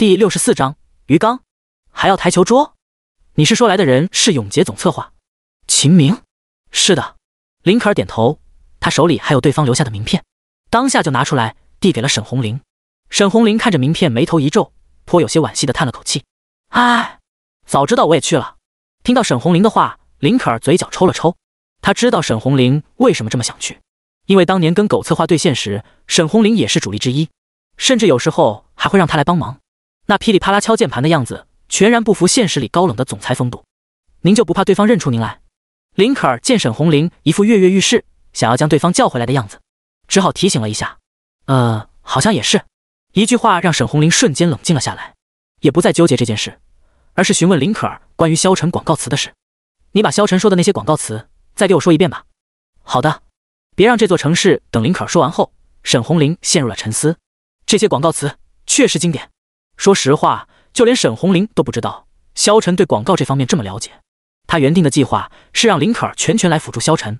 第六十四章，鱼缸，还要台球桌？你是说来的人是永杰总策划，秦明？是的，林可儿点头，他手里还有对方留下的名片，当下就拿出来递给了沈红林。沈红林看着名片，眉头一皱，颇有些惋惜的叹了口气：“哎，早知道我也去了。”听到沈红林的话，林可儿嘴角抽了抽，他知道沈红林为什么这么想去，因为当年跟狗策划对线时，沈红林也是主力之一，甚至有时候还会让他来帮忙。那噼里啪啦敲键盘的样子，全然不服现实里高冷的总裁风度。您就不怕对方认出您来？林可儿见沈红玲一副跃跃欲试，想要将对方叫回来的样子，只好提醒了一下：“呃，好像也是。”一句话让沈红玲瞬间冷静了下来，也不再纠结这件事，而是询问林可儿关于萧晨广告词的事：“你把萧晨说的那些广告词再给我说一遍吧。”“好的。”别让这座城市等林可儿说完后，沈红玲陷入了沉思。这些广告词确实经典。说实话，就连沈红玲都不知道萧晨对广告这方面这么了解。他原定的计划是让林可儿全权来辅助萧晨，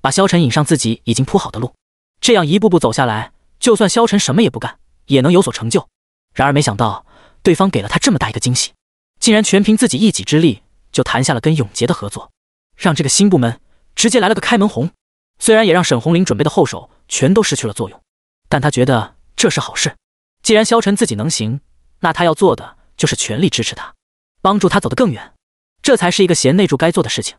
把萧晨引上自己已经铺好的路，这样一步步走下来，就算萧晨什么也不干，也能有所成就。然而没想到，对方给了他这么大一个惊喜，竟然全凭自己一己之力就谈下了跟永杰的合作，让这个新部门直接来了个开门红。虽然也让沈红玲准备的后手全都失去了作用，但他觉得这是好事。既然萧晨自己能行。那他要做的就是全力支持他，帮助他走得更远，这才是一个贤内助该做的事情。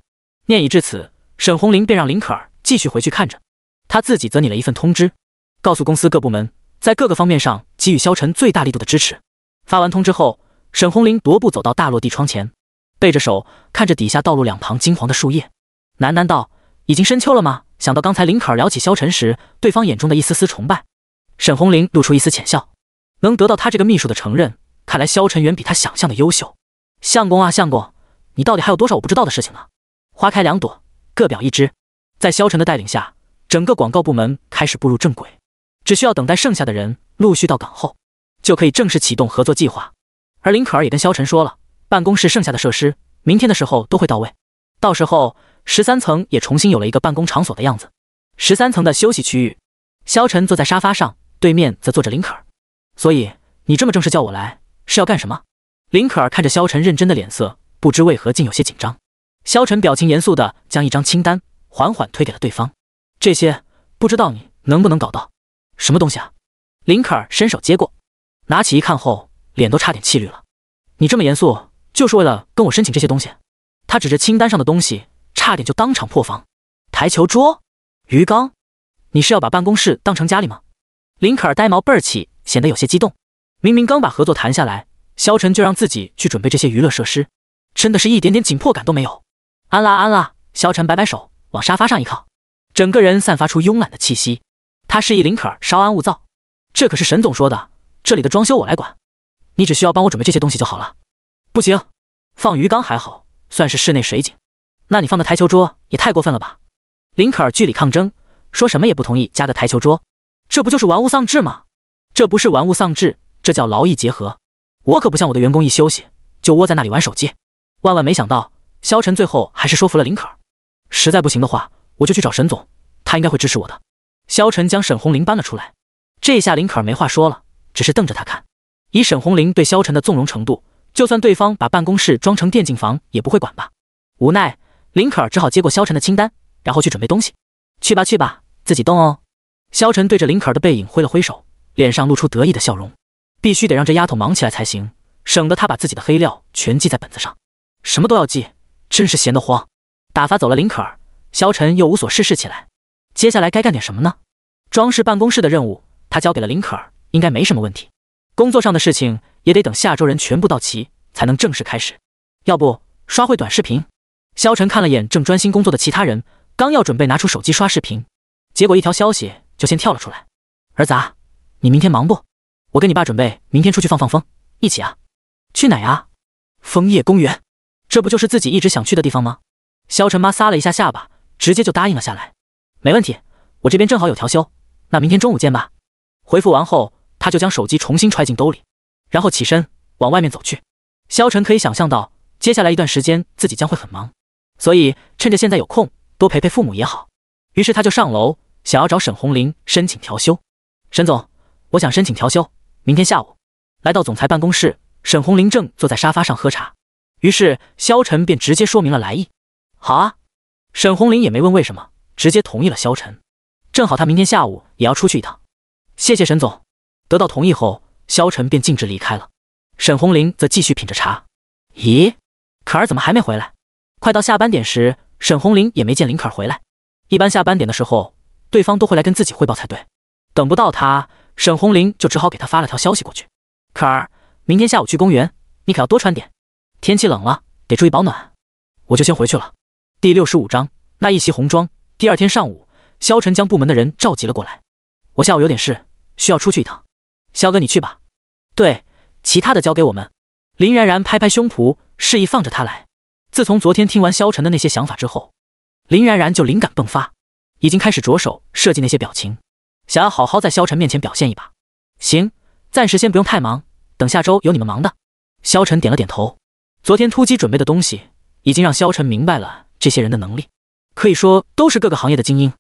念已至此，沈红林便让林可儿继续回去看着，他自己则拟了一份通知，告诉公司各部门在各个方面上给予萧晨最大力度的支持。发完通知后，沈红林踱步走到大落地窗前，背着手看着底下道路两旁金黄的树叶，喃喃道：“已经深秋了吗？”想到刚才林可儿聊起萧晨时，对方眼中的一丝丝崇拜，沈红林露出一丝浅笑。能得到他这个秘书的承认，看来萧晨远比他想象的优秀。相公啊，相公，你到底还有多少我不知道的事情呢？花开两朵，各表一枝。在萧晨的带领下，整个广告部门开始步入正轨，只需要等待剩下的人陆续到岗后，就可以正式启动合作计划。而林可儿也跟萧晨说了，办公室剩下的设施，明天的时候都会到位，到时候十三层也重新有了一个办公场所的样子。十三层的休息区域，萧晨坐在沙发上，对面则坐着林可儿。所以你这么正式叫我来是要干什么？林可儿看着萧晨认真的脸色，不知为何竟有些紧张。萧晨表情严肃的将一张清单缓缓推给了对方，这些不知道你能不能搞到？什么东西啊？林可儿伸手接过，拿起一看后，脸都差点气绿了。你这么严肃就是为了跟我申请这些东西？他指着清单上的东西，差点就当场破防。台球桌、鱼缸，你是要把办公室当成家里吗？林可儿呆毛倍儿起，显得有些激动。明明刚把合作谈下来，萧晨就让自己去准备这些娱乐设施，真的是一点点紧迫感都没有。安啦安啦，萧晨摆摆手，往沙发上一靠，整个人散发出慵懒的气息。他示意林可儿稍安勿躁，这可是沈总说的，这里的装修我来管，你只需要帮我准备这些东西就好了。不行，放鱼缸还好，算是室内水景，那你放的台球桌也太过分了吧？林可儿据理抗争，说什么也不同意加个台球桌。这不就是玩物丧志吗？这不是玩物丧志，这叫劳逸结合。我可不像我的员工，一休息就窝在那里玩手机。万万没想到，萧晨最后还是说服了林可儿。实在不行的话，我就去找沈总，他应该会支持我的。萧晨将沈红林搬了出来，这下林可儿没话说了，只是瞪着他看。以沈红林对萧晨的纵容程度，就算对方把办公室装成电竞房，也不会管吧？无奈，林可儿只好接过萧晨的清单，然后去准备东西。去吧，去吧，自己动哦。萧晨对着林可儿的背影挥了挥手，脸上露出得意的笑容。必须得让这丫头忙起来才行，省得她把自己的黑料全记在本子上，什么都要记，真是闲得慌。打发走了林可儿，萧晨又无所事事起来。接下来该干点什么呢？装饰办公室的任务他交给了林可儿，应该没什么问题。工作上的事情也得等下周人全部到齐才能正式开始。要不刷会短视频？萧晨看了眼正专心工作的其他人，刚要准备拿出手机刷视频，结果一条消息。就先跳了出来，儿子，啊，你明天忙不？我跟你爸准备明天出去放放风，一起啊？去哪呀？枫叶公园，这不就是自己一直想去的地方吗？肖晨妈撒了一下下巴，直接就答应了下来。没问题，我这边正好有调休，那明天中午见吧。回复完后，他就将手机重新揣进兜里，然后起身往外面走去。肖晨可以想象到接下来一段时间自己将会很忙，所以趁着现在有空多陪陪父母也好。于是他就上楼。想要找沈红林申请调休，沈总，我想申请调休，明天下午。来到总裁办公室，沈红林正坐在沙发上喝茶，于是萧晨便直接说明了来意。好啊，沈红林也没问为什么，直接同意了萧晨。正好他明天下午也要出去一趟，谢谢沈总。得到同意后，萧晨便径直离开了，沈红林则继续品着茶。咦，可儿怎么还没回来？快到下班点时，沈红林也没见林可儿回来。一般下班点的时候。对方都会来跟自己汇报才对，等不到他，沈红林就只好给他发了条消息过去。可儿，明天下午去公园，你可要多穿点，天气冷了，得注意保暖。我就先回去了。第六十五章那一袭红装。第二天上午，萧晨将部门的人召集了过来，我下午有点事，需要出去一趟。萧哥，你去吧。对，其他的交给我们。林然然拍拍胸脯，示意放着他来。自从昨天听完萧晨的那些想法之后，林然然就灵感迸发。已经开始着手设计那些表情，想要好好在萧晨面前表现一把。行，暂时先不用太忙，等下周有你们忙的。萧晨点了点头。昨天突击准备的东西，已经让萧晨明白了这些人的能力，可以说都是各个行业的精英。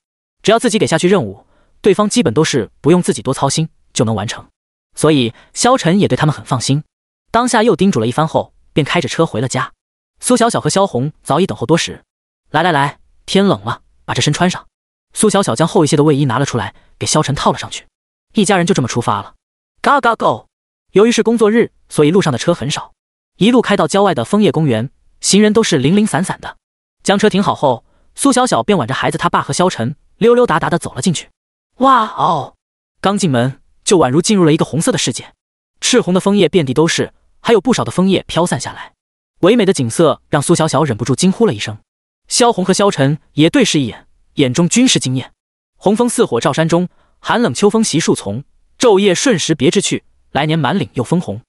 只要自己给下去任务，对方基本都是不用自己多操心就能完成，所以萧晨也对他们很放心。当下又叮嘱了一番后，便开着车回了家。苏小小和萧红早已等候多时。来来来，天冷了，把这身穿上。苏小小将厚一些的卫衣拿了出来，给萧晨套了上去。一家人就这么出发了。嘎嘎 go！由于是工作日，所以路上的车很少。一路开到郊外的枫叶公园，行人都是零零散散的。将车停好后，苏小小便挽着孩子、他爸和萧晨，溜溜达达的走了进去。哇哦！刚进门就宛如进入了一个红色的世界，赤红的枫叶遍地都是，还有不少的枫叶飘散下来。唯美的景色让苏小小忍不住惊呼了一声。萧红和萧晨也对视一眼。眼中均是惊艳。红枫似火照山中，寒冷秋风袭树丛。昼夜瞬时别枝去，来年满岭又枫红。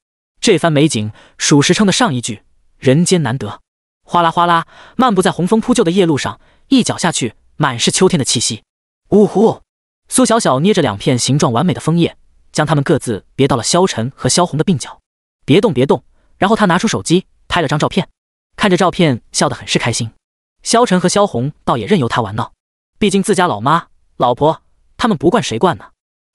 这番美景，属实称得上一句人间难得。哗啦哗啦，漫步在红枫铺就的夜路上，一脚下去，满是秋天的气息。呜呼！苏小小捏着两片形状完美的枫叶，将它们各自别到了萧晨和萧红的鬓角。别动，别动。然后他拿出手机拍了张照片，看着照片笑得很是开心。萧晨和萧红倒也任由他玩闹。毕竟自家老妈、老婆他们不惯谁惯呢？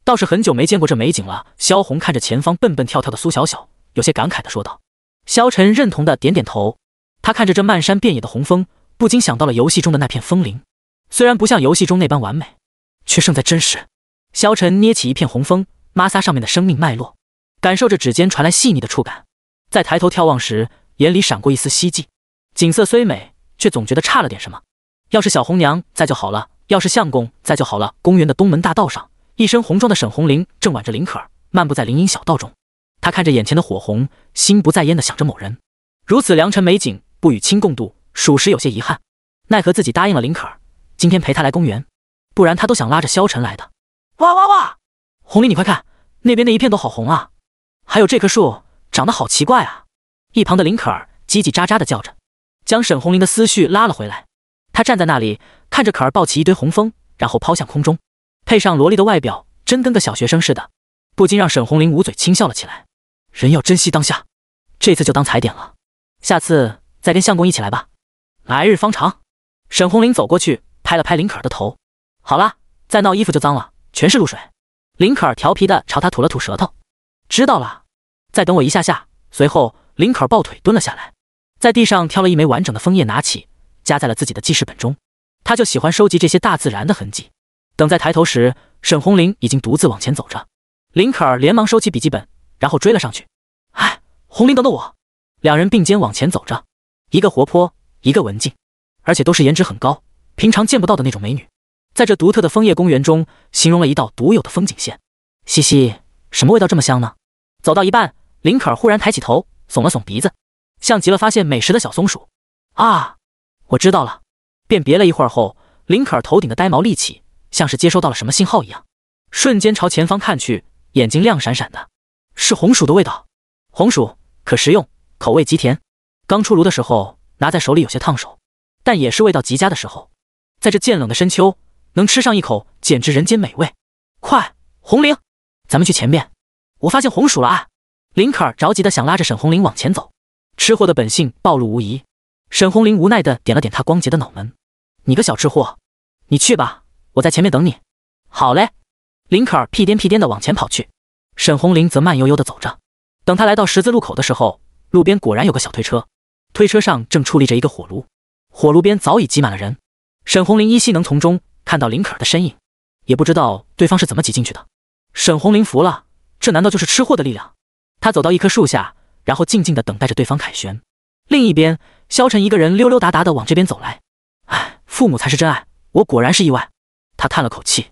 倒是很久没见过这美景了。萧红看着前方蹦蹦跳跳的苏小小，有些感慨的说道。萧晨认同的点点头，他看着这漫山遍野的红枫，不禁想到了游戏中的那片枫林。虽然不像游戏中那般完美，却胜在真实。萧晨捏起一片红枫，摩挲上面的生命脉络，感受着指尖传来细腻的触感。在抬头眺望时，眼里闪过一丝希冀。景色虽美，却总觉得差了点什么。要是小红娘在就好了。要是相公在就好了。公园的东门大道上，一身红装的沈红玲正挽着林可儿漫步在林荫小道中。她看着眼前的火红，心不在焉的想着某人。如此良辰美景，不与卿共度，属实有些遗憾。奈何自己答应了林可儿，今天陪她来公园，不然她都想拉着萧晨来的。哇哇哇！红玲，你快看，那边那一片都好红啊！还有这棵树长得好奇怪啊！一旁的林可儿叽叽喳喳的叫着，将沈红玲的思绪拉了回来。他站在那里，看着可儿抱起一堆红枫，然后抛向空中，配上萝莉的外表，真跟个小学生似的，不禁让沈红林捂嘴轻笑了起来。人要珍惜当下，这次就当踩点了，下次再跟相公一起来吧，来日方长。沈红林走过去，拍了拍林可儿的头，好啦，再闹衣服就脏了，全是露水。林可儿调皮的朝他吐了吐舌头，知道了，再等我一下下。随后，林可儿抱腿蹲了下来，在地上挑了一枚完整的枫叶，拿起。夹在了自己的记事本中，他就喜欢收集这些大自然的痕迹。等再抬头时，沈红林已经独自往前走着，林可儿连忙收起笔记本，然后追了上去。哎，红玲，等等我！两人并肩往前走着，一个活泼，一个文静，而且都是颜值很高、平常见不到的那种美女，在这独特的枫叶公园中，形容了一道独有的风景线。嘻嘻，什么味道这么香呢？走到一半，林可儿忽然抬起头，耸了耸鼻子，像极了发现美食的小松鼠啊！我知道了，辨别了一会儿后，林可儿头顶的呆毛立起，像是接收到了什么信号一样，瞬间朝前方看去，眼睛亮闪闪的。是红薯的味道。红薯可食用，口味极甜。刚出炉的时候拿在手里有些烫手，但也是味道极佳的时候。在这渐冷的深秋，能吃上一口，简直人间美味。快，红玲，咱们去前面，我发现红薯了啊！林可儿着急的想拉着沈红玲往前走，吃货的本性暴露无遗。沈红林无奈的点了点他光洁的脑门：“你个小吃货，你去吧，我在前面等你。”好嘞，林可儿屁颠屁颠的往前跑去，沈红林则慢悠悠的走着。等他来到十字路口的时候，路边果然有个小推车，推车上正矗立着一个火炉，火炉边早已挤满了人。沈红林依稀能从中看到林可儿的身影，也不知道对方是怎么挤进去的。沈红林服了，这难道就是吃货的力量？他走到一棵树下，然后静静的等待着对方凯旋。另一边。萧晨一个人溜溜达达的往这边走来，唉，父母才是真爱，我果然是意外。他叹了口气。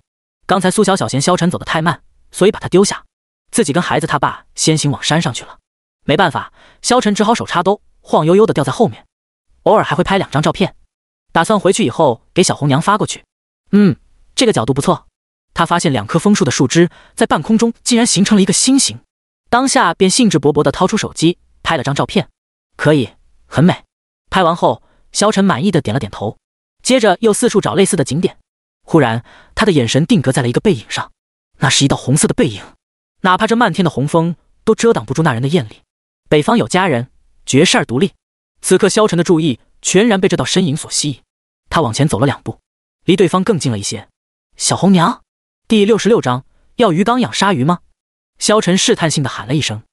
刚才苏小小嫌萧晨走得太慢，所以把他丢下，自己跟孩子他爸先行往山上去了。没办法，萧晨只好手插兜，晃悠悠的掉在后面，偶尔还会拍两张照片，打算回去以后给小红娘发过去。嗯，这个角度不错。他发现两棵枫树的树枝在半空中竟然形成了一个心形，当下便兴致勃勃的掏出手机拍了张照片，可以，很美。拍完后，萧晨满意的点了点头，接着又四处找类似的景点。忽然，他的眼神定格在了一个背影上，那是一道红色的背影，哪怕这漫天的红枫都遮挡不住那人的艳丽。北方有佳人，绝世而独立。此刻，萧晨的注意全然被这道身影所吸引。他往前走了两步，离对方更近了一些。小红娘第六十六章：要鱼缸养鲨鱼吗？萧晨试探性的喊了一声。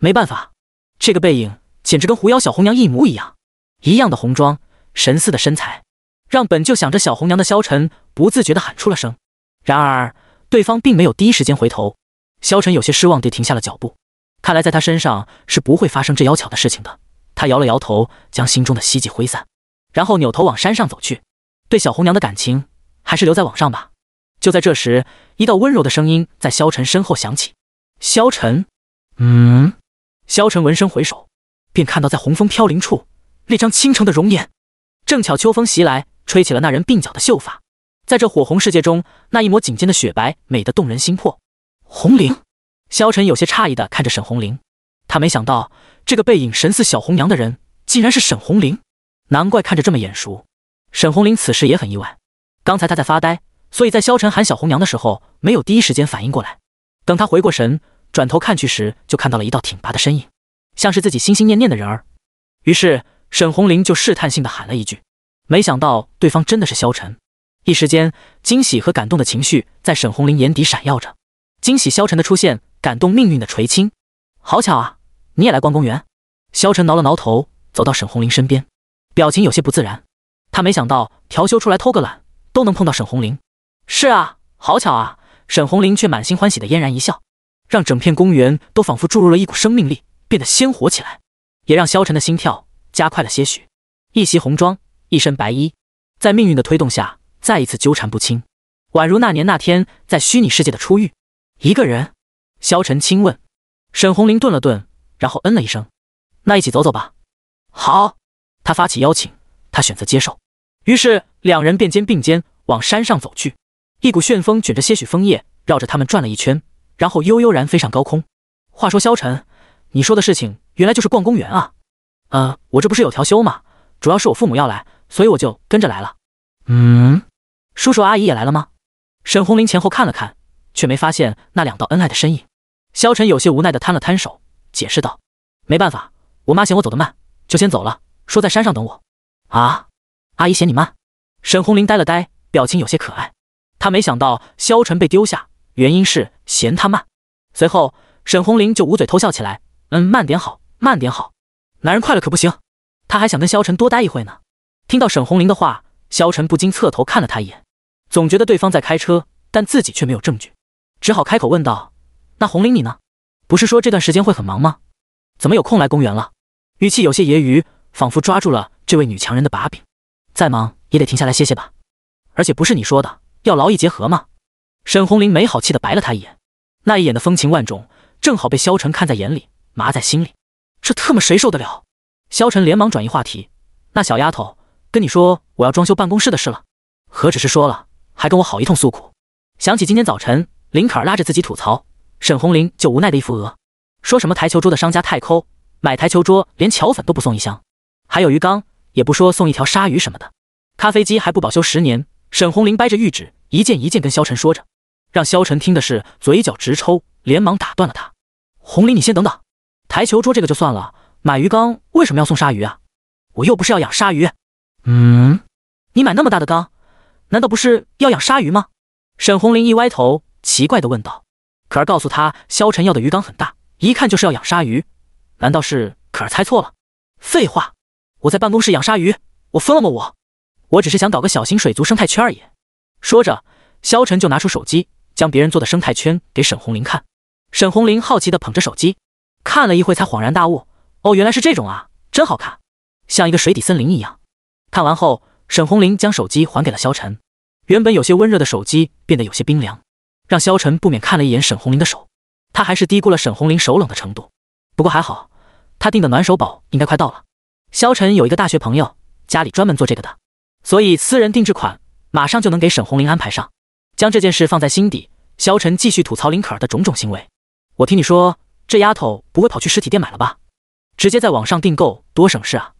没办法，这个背影简直跟狐妖小红娘一模一样。一样的红妆，神似的身材，让本就想着小红娘的萧晨不自觉地喊出了声。然而对方并没有第一时间回头，萧晨有些失望地停下了脚步。看来在他身上是不会发生这妖巧的事情的。他摇了摇头，将心中的希冀挥散，然后扭头往山上走去。对小红娘的感情，还是留在网上吧。就在这时，一道温柔的声音在萧晨身后响起：“萧晨，嗯。”萧晨闻声回首，便看到在红枫飘零处。那张倾城的容颜，正巧秋风袭来，吹起了那人鬓角的秀发。在这火红世界中，那一抹颈间的雪白，美得动人心魄。红绫，萧晨有些诧异的看着沈红绫，他没想到这个背影神似小红娘的人，竟然是沈红绫，难怪看着这么眼熟。沈红绫此时也很意外，刚才她在发呆，所以在萧晨喊小红娘的时候，没有第一时间反应过来。等她回过神，转头看去时，就看到了一道挺拔的身影，像是自己心心念念的人儿。于是。沈红林就试探性的喊了一句，没想到对方真的是萧晨。一时间，惊喜和感动的情绪在沈红林眼底闪耀着。惊喜萧晨的出现，感动命运的垂青。好巧啊，你也来逛公园？萧晨挠了挠头，走到沈红林身边，表情有些不自然。他没想到调休出来偷个懒，都能碰到沈红林。是啊，好巧啊！沈红林却满心欢喜的嫣然一笑，让整片公园都仿佛注入了一股生命力，变得鲜活起来，也让萧晨的心跳。加快了些许，一袭红装，一身白衣，在命运的推动下，再一次纠缠不清，宛如那年那天在虚拟世界的初遇。一个人，萧晨轻问，沈红玲顿了顿，然后嗯了一声。那一起走走吧。好，他发起邀请，他选择接受。于是两人便肩并肩往山上走去。一股旋风卷着些许枫叶，绕着他们转了一圈，然后悠悠然飞上高空。话说萧晨，你说的事情原来就是逛公园啊。呃，我这不是有调休吗？主要是我父母要来，所以我就跟着来了。嗯，叔叔阿姨也来了吗？沈红林前后看了看，却没发现那两道恩爱的身影。萧晨有些无奈的摊了摊手，解释道：“没办法，我妈嫌我走得慢，就先走了，说在山上等我。”啊，阿姨嫌你慢？沈红林呆了呆，表情有些可爱。他没想到萧晨被丢下，原因是嫌他慢。随后，沈红林就捂嘴偷笑起来：“嗯，慢点好，慢点好。”男人快了可不行，他还想跟萧晨多待一会呢。听到沈红林的话，萧晨不禁侧头看了他一眼，总觉得对方在开车，但自己却没有证据，只好开口问道：“那红玲你呢？不是说这段时间会很忙吗？怎么有空来公园了？”语气有些揶揄，仿佛抓住了这位女强人的把柄。再忙也得停下来歇歇吧，而且不是你说的要劳逸结合吗？沈红林没好气的白了他一眼，那一眼的风情万种，正好被萧晨看在眼里，麻在心里。这特么谁受得了？萧晨连忙转移话题，那小丫头跟你说我要装修办公室的事了，何止是说了，还跟我好一通诉苦。想起今天早晨林可儿拉着自己吐槽沈红林，就无奈的一副额，说什么台球桌的商家太抠，买台球桌连球粉都不送一箱，还有鱼缸也不说送一条鲨鱼什么的，咖啡机还不保修十年。沈红林掰着玉指一件一件跟萧晨说着，让萧晨听的是嘴角直抽，连忙打断了他：“红林，你先等等。”台球桌这个就算了，买鱼缸为什么要送鲨鱼啊？我又不是要养鲨鱼。嗯，你买那么大的缸，难道不是要养鲨鱼吗？沈红林一歪头，奇怪的问道。可儿告诉他，萧晨要的鱼缸很大，一看就是要养鲨鱼。难道是可儿猜错了？废话，我在办公室养鲨鱼，我疯了吗？我，我只是想搞个小型水族生态圈而已。说着，萧晨就拿出手机，将别人做的生态圈给沈红林看。沈红林好奇的捧着手机。看了一会，才恍然大悟。哦，原来是这种啊，真好看，像一个水底森林一样。看完后，沈红林将手机还给了萧晨。原本有些温热的手机变得有些冰凉，让萧晨不免看了一眼沈红林的手。他还是低估了沈红林手冷的程度。不过还好，他订的暖手宝应该快到了。萧晨有一个大学朋友，家里专门做这个的，所以私人定制款马上就能给沈红林安排上。将这件事放在心底，萧晨继续吐槽林可儿的种种行为。我听你说。这丫头不会跑去实体店买了吧？直接在网上订购多省事啊！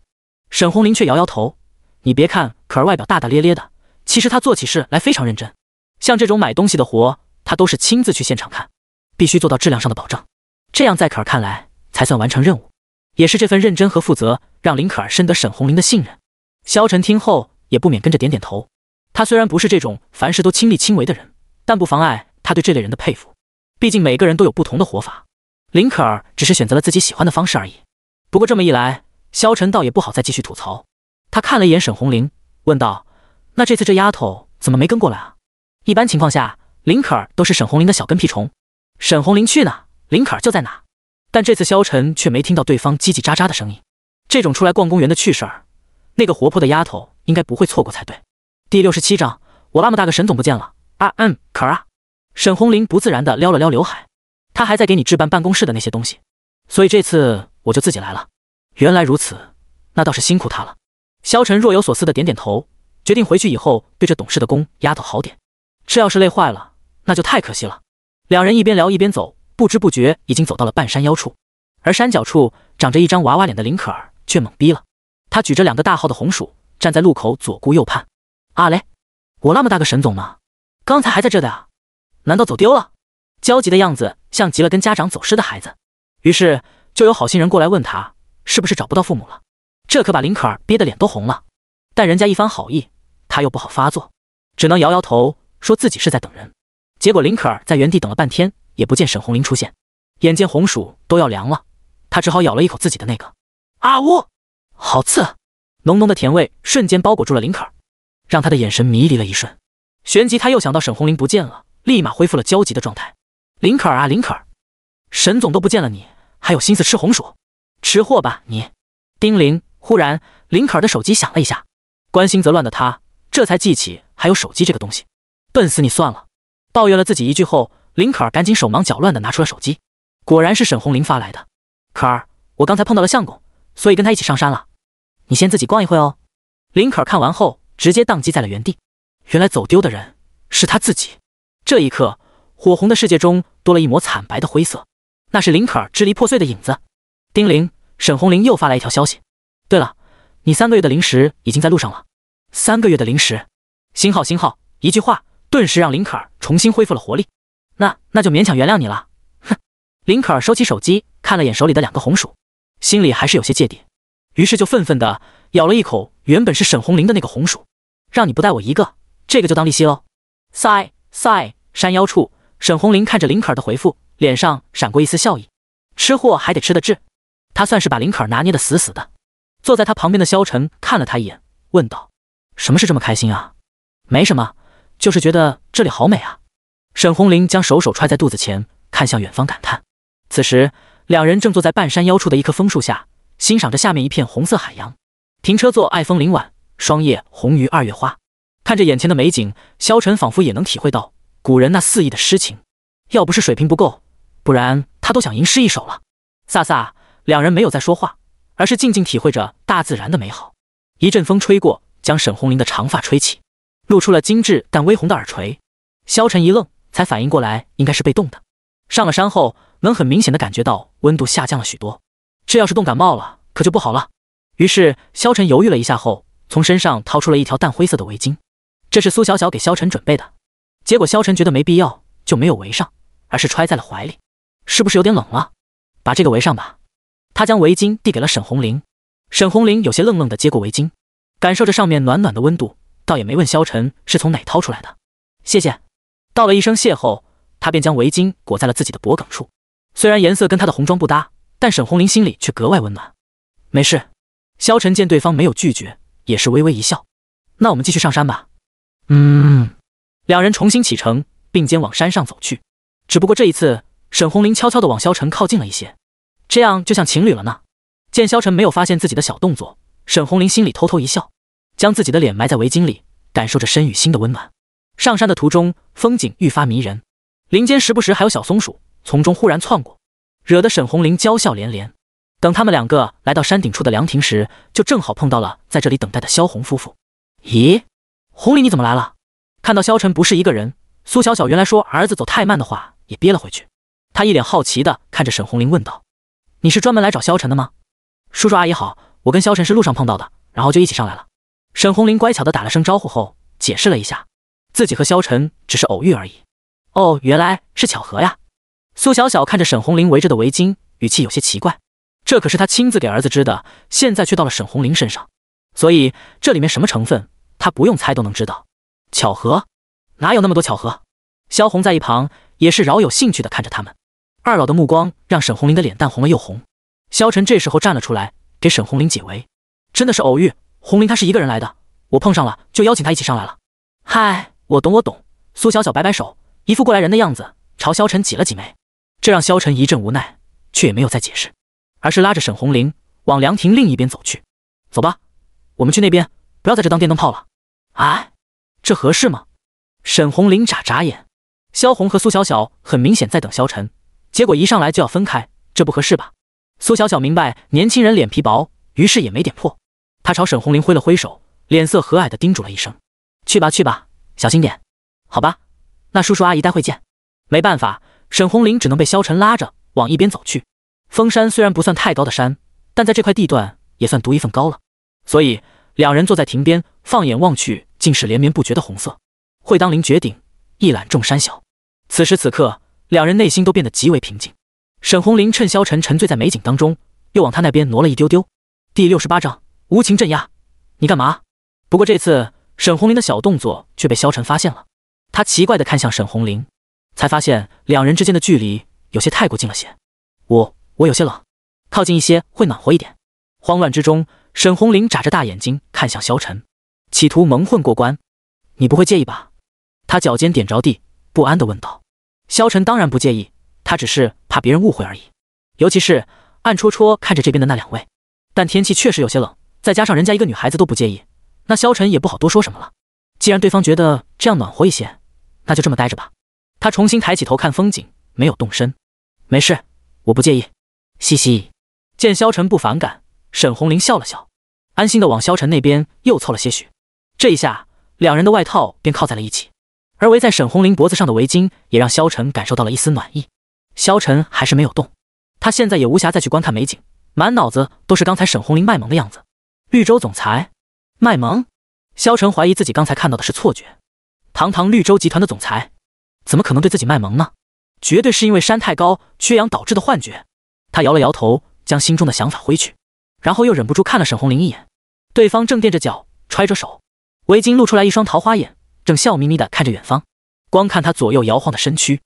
沈红林却摇摇头：“你别看可儿外表大大咧咧的，其实她做起事来非常认真。像这种买东西的活，她都是亲自去现场看，必须做到质量上的保证，这样在可儿看来才算完成任务。也是这份认真和负责，让林可儿深得沈红林的信任。”萧晨听后也不免跟着点点头。他虽然不是这种凡事都亲力亲为的人，但不妨碍他对这类人的佩服。毕竟每个人都有不同的活法。林可儿只是选择了自己喜欢的方式而已，不过这么一来，萧晨倒也不好再继续吐槽。他看了一眼沈红玲，问道：“那这次这丫头怎么没跟过来啊？”一般情况下，林可儿都是沈红玲的小跟屁虫，沈红玲去哪，林可儿就在哪。但这次萧晨却没听到对方叽叽喳喳的声音。这种出来逛公园的趣事儿，那个活泼的丫头应该不会错过才对。第六十七章，我那么大个沈总不见了啊？嗯，可儿。沈红林不自然的撩了撩刘海。他还在给你置办办公室的那些东西，所以这次我就自己来了。原来如此，那倒是辛苦他了。萧晨若有所思的点点头，决定回去以后对这懂事的宫丫头好点。这要是累坏了，那就太可惜了。两人一边聊一边走，不知不觉已经走到了半山腰处。而山脚处长着一张娃娃脸的林可儿却懵逼了。他举着两个大号的红薯，站在路口左顾右盼。阿雷，我那么大个沈总呢？刚才还在这的啊，难道走丢了？焦急的样子像极了跟家长走失的孩子，于是就有好心人过来问他是不是找不到父母了。这可把林可儿憋得脸都红了，但人家一番好意，他又不好发作，只能摇摇头说自己是在等人。结果林可儿在原地等了半天也不见沈红林出现，眼见红薯都要凉了，她只好咬了一口自己的那个。啊呜，好刺！浓浓的甜味瞬间包裹住了林可儿，让他的眼神迷离了一瞬。旋即他又想到沈红林不见了，立马恢复了焦急的状态。林可儿啊，林可儿，沈总都不见了，你还有心思吃红薯？吃货吧你！丁玲忽然，林可儿的手机响了一下，关心则乱的她这才记起还有手机这个东西。笨死你算了！抱怨了自己一句后，林可儿赶紧手忙脚乱的拿出了手机，果然是沈红林发来的。可儿，我刚才碰到了相公，所以跟他一起上山了，你先自己逛一会哦。林可儿看完后，直接宕机在了原地。原来走丢的人是他自己。这一刻。火红的世界中多了一抹惨白的灰色，那是林可儿支离破碎的影子。丁玲，沈红玲又发来一条消息：“对了，你三个月的零食已经在路上了。”三个月的零食，新号新号，一句话顿时让林可儿重新恢复了活力。那那就勉强原谅你了，哼！林可儿收起手机，看了眼手里的两个红薯，心里还是有些芥蒂，于是就愤愤地咬了一口原本是沈红玲的那个红薯：“让你不带我一个，这个就当利息喽。” s i 山腰处。沈红林看着林可儿的回复，脸上闪过一丝笑意。吃货还得吃得治，他算是把林可儿拿捏的死死的。坐在他旁边的萧晨看了他一眼，问道：“什么事这么开心啊？”“没什么，就是觉得这里好美啊。”沈红林将手手揣在肚子前，看向远方，感叹。此时，两人正坐在半山腰处的一棵枫树下，欣赏着下面一片红色海洋。“停车坐爱枫林晚，霜叶红于二月花。”看着眼前的美景，萧晨仿佛也能体会到。古人那肆意的诗情，要不是水平不够，不然他都想吟诗一首了。飒飒，两人没有再说话，而是静静体会着大自然的美好。一阵风吹过，将沈红玲的长发吹起，露出了精致但微红的耳垂。萧晨一愣，才反应过来，应该是被冻的。上了山后，能很明显的感觉到温度下降了许多，这要是冻感冒了，可就不好了。于是萧晨犹豫了一下后，从身上掏出了一条淡灰色的围巾，这是苏小小给萧晨准备的。结果萧晨觉得没必要，就没有围上，而是揣在了怀里。是不是有点冷了？把这个围上吧。他将围巾递给了沈红林。沈红林有些愣愣的接过围巾，感受着上面暖暖的温度，倒也没问萧晨是从哪掏出来的。谢谢。道了一声谢后，他便将围巾裹在了自己的脖梗处。虽然颜色跟他的红装不搭，但沈红林心里却格外温暖。没事。萧晨见对方没有拒绝，也是微微一笑。那我们继续上山吧。嗯。两人重新启程，并肩往山上走去。只不过这一次，沈红林悄悄地往萧晨靠近了一些，这样就像情侣了呢。见萧晨没有发现自己的小动作，沈红林心里偷偷一笑，将自己的脸埋在围巾里，感受着身与心的温暖。上山的途中，风景愈发迷人，林间时不时还有小松鼠从中忽然窜过，惹得沈红林娇笑连连。等他们两个来到山顶处的凉亭时，就正好碰到了在这里等待的萧红夫妇。咦，红林，你怎么来了？看到萧晨不是一个人，苏小小原来说儿子走太慢的话也憋了回去。他一脸好奇的看着沈红林，问道：“你是专门来找萧晨的吗？”“叔叔阿姨好，我跟萧晨是路上碰到的，然后就一起上来了。”沈红林乖巧的打了声招呼后，解释了一下自己和萧晨只是偶遇而已。“哦，原来是巧合呀。”苏小小看着沈红林围着的围巾，语气有些奇怪。这可是他亲自给儿子织的，现在却到了沈红林身上，所以这里面什么成分，他不用猜都能知道。巧合，哪有那么多巧合？萧红在一旁也是饶有兴趣的看着他们二老的目光，让沈红林的脸蛋红了又红。萧晨这时候站了出来，给沈红林解围：“真的是偶遇，红林她是一个人来的，我碰上了就邀请她一起上来了。”“嗨，我懂，我懂。”苏小小摆摆手，一副过来人的样子，朝萧晨挤了挤眉，这让萧晨一阵无奈，却也没有再解释，而是拉着沈红林往凉亭另一边走去：“走吧，我们去那边，不要在这当电灯泡了。”哎。这合适吗？沈红林眨眨眼，萧红和苏小小很明显在等萧晨，结果一上来就要分开，这不合适吧？苏小小明白年轻人脸皮薄，于是也没点破。他朝沈红林挥了挥手，脸色和蔼地叮嘱了一声：“去吧去吧，小心点。”好吧，那叔叔阿姨待会见。没办法，沈红林只能被萧晨拉着往一边走去。峰山虽然不算太高的山，但在这块地段也算独一份高了。所以两人坐在亭边，放眼望去。竟是连绵不绝的红色。会当凌绝顶，一览众山小。此时此刻，两人内心都变得极为平静。沈红林趁萧晨沉醉在美景当中，又往他那边挪了一丢丢。第六十八章无情镇压，你干嘛？不过这次，沈红林的小动作却被萧晨发现了。他奇怪的看向沈红林，才发现两人之间的距离有些太过近了些。我我有些冷，靠近一些会暖和一点。慌乱之中，沈红林眨着大眼睛看向萧晨。企图蒙混过关，你不会介意吧？他脚尖点着地，不安地问道。萧晨当然不介意，他只是怕别人误会而已，尤其是暗戳戳看着这边的那两位。但天气确实有些冷，再加上人家一个女孩子都不介意，那萧晨也不好多说什么了。既然对方觉得这样暖和一些，那就这么待着吧。他重新抬起头看风景，没有动身。没事，我不介意。嘻嘻，见萧晨不反感，沈红菱笑了笑，安心的往萧晨那边又凑了些许。这一下，两人的外套便靠在了一起，而围在沈红林脖子上的围巾也让萧晨感受到了一丝暖意。萧晨还是没有动，他现在也无暇再去观看美景，满脑子都是刚才沈红林卖萌的样子。绿洲总裁卖萌？萧晨怀疑自己刚才看到的是错觉。堂堂绿洲集团的总裁，怎么可能对自己卖萌呢？绝对是因为山太高，缺氧导致的幻觉。他摇了摇头，将心中的想法挥去，然后又忍不住看了沈红林一眼。对方正垫着脚，揣着手。围巾露出来一双桃花眼，正笑眯眯地看着远方。光看他左右摇晃的身躯，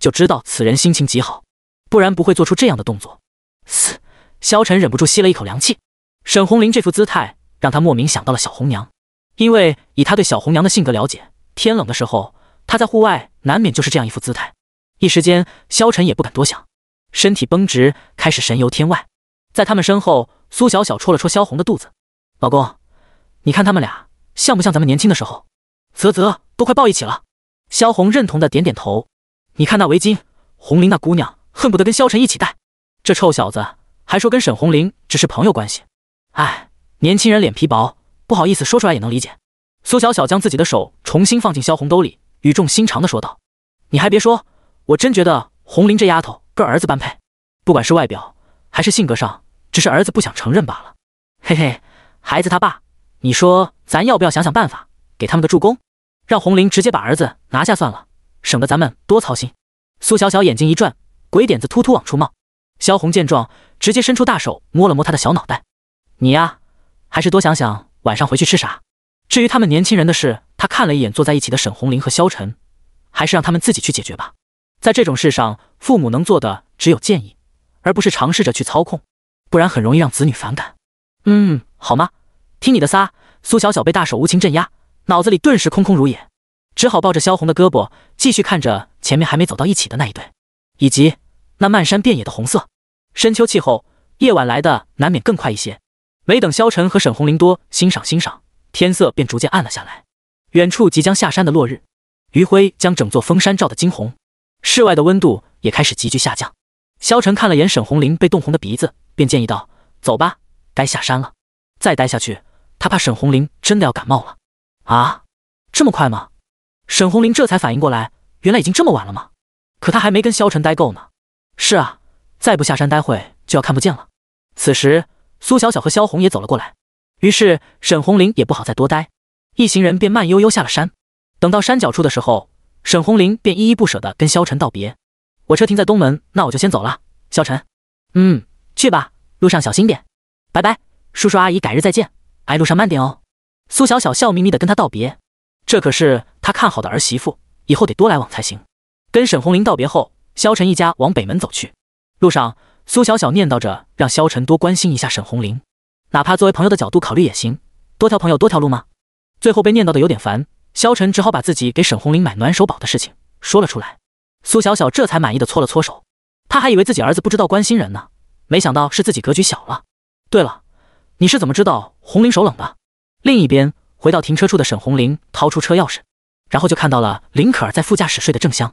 就知道此人心情极好，不然不会做出这样的动作。嘶！萧晨忍不住吸了一口凉气。沈红玲这副姿态让他莫名想到了小红娘，因为以他对小红娘的性格了解，天冷的时候他在户外难免就是这样一副姿态。一时间，萧晨也不敢多想，身体绷直，开始神游天外。在他们身后，苏小小戳了戳萧红的肚子：“老公，你看他们俩。”像不像咱们年轻的时候？啧啧，都快抱一起了。萧红认同的点点头。你看那围巾，红玲那姑娘恨不得跟萧晨一起戴。这臭小子还说跟沈红玲只是朋友关系。哎，年轻人脸皮薄，不好意思说出来也能理解。苏小小将自己的手重新放进萧红兜里，语重心长的说道：“你还别说，我真觉得红玲这丫头跟儿子般配。不管是外表还是性格上，只是儿子不想承认罢了。嘿嘿，孩子他爸。”你说咱要不要想想办法，给他们个助攻，让红林直接把儿子拿下算了，省得咱们多操心。苏小小眼睛一转，鬼点子突突往出冒。萧红见状，直接伸出大手摸了摸他的小脑袋：“你呀，还是多想想晚上回去吃啥。至于他们年轻人的事，他看了一眼坐在一起的沈红林和萧晨，还是让他们自己去解决吧。在这种事上，父母能做的只有建议，而不是尝试着去操控，不然很容易让子女反感。嗯，好吗？”听你的撒，苏小小被大手无情镇压，脑子里顿时空空如也，只好抱着萧红的胳膊，继续看着前面还没走到一起的那一对，以及那漫山遍野的红色。深秋气候，夜晚来的难免更快一些，没等萧晨和沈红林多欣赏欣赏，天色便逐渐暗了下来。远处即将下山的落日，余晖将整座峰山照得金红，室外的温度也开始急剧下降。萧晨看了眼沈红林被冻红的鼻子，便建议道：“走吧，该下山了，再待下去。”他怕沈红林真的要感冒了，啊，这么快吗？沈红林这才反应过来，原来已经这么晚了吗？可他还没跟萧晨待够呢。是啊，再不下山，待会就要看不见了。此时，苏小小和萧红也走了过来，于是沈红林也不好再多待，一行人便慢悠悠下了山。等到山脚处的时候，沈红林便依依不舍地跟萧晨道别：“我车停在东门，那我就先走了。”萧晨：“嗯，去吧，路上小心点，拜拜，叔叔阿姨，改日再见。”哎，路上慢点哦。苏小小笑眯眯的跟他道别，这可是她看好的儿媳妇，以后得多来往才行。跟沈红林道别后，萧晨一家往北门走去。路上，苏小小念叨着让萧晨多关心一下沈红林，哪怕作为朋友的角度考虑也行，多条朋友多条路吗？最后被念叨的有点烦，萧晨只好把自己给沈红林买暖手宝的事情说了出来。苏小小这才满意的搓了搓手，他还以为自己儿子不知道关心人呢，没想到是自己格局小了。对了，你是怎么知道？红玲手冷了。另一边，回到停车处的沈红玲掏出车钥匙，然后就看到了林可儿在副驾驶睡得正香，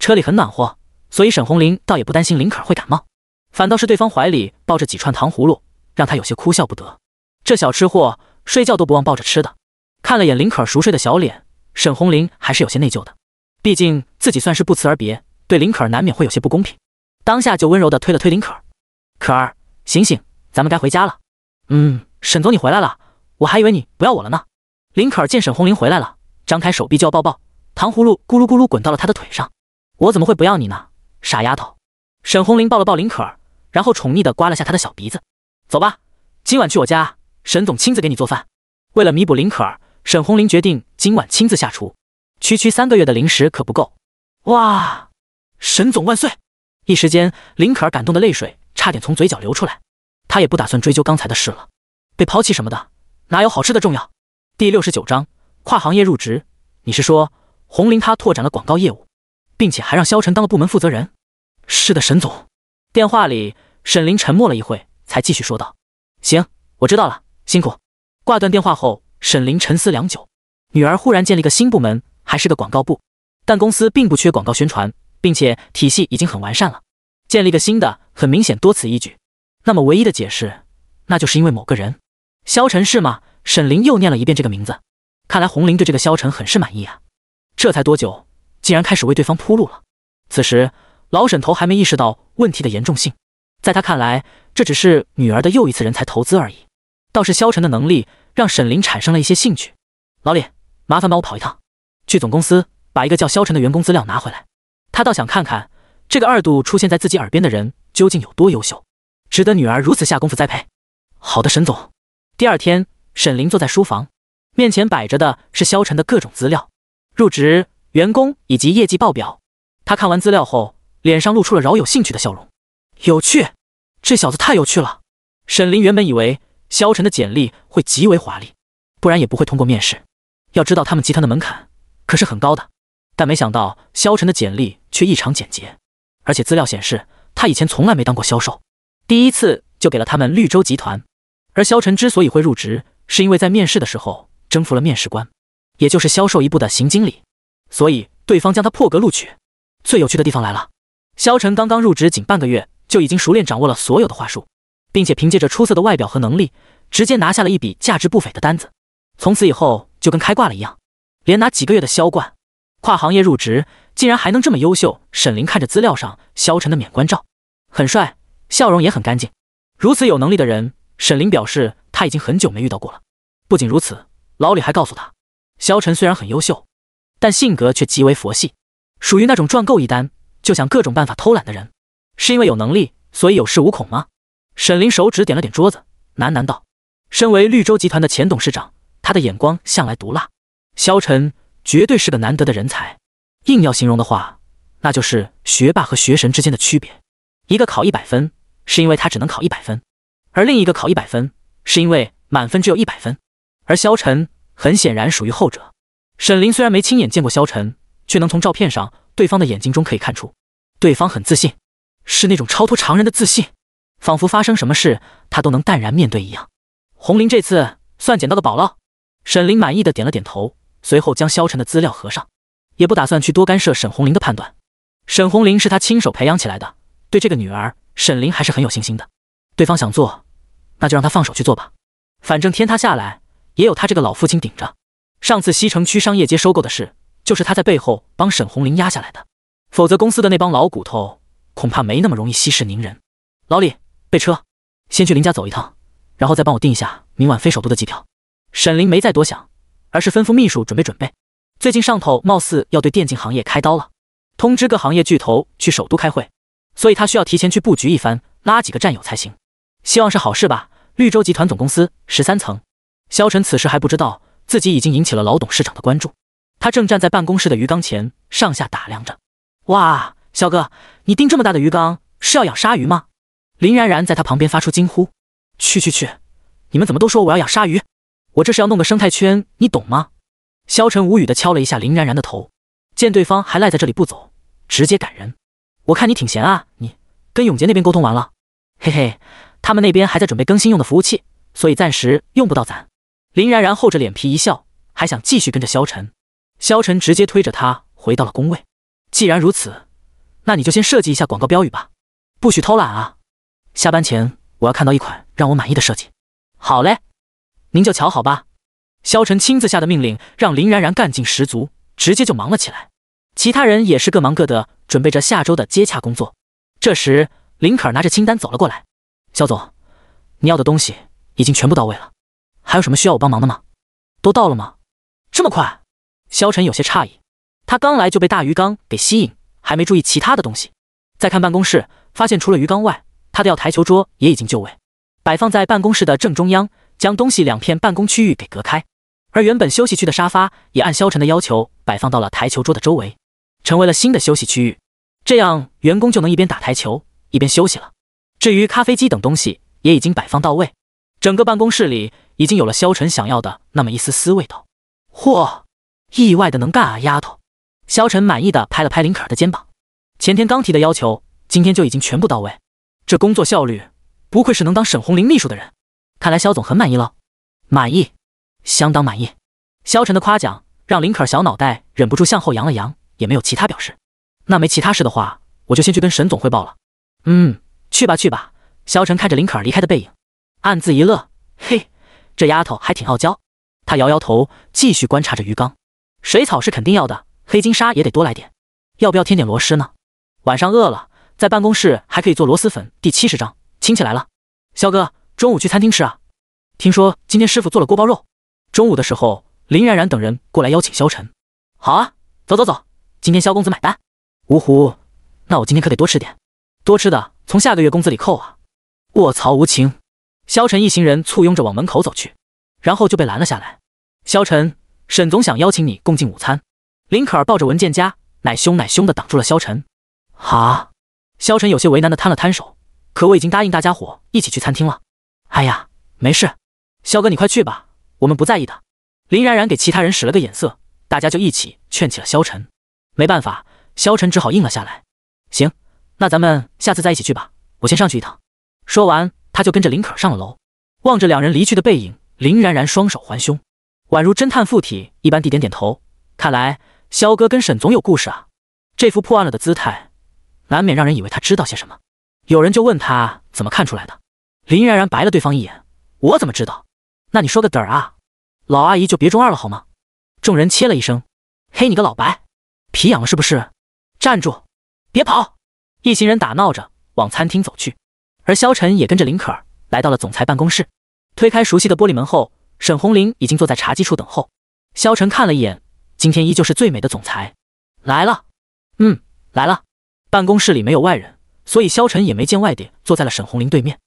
车里很暖和，所以沈红玲倒也不担心林可儿会感冒。反倒是对方怀里抱着几串糖葫芦，让她有些哭笑不得。这小吃货睡觉都不忘抱着吃的。看了眼林可儿熟睡的小脸，沈红玲还是有些内疚的，毕竟自己算是不辞而别，对林可儿难免会有些不公平。当下就温柔的推了推林可儿：“可儿，醒醒，咱们该回家了。”嗯。沈总，你回来了，我还以为你不要我了呢。林可儿见沈红林回来了，张开手臂就要抱抱，糖葫芦咕噜咕噜滚到了她的腿上。我怎么会不要你呢，傻丫头。沈红林抱了抱林可儿，然后宠溺的刮了下他的小鼻子。走吧，今晚去我家，沈总亲自给你做饭。为了弥补林可儿，沈红林决定今晚亲自下厨。区区三个月的零食可不够。哇，沈总万岁！一时间，林可儿感动的泪水差点从嘴角流出来。她也不打算追究刚才的事了。被抛弃什么的，哪有好吃的重要？第六十九章跨行业入职。你是说，红林他拓展了广告业务，并且还让萧晨当了部门负责人？是的，沈总。电话里，沈林沉默了一会，才继续说道：“行，我知道了，辛苦。”挂断电话后，沈林沉思良久。女儿忽然建立个新部门，还是个广告部，但公司并不缺广告宣传，并且体系已经很完善了，建立个新的，很明显多此一举。那么唯一的解释，那就是因为某个人。萧晨是吗？沈凌又念了一遍这个名字，看来红玲对这个萧晨很是满意啊。这才多久，竟然开始为对方铺路了。此时老沈头还没意识到问题的严重性，在他看来，这只是女儿的又一次人才投资而已。倒是萧晨的能力让沈凌产生了一些兴趣。老李，麻烦帮我跑一趟，去总公司把一个叫萧晨的员工资料拿回来。他倒想看看这个二度出现在自己耳边的人究竟有多优秀，值得女儿如此下功夫栽培。好的，沈总。第二天，沈林坐在书房，面前摆着的是萧晨的各种资料、入职员工以及业绩报表。他看完资料后，脸上露出了饶有兴趣的笑容。有趣，这小子太有趣了。沈林原本以为萧晨的简历会极为华丽，不然也不会通过面试。要知道，他们集团的门槛可是很高的。但没想到，萧晨的简历却异常简洁，而且资料显示他以前从来没当过销售，第一次就给了他们绿洲集团。而萧晨之所以会入职，是因为在面试的时候征服了面试官，也就是销售一部的邢经理，所以对方将他破格录取。最有趣的地方来了，萧晨刚刚入职仅半个月，就已经熟练掌握了所有的话术，并且凭借着出色的外表和能力，直接拿下了一笔价值不菲的单子。从此以后就跟开挂了一样，连拿几个月的销冠。跨行业入职竟然还能这么优秀。沈凌看着资料上萧晨的免冠照，很帅，笑容也很干净。如此有能力的人。沈林表示，他已经很久没遇到过了。不仅如此，老李还告诉他，萧晨虽然很优秀，但性格却极为佛系，属于那种赚够一单就想各种办法偷懒的人。是因为有能力，所以有恃无恐吗？沈林手指点了点桌子，喃喃道：“身为绿洲集团的前董事长，他的眼光向来毒辣。萧晨绝对是个难得的人才。硬要形容的话，那就是学霸和学神之间的区别。一个考一百分，是因为他只能考一百分。”而另一个考一百分，是因为满分只有一百分。而萧晨很显然属于后者。沈林虽然没亲眼见过萧晨，却能从照片上对方的眼睛中可以看出，对方很自信，是那种超脱常人的自信，仿佛发生什么事他都能淡然面对一样。红林这次算捡到的宝了。沈林满意的点了点头，随后将萧晨的资料合上，也不打算去多干涉沈红林的判断。沈红林是他亲手培养起来的，对这个女儿，沈林还是很有信心的。对方想做，那就让他放手去做吧。反正天塌下来也有他这个老父亲顶着。上次西城区商业街收购的事，就是他在背后帮沈红林压下来的，否则公司的那帮老骨头恐怕没那么容易息事宁人。老李，备车，先去林家走一趟，然后再帮我订一下明晚飞首都的机票。沈林没再多想，而是吩咐秘书准备准备。最近上头貌似要对电竞行业开刀了，通知各行业巨头去首都开会，所以他需要提前去布局一番，拉几个战友才行。希望是好事吧。绿洲集团总公司十三层，萧晨此时还不知道自己已经引起了老董事长的关注。他正站在办公室的鱼缸前，上下打量着。哇，肖哥，你订这么大的鱼缸是要养鲨鱼吗？林然然在他旁边发出惊呼。去去去，你们怎么都说我要养鲨鱼？我这是要弄个生态圈，你懂吗？萧晨无语的敲了一下林然然的头，见对方还赖在这里不走，直接赶人。我看你挺闲啊，你跟永杰那边沟通完了？嘿嘿。他们那边还在准备更新用的服务器，所以暂时用不到咱。林然然厚着脸皮一笑，还想继续跟着萧晨。萧晨直接推着他回到了工位。既然如此，那你就先设计一下广告标语吧，不许偷懒啊！下班前我要看到一款让我满意的设计。好嘞，您就瞧好吧。萧晨亲自下的命令，让林然然干劲十足，直接就忙了起来。其他人也是各忙各的，准备着下周的接洽工作。这时，林可儿拿着清单走了过来。肖总，你要的东西已经全部到位了，还有什么需要我帮忙的吗？都到了吗？这么快？肖晨有些诧异，他刚来就被大鱼缸给吸引，还没注意其他的东西。再看办公室，发现除了鱼缸外，他的要台球桌也已经就位，摆放在办公室的正中央，将东西两片办公区域给隔开。而原本休息区的沙发也按肖晨的要求摆放到了台球桌的周围，成为了新的休息区域。这样，员工就能一边打台球一边休息了。至于咖啡机等东西也已经摆放到位，整个办公室里已经有了萧晨想要的那么一丝丝味道。嚯，意外的能干啊，丫头！萧晨满意的拍了拍林可儿的肩膀。前天刚提的要求，今天就已经全部到位，这工作效率，不愧是能当沈红林秘书的人。看来萧总很满意了，满意，相当满意。萧晨的夸奖让林可儿小脑袋忍不住向后扬了扬，也没有其他表示。那没其他事的话，我就先去跟沈总汇报了。嗯。去吧去吧，萧晨看着林可儿离开的背影，暗自一乐，嘿，这丫头还挺傲娇。他摇摇头，继续观察着鱼缸，水草是肯定要的，黑金沙也得多来点，要不要添点螺蛳呢？晚上饿了，在办公室还可以做螺蛳粉。第七十章，亲戚来了，肖哥，中午去餐厅吃啊？听说今天师傅做了锅包肉。中午的时候，林冉冉等人过来邀请萧晨，好啊，走走走，今天萧公子买单。芜湖，那我今天可得多吃点，多吃的。从下个月工资里扣啊！卧槽，无情！萧晨一行人簇拥着往门口走去，然后就被拦了下来。萧晨，沈总想邀请你共进午餐。林可儿抱着文件夹，奶凶奶凶的挡住了萧晨。啊！萧晨有些为难的摊了摊手，可我已经答应大家伙一起去餐厅了。哎呀，没事，萧哥你快去吧，我们不在意的。林冉冉给其他人使了个眼色，大家就一起劝起了萧晨。没办法，萧晨只好应了下来。行。那咱们下次再一起去吧。我先上去一趟。说完，他就跟着林可上了楼。望着两人离去的背影，林然然双手环胸，宛如侦探附体一般地点点头。看来肖哥跟沈总有故事啊，这副破案了的姿态，难免让人以为他知道些什么。有人就问他怎么看出来的。林然然白了对方一眼：“我怎么知道？那你说个底儿啊！”老阿姨就别中二了好吗？众人切了一声：“嘿，你个老白，皮痒了是不是？站住，别跑！”一行人打闹着往餐厅走去，而萧晨也跟着林可儿来到了总裁办公室。推开熟悉的玻璃门后，沈红林已经坐在茶几处等候。萧晨看了一眼，今天依旧是最美的总裁来了，嗯，来了。办公室里没有外人，所以萧晨也没见外的坐在了沈红林对面，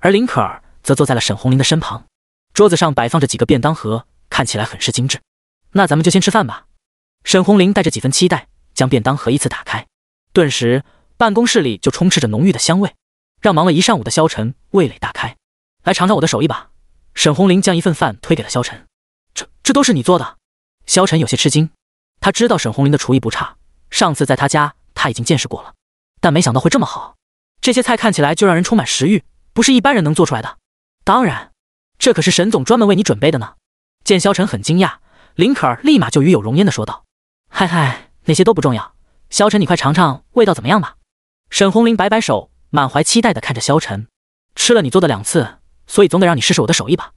而林可儿则坐在了沈红林的身旁。桌子上摆放着几个便当盒，看起来很是精致。那咱们就先吃饭吧。沈红林带着几分期待，将便当盒依次打开，顿时。办公室里就充斥着浓郁的香味，让忙了一上午的萧晨味蕾大开。来尝尝我的手艺吧！沈红林将一份饭推给了萧晨。这、这都是你做的？萧晨有些吃惊。他知道沈红林的厨艺不差，上次在他家他已经见识过了，但没想到会这么好。这些菜看起来就让人充满食欲，不是一般人能做出来的。当然，这可是沈总专门为你准备的呢。见萧晨很惊讶，林可儿立马就与有容焉的说道：“嗨嗨，那些都不重要。萧晨，你快尝尝味道怎么样吧。”沈红林摆摆手，满怀期待的看着萧晨。吃了你做的两次，所以总得让你试试我的手艺吧。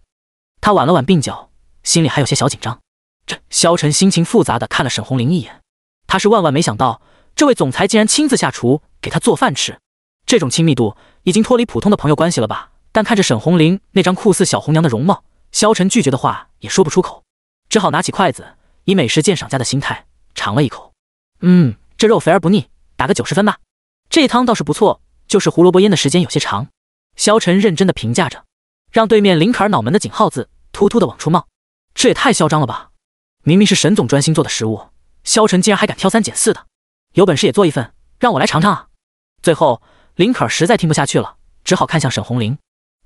他挽了挽鬓角，心里还有些小紧张。这萧晨心情复杂的看了沈红林一眼，他是万万没想到，这位总裁竟然亲自下厨给他做饭吃。这种亲密度已经脱离普通的朋友关系了吧？但看着沈红林那张酷似小红娘的容貌，萧晨拒绝的话也说不出口，只好拿起筷子，以美食鉴赏家的心态尝了一口。嗯，这肉肥而不腻，打个九十分吧。这汤倒是不错，就是胡萝卜腌的时间有些长。萧晨认真的评价着，让对面林可儿脑门的井号字突突的往出冒，这也太嚣张了吧！明明是沈总专心做的食物，萧晨竟然还敢挑三拣四的，有本事也做一份让我来尝尝啊！最后，林可儿实在听不下去了，只好看向沈红林，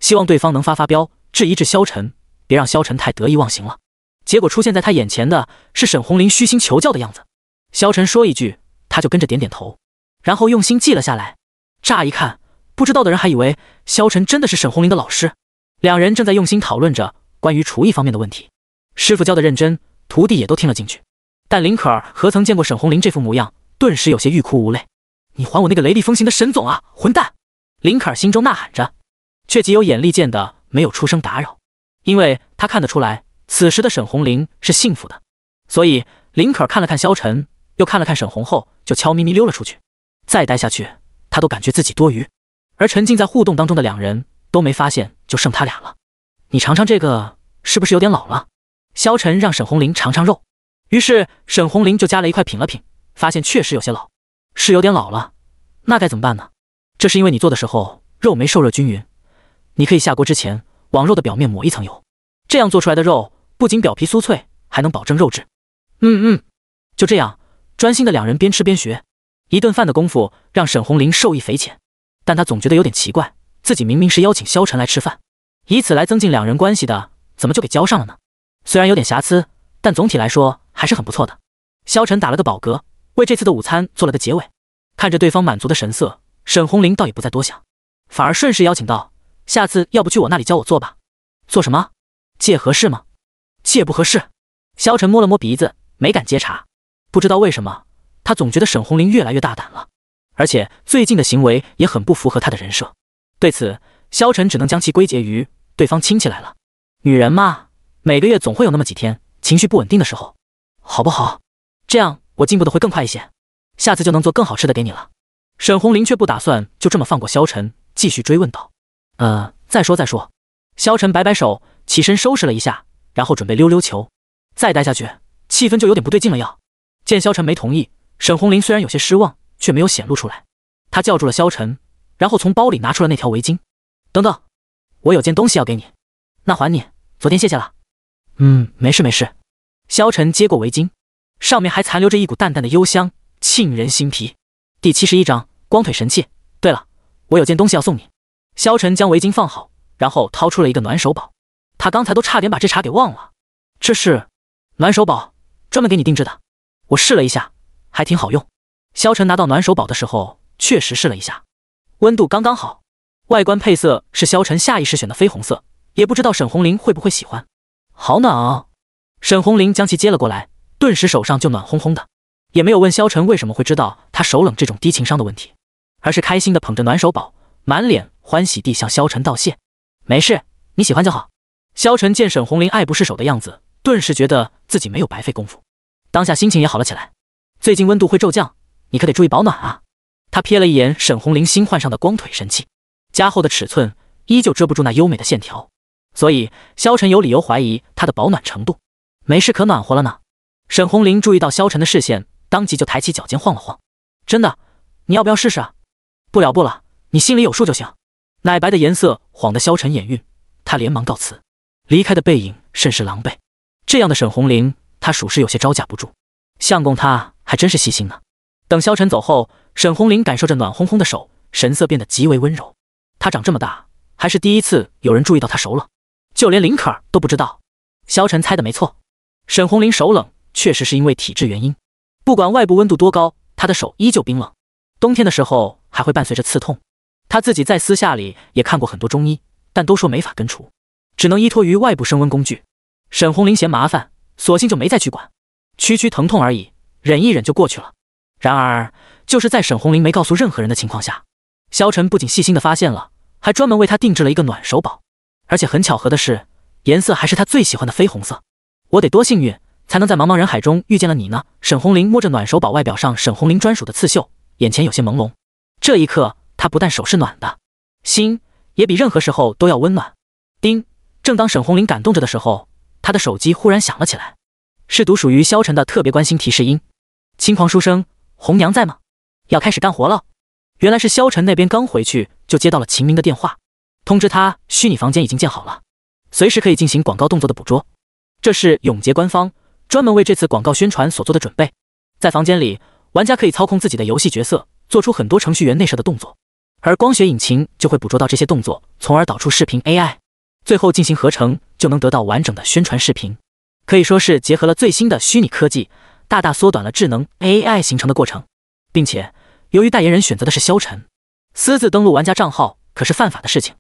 希望对方能发发飙，质疑质萧晨，别让萧晨太得意忘形了。结果出现在他眼前的是沈红林虚心求教的样子，萧晨说一句，他就跟着点点头。然后用心记了下来，乍一看，不知道的人还以为萧晨真的是沈红林的老师。两人正在用心讨论着关于厨艺方面的问题，师傅教的认真，徒弟也都听了进去。但林可儿何曾见过沈红林这副模样，顿时有些欲哭无泪。你还我那个雷厉风行的沈总啊，混蛋！林可儿心中呐喊着，却极有眼力见的没有出声打扰，因为他看得出来，此时的沈红林是幸福的。所以林可儿看了看萧晨，又看了看沈红后，就悄咪咪溜了出去。再待下去，他都感觉自己多余。而沉浸在互动当中的两人，都没发现就剩他俩了。你尝尝这个，是不是有点老了？萧晨让沈红林尝尝肉，于是沈红林就夹了一块品了品，发现确实有些老，是有点老了。那该怎么办呢？这是因为你做的时候肉没受热均匀。你可以下锅之前，往肉的表面抹一层油，这样做出来的肉不仅表皮酥脆，还能保证肉质。嗯嗯，就这样，专心的两人边吃边学。一顿饭的功夫让沈红林受益匪浅，但他总觉得有点奇怪，自己明明是邀请萧晨来吃饭，以此来增进两人关系的，怎么就给交上了呢？虽然有点瑕疵，但总体来说还是很不错的。萧晨打了个饱嗝，为这次的午餐做了个结尾。看着对方满足的神色，沈红林倒也不再多想，反而顺势邀请道：“下次要不去我那里教我做吧？”“做什么？借合适吗？”“借不合适。”萧晨摸了摸鼻子，没敢接茬。不知道为什么。他总觉得沈红林越来越大胆了，而且最近的行为也很不符合他的人设。对此，萧晨只能将其归结于对方亲戚来了。女人嘛，每个月总会有那么几天情绪不稳定的时候，好不好？这样我进步的会更快一些，下次就能做更好吃的给你了。沈红林却不打算就这么放过萧晨，继续追问道：“呃，再说再说。”萧晨摆摆手，起身收拾了一下，然后准备溜溜球。再待下去，气氛就有点不对劲了。要见萧晨没同意。沈红林虽然有些失望，却没有显露出来。他叫住了萧晨，然后从包里拿出了那条围巾。等等，我有件东西要给你。那还你，昨天谢谢了。嗯，没事没事。萧晨接过围巾，上面还残留着一股淡淡的幽香，沁人心脾。第七十一章光腿神器。对了，我有件东西要送你。萧晨将围巾放好，然后掏出了一个暖手宝。他刚才都差点把这茬给忘了。这是暖手宝，专门给你定制的。我试了一下。还挺好用。萧晨拿到暖手宝的时候，确实试了一下，温度刚刚好。外观配色是萧晨下意识选的绯红色，也不知道沈红林会不会喜欢。好暖哦！沈红林将其接了过来，顿时手上就暖烘烘的，也没有问萧晨为什么会知道他手冷这种低情商的问题，而是开心的捧着暖手宝，满脸欢喜地向萧晨道谢。没事，你喜欢就好。萧晨见沈红林爱不释手的样子，顿时觉得自己没有白费功夫，当下心情也好了起来。最近温度会骤降，你可得注意保暖啊！他瞥了一眼沈红玲新换上的光腿神器，加厚的尺寸依旧遮不住那优美的线条，所以萧晨有理由怀疑她的保暖程度。没事，可暖和了呢。沈红玲注意到萧晨的视线，当即就抬起脚尖晃了晃。真的，你要不要试试啊？不了不了，你心里有数就行。奶白的颜色晃得萧晨眼晕，他连忙告辞，离开的背影甚是狼狈。这样的沈红玲，他属实有些招架不住。相公，他。还真是细心呢。等萧晨走后，沈红林感受着暖烘烘的手，神色变得极为温柔。他长这么大，还是第一次有人注意到他手冷，就连林可儿都不知道。萧晨猜的没错，沈红林手冷确实是因为体质原因。不管外部温度多高，他的手依旧冰冷。冬天的时候还会伴随着刺痛。他自己在私下里也看过很多中医，但都说没法根除，只能依托于外部升温工具。沈红林嫌麻烦，索性就没再去管，区区疼痛而已。忍一忍就过去了。然而，就是在沈红林没告诉任何人的情况下，萧晨不仅细心的发现了，还专门为他定制了一个暖手宝，而且很巧合的是，颜色还是他最喜欢的绯红色。我得多幸运，才能在茫茫人海中遇见了你呢？沈红林摸着暖手宝外表上沈红林专属的刺绣，眼前有些朦胧。这一刻，他不但手是暖的，心也比任何时候都要温暖。叮！正当沈红林感动着的时候，他的手机忽然响了起来，是独属于萧晨的特别关心提示音。轻狂书生，红娘在吗？要开始干活了。原来是萧晨那边刚回去就接到了秦明的电话，通知他虚拟房间已经建好了，随时可以进行广告动作的捕捉。这是永杰官方专门为这次广告宣传所做的准备。在房间里，玩家可以操控自己的游戏角色，做出很多程序员内设的动作，而光学引擎就会捕捉到这些动作，从而导出视频 AI，最后进行合成，就能得到完整的宣传视频。可以说是结合了最新的虚拟科技。大大缩短了智能 A I 形成的过程，并且由于代言人选择的是萧晨，私自登录玩家账号可是犯法的事情，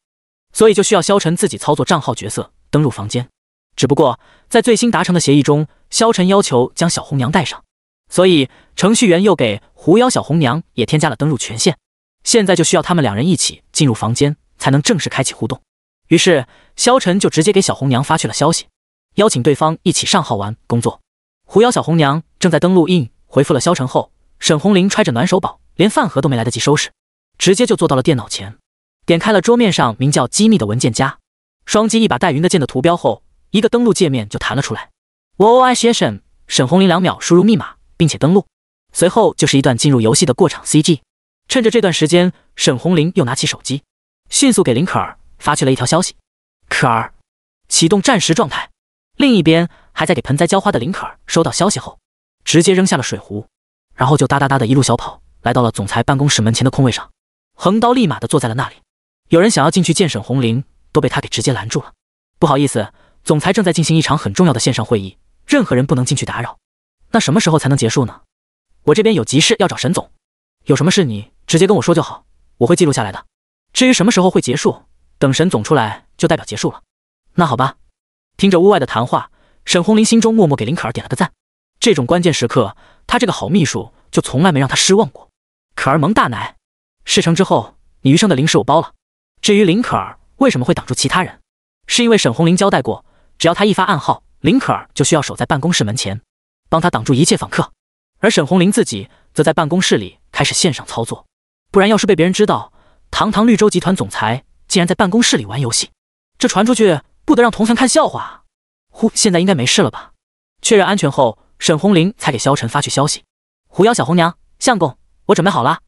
所以就需要萧晨自己操作账号角色登录房间。只不过在最新达成的协议中，萧晨要求将小红娘带上，所以程序员又给狐妖小红娘也添加了登录权限。现在就需要他们两人一起进入房间才能正式开启互动。于是萧晨就直接给小红娘发去了消息，邀请对方一起上号玩工作。狐妖小红娘。正在登录 in，回复了萧晨后，沈红林揣着暖手宝，连饭盒都没来得及收拾，直接就坐到了电脑前，点开了桌面上名叫“机密”的文件夹，双击一把带云的键的图标后，一个登录界面就弹了出来。O I s e 沈红林两秒输入密码并且登录，随后就是一段进入游戏的过场 CG。趁着这段时间，沈红林又拿起手机，迅速给林可儿发去了一条消息：“可儿，启动战时状态。”另一边还在给盆栽浇花的林可儿收到消息后。直接扔下了水壶，然后就哒哒哒的一路小跑，来到了总裁办公室门前的空位上，横刀立马的坐在了那里。有人想要进去见沈红林，都被他给直接拦住了。不好意思，总裁正在进行一场很重要的线上会议，任何人不能进去打扰。那什么时候才能结束呢？我这边有急事要找沈总，有什么事你直接跟我说就好，我会记录下来的。至于什么时候会结束，等沈总出来就代表结束了。那好吧。听着屋外的谈话，沈红林心中默默给林可儿点了个赞。这种关键时刻，他这个好秘书就从来没让他失望过。可儿蒙大奶，事成之后，你余生的零食我包了。至于林可儿为什么会挡住其他人，是因为沈红林交代过，只要他一发暗号，林可儿就需要守在办公室门前，帮他挡住一切访客。而沈红林自己则在办公室里开始线上操作。不然要是被别人知道，堂堂绿洲集团总裁竟然在办公室里玩游戏，这传出去不得让同行看笑话啊！呼，现在应该没事了吧？确认安全后。沈红林才给萧晨发去消息：“狐妖小红娘，相公，我准备好了。”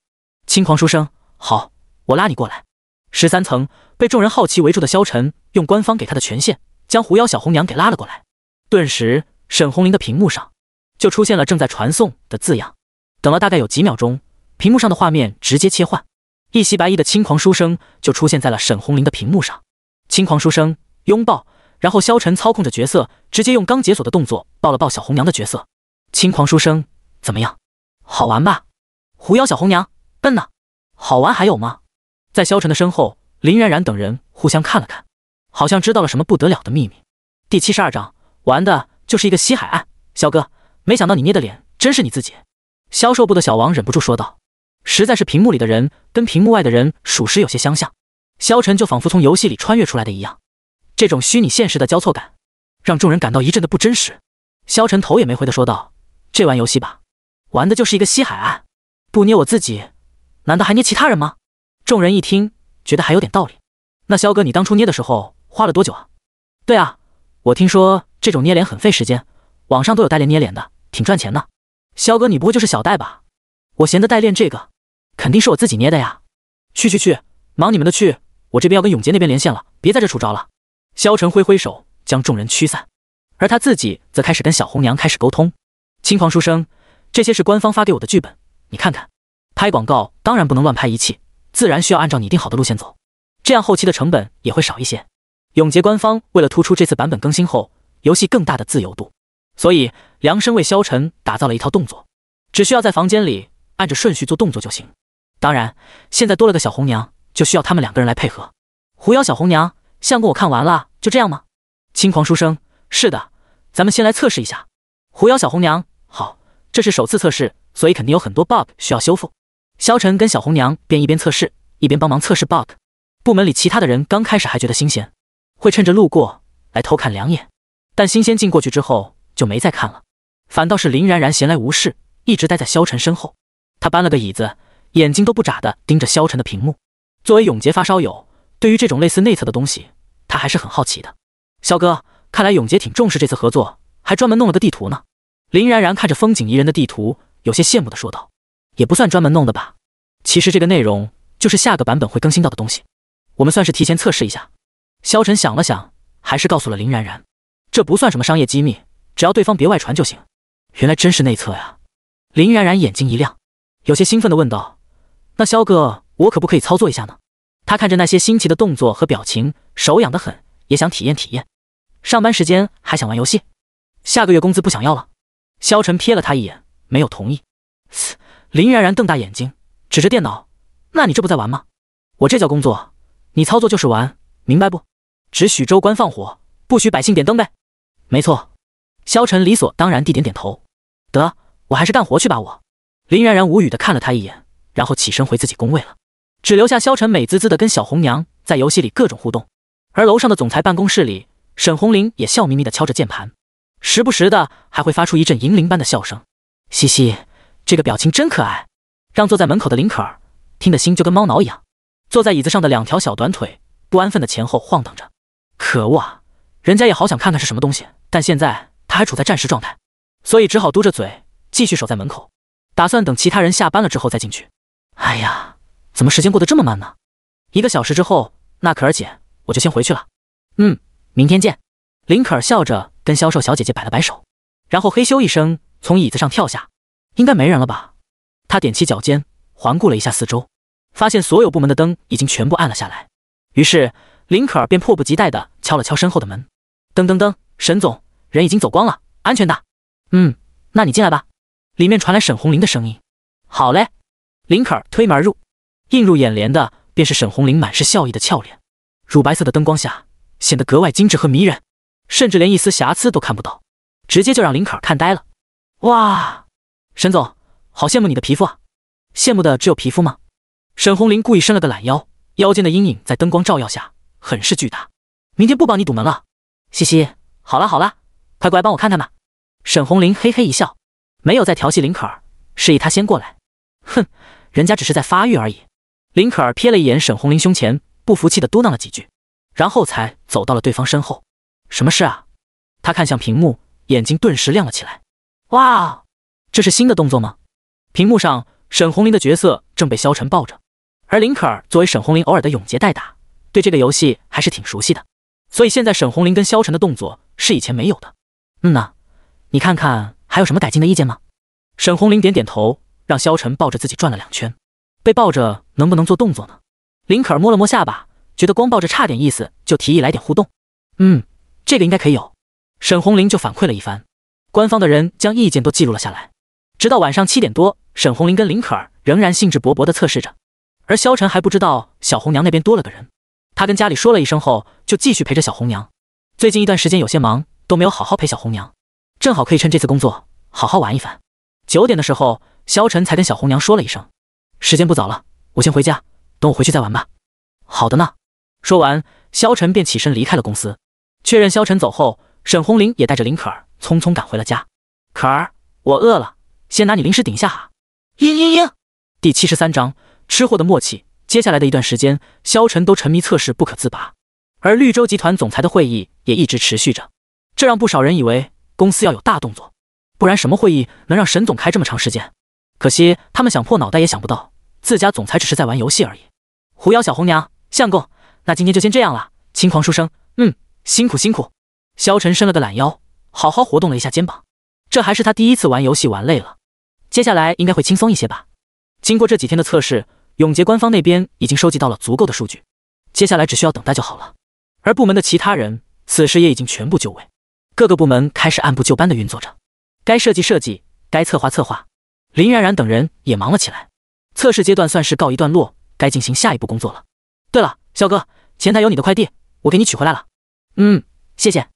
轻狂书生，好，我拉你过来。十三层被众人好奇围住的萧晨，用官方给他的权限，将狐妖小红娘给拉了过来。顿时，沈红林的屏幕上就出现了正在传送的字样。等了大概有几秒钟，屏幕上的画面直接切换，一袭白衣的轻狂书生就出现在了沈红林的屏幕上。轻狂书生，拥抱。然后萧晨操控着角色，直接用刚解锁的动作抱了抱小红娘的角色。轻狂书生，怎么样？好玩吧？狐妖小红娘，笨呐！好玩还有吗？在萧晨的身后，林冉冉等人互相看了看，好像知道了什么不得了的秘密。第七十二章，玩的就是一个西海岸。萧哥，没想到你捏的脸真是你自己。销售部的小王忍不住说道：“实在是屏幕里的人跟屏幕外的人属实有些相像。”萧晨就仿佛从游戏里穿越出来的一样。这种虚拟现实的交错感，让众人感到一阵的不真实。萧晨头也没回的说道：“这玩游戏吧，玩的就是一个西海岸，不捏我自己，难道还捏其他人吗？”众人一听，觉得还有点道理。那萧哥，你当初捏的时候花了多久啊？对啊，我听说这种捏脸很费时间，网上都有代练捏脸的，挺赚钱的。萧哥，你不会就是小戴吧？我闲的代练这个，肯定是我自己捏的呀。去去去，忙你们的去，我这边要跟永杰那边连线了，别在这出招了。萧晨挥挥手，将众人驱散，而他自己则开始跟小红娘开始沟通。轻狂书生，这些是官方发给我的剧本，你看看。拍广告当然不能乱拍一气，自然需要按照拟定好的路线走，这样后期的成本也会少一些。永劫官方为了突出这次版本更新后游戏更大的自由度，所以量身为萧晨打造了一套动作，只需要在房间里按着顺序做动作就行。当然，现在多了个小红娘，就需要他们两个人来配合。狐妖小红娘。相公，我看完了，就这样吗？轻狂书生，是的，咱们先来测试一下。狐妖小红娘，好，这是首次测试，所以肯定有很多 bug 需要修复。萧晨跟小红娘便一边测试，一边帮忙测试 bug。部门里其他的人刚开始还觉得新鲜，会趁着路过来偷看两眼，但新鲜劲过去之后就没再看了。反倒是林然然闲来无事，一直待在萧晨身后。他搬了个椅子，眼睛都不眨的盯着萧晨的屏幕。作为永劫发烧友。对于这种类似内测的东西，他还是很好奇的。肖哥，看来永杰挺重视这次合作，还专门弄了个地图呢。林然然看着风景宜人的地图，有些羡慕的说道：“也不算专门弄的吧？其实这个内容就是下个版本会更新到的东西，我们算是提前测试一下。”肖晨想了想，还是告诉了林然然：“这不算什么商业机密，只要对方别外传就行。”原来真是内测呀！林然然眼睛一亮，有些兴奋的问道：“那肖哥，我可不可以操作一下呢？”他看着那些新奇的动作和表情，手痒得很，也想体验体验。上班时间还想玩游戏，下个月工资不想要了。萧晨瞥了他一眼，没有同意。林然然瞪大眼睛，指着电脑：“那你这不在玩吗？我这叫工作，你操作就是玩，明白不？只许州官放火，不许百姓点灯呗。”没错。萧晨理所当然地点点头：“得，我还是干活去吧。”我。林然然无语地看了他一眼，然后起身回自己工位了。只留下萧晨美滋滋的跟小红娘在游戏里各种互动，而楼上的总裁办公室里，沈红玲也笑眯眯的敲着键盘，时不时的还会发出一阵银铃般的笑声，嘻嘻，这个表情真可爱，让坐在门口的林可儿听得心就跟猫挠一样，坐在椅子上的两条小短腿不安分的前后晃荡着，可恶啊，人家也好想看看是什么东西，但现在他还处在战时状态，所以只好嘟着嘴继续守在门口，打算等其他人下班了之后再进去。哎呀！怎么时间过得这么慢呢？一个小时之后，那可儿姐，我就先回去了。嗯，明天见。林可儿笑着跟销售小姐姐摆了摆手，然后嘿咻一声从椅子上跳下。应该没人了吧？她踮起脚尖环顾了一下四周，发现所有部门的灯已经全部暗了下来。于是林可儿便迫不及待地敲了敲身后的门。噔噔噔，沈总，人已经走光了，安全的。嗯，那你进来吧。里面传来沈红林的声音。好嘞。林可儿推门而入。映入眼帘的便是沈红林满是笑意的俏脸，乳白色的灯光下显得格外精致和迷人，甚至连一丝瑕疵都看不到，直接就让林可儿看呆了。哇，沈总，好羡慕你的皮肤啊！羡慕的只有皮肤吗？沈红林故意伸了个懒腰，腰间的阴影在灯光照耀下很是巨大。明天不帮你堵门了，嘻嘻。好了好了，快过来帮我看看吧。沈红林嘿嘿一笑，没有在调戏林可儿，示意她先过来。哼，人家只是在发育而已。林可儿瞥了一眼沈红林胸前，不服气的嘟囔了几句，然后才走到了对方身后。什么事啊？他看向屏幕，眼睛顿时亮了起来。哇，这是新的动作吗？屏幕上，沈红林的角色正被萧晨抱着，而林可儿作为沈红林偶尔的永劫代打，对这个游戏还是挺熟悉的。所以现在沈红林跟萧晨的动作是以前没有的。嗯呐，你看看还有什么改进的意见吗？沈红林点点头，让萧晨抱着自己转了两圈。被抱着能不能做动作呢？林可儿摸了摸下巴，觉得光抱着差点意思，就提议来点互动。嗯，这个应该可以有。沈红林就反馈了一番，官方的人将意见都记录了下来。直到晚上七点多，沈红林跟林可儿仍然兴致勃勃地测试着。而萧晨还不知道小红娘那边多了个人，他跟家里说了一声后，就继续陪着小红娘。最近一段时间有些忙，都没有好好陪小红娘，正好可以趁这次工作好好玩一番。九点的时候，萧晨才跟小红娘说了一声。时间不早了，我先回家，等我回去再玩吧。好的呢。说完，萧晨便起身离开了公司。确认萧晨走后，沈红玲也带着林可儿匆匆赶回了家。可儿，我饿了，先拿你零食顶一下哈。嘤嘤嘤。第七十三章吃货的默契。接下来的一段时间，萧晨都沉迷测试不可自拔，而绿洲集团总裁的会议也一直持续着，这让不少人以为公司要有大动作，不然什么会议能让沈总开这么长时间？可惜他们想破脑袋也想不到。自家总裁只是在玩游戏而已。狐妖小红娘，相公，那今天就先这样了。轻狂书生，嗯，辛苦辛苦。萧晨伸了个懒腰，好好活动了一下肩膀。这还是他第一次玩游戏玩累了，接下来应该会轻松一些吧。经过这几天的测试，永劫官方那边已经收集到了足够的数据，接下来只需要等待就好了。而部门的其他人此时也已经全部就位，各个部门开始按部就班的运作着，该设计设计，该策划策划。林然然等人也忙了起来。测试阶段算是告一段落，该进行下一步工作了。对了，肖哥，前台有你的快递，我给你取回来了。嗯，谢谢。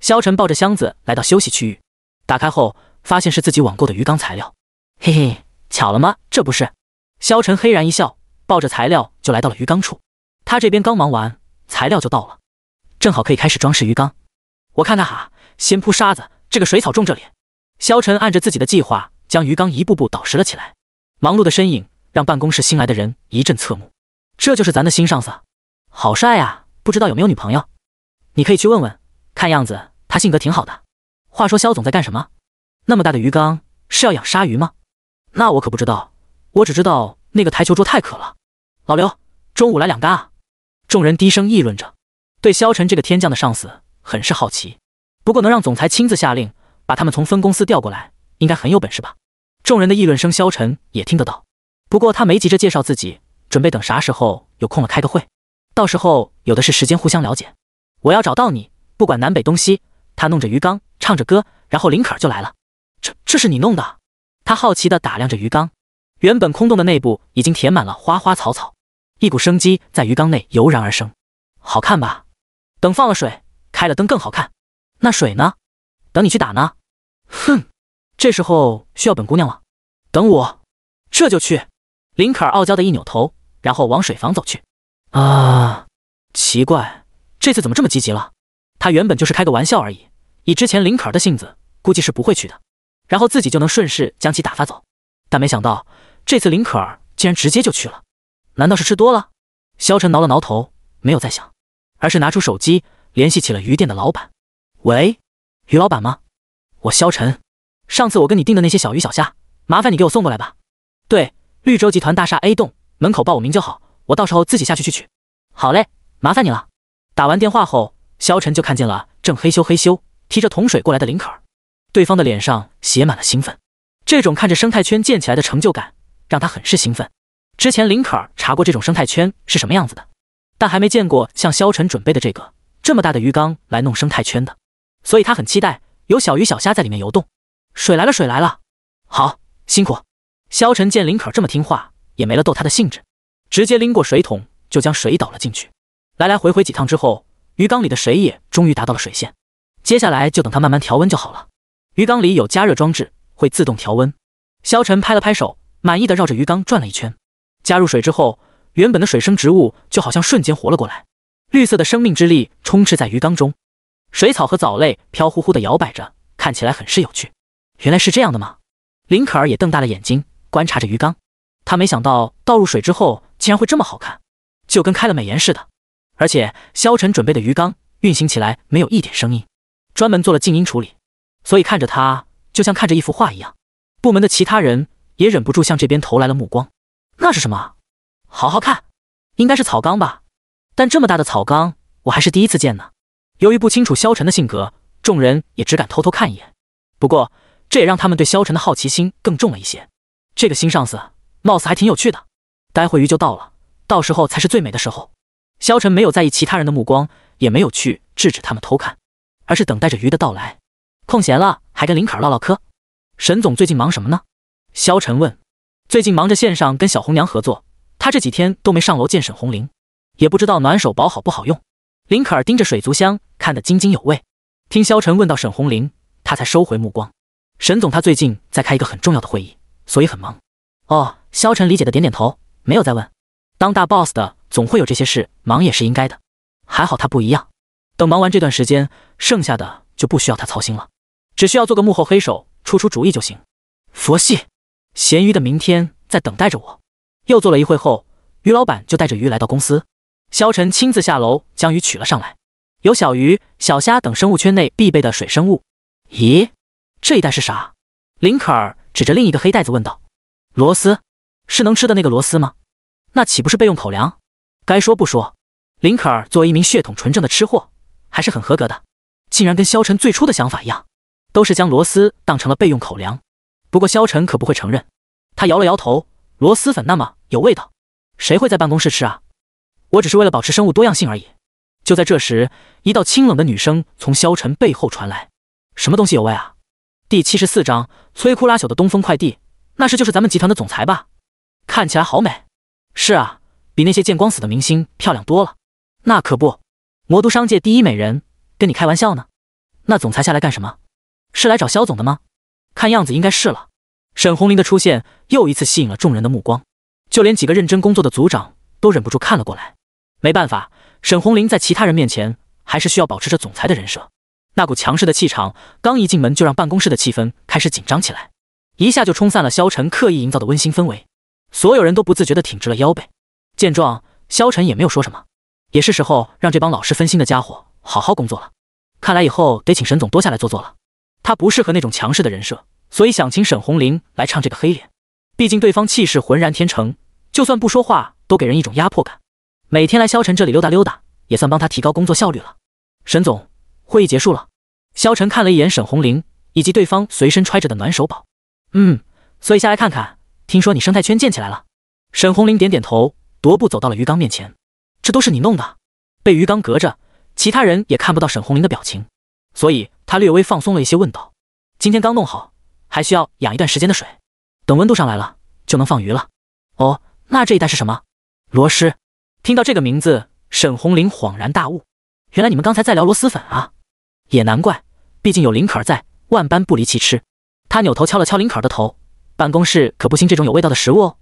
肖晨抱着箱子来到休息区域，打开后发现是自己网购的鱼缸材料。嘿嘿，巧了吗？这不是？肖晨嘿然一笑，抱着材料就来到了鱼缸处。他这边刚忙完，材料就到了，正好可以开始装饰鱼缸。我看看哈，先铺沙子，这个水草种这里。肖晨按着自己的计划，将鱼缸一步步倒拾了起来，忙碌的身影。让办公室新来的人一阵侧目，这就是咱的新上司，好帅啊！不知道有没有女朋友，你可以去问问。看样子他性格挺好的。话说肖总在干什么？那么大的鱼缸是要养鲨鱼吗？那我可不知道，我只知道那个台球桌太渴了。老刘，中午来两杆啊！众人低声议论着，对肖晨这个天降的上司很是好奇。不过能让总裁亲自下令把他们从分公司调过来，应该很有本事吧？众人的议论声，肖晨也听得到。不过他没急着介绍自己，准备等啥时候有空了开个会，到时候有的是时间互相了解。我要找到你，不管南北东西。他弄着鱼缸，唱着歌，然后林可儿就来了。这这是你弄的？他好奇地打量着鱼缸，原本空洞的内部已经填满了花花草草，一股生机在鱼缸内油然而生。好看吧？等放了水，开了灯更好看。那水呢？等你去打呢。哼，这时候需要本姑娘了。等我，这就去。林可儿傲娇的一扭头，然后往水房走去。啊，奇怪，这次怎么这么积极了？他原本就是开个玩笑而已，以之前林可儿的性子，估计是不会去的，然后自己就能顺势将其打发走。但没想到这次林可儿竟然直接就去了，难道是吃多了？萧晨挠了挠头，没有再想，而是拿出手机联系起了鱼店的老板：“喂，于老板吗？我萧晨，上次我跟你订的那些小鱼小虾，麻烦你给我送过来吧。”对。绿洲集团大厦 A 栋门口报我名就好，我到时候自己下去去取。好嘞，麻烦你了。打完电话后，萧晨就看见了正嘿咻嘿咻提着桶水过来的林可儿，对方的脸上写满了兴奋。这种看着生态圈建起来的成就感，让他很是兴奋。之前林可儿查过这种生态圈是什么样子的，但还没见过像萧晨准备的这个这么大的鱼缸来弄生态圈的，所以他很期待有小鱼小虾在里面游动。水来了，水来了，好辛苦。萧晨见林可儿这么听话，也没了逗她的兴致，直接拎过水桶就将水倒了进去。来来回回几趟之后，鱼缸里的水也终于达到了水线。接下来就等它慢慢调温就好了。鱼缸里有加热装置，会自动调温。萧晨拍了拍手，满意的绕着鱼缸转了一圈。加入水之后，原本的水生植物就好像瞬间活了过来，绿色的生命之力充斥在鱼缸中，水草和藻类飘忽忽的摇摆着，看起来很是有趣。原来是这样的吗？林可儿也瞪大了眼睛。观察着鱼缸，他没想到倒入水之后竟然会这么好看，就跟开了美颜似的。而且萧晨准备的鱼缸运行起来没有一点声音，专门做了静音处理，所以看着他就像看着一幅画一样。部门的其他人也忍不住向这边投来了目光。那是什么？好好看，应该是草缸吧？但这么大的草缸我还是第一次见呢。由于不清楚萧晨的性格，众人也只敢偷偷看一眼。不过这也让他们对萧晨的好奇心更重了一些。这个新上司貌似还挺有趣的，待会鱼就到了，到时候才是最美的时候。萧晨没有在意其他人的目光，也没有去制止他们偷看，而是等待着鱼的到来。空闲了，还跟林可儿唠唠嗑。沈总最近忙什么呢？萧晨问。最近忙着线上跟小红娘合作，他这几天都没上楼见沈红玲，也不知道暖手宝好不好用。林可儿盯着水族箱看得津津有味，听萧晨问到沈红玲，他才收回目光。沈总他最近在开一个很重要的会议。所以很忙，哦。萧晨理解的点点头，没有再问。当大 boss 的总会有这些事，忙也是应该的。还好他不一样，等忙完这段时间，剩下的就不需要他操心了，只需要做个幕后黑手，出出主意就行。佛系，咸鱼的明天在等待着我。又坐了一会后，于老板就带着鱼来到公司。萧晨亲自下楼将鱼取了上来，有小鱼、小虾等生物圈内必备的水生物。咦，这一袋是啥？林可儿。指着另一个黑袋子问道：“螺丝，是能吃的那个螺丝吗？那岂不是备用口粮？该说不说，林可儿作为一名血统纯正的吃货，还是很合格的。竟然跟萧晨最初的想法一样，都是将螺丝当成了备用口粮。不过萧晨可不会承认。他摇了摇头：‘螺丝粉那么有味道，谁会在办公室吃啊？’我只是为了保持生物多样性而已。’就在这时，一道清冷的女声从萧晨背后传来：‘什么东西有味啊？’第七十四章摧枯拉朽的东风快递，那是就是咱们集团的总裁吧？看起来好美。是啊，比那些见光死的明星漂亮多了。那可不，魔都商界第一美人，跟你开玩笑呢。那总裁下来干什么？是来找肖总的吗？看样子应该是了。沈红林的出现又一次吸引了众人的目光，就连几个认真工作的组长都忍不住看了过来。没办法，沈红林在其他人面前还是需要保持着总裁的人设。那股强势的气场，刚一进门就让办公室的气氛开始紧张起来，一下就冲散了萧晨刻意营造的温馨氛围。所有人都不自觉地挺直了腰背。见状，萧晨也没有说什么，也是时候让这帮老实分心的家伙好好工作了。看来以后得请沈总多下来坐坐了。他不适合那种强势的人设，所以想请沈红玲来唱这个黑脸。毕竟对方气势浑然天成，就算不说话都给人一种压迫感。每天来萧晨这里溜达溜达，也算帮他提高工作效率了。沈总。会议结束了，萧晨看了一眼沈红玲以及对方随身揣着的暖手宝，嗯，所以下来看看。听说你生态圈建起来了，沈红玲点点头，踱步走到了鱼缸面前。这都是你弄的。被鱼缸隔着，其他人也看不到沈红玲的表情，所以她略微放松了一些，问道：“今天刚弄好，还需要养一段时间的水，等温度上来了就能放鱼了。”哦，那这一带是什么？螺蛳。听到这个名字，沈红玲恍然大悟，原来你们刚才在聊螺蛳粉啊。也难怪，毕竟有林可儿在，万般不离其吃。他扭头敲了敲林可儿的头，办公室可不兴这种有味道的食物哦。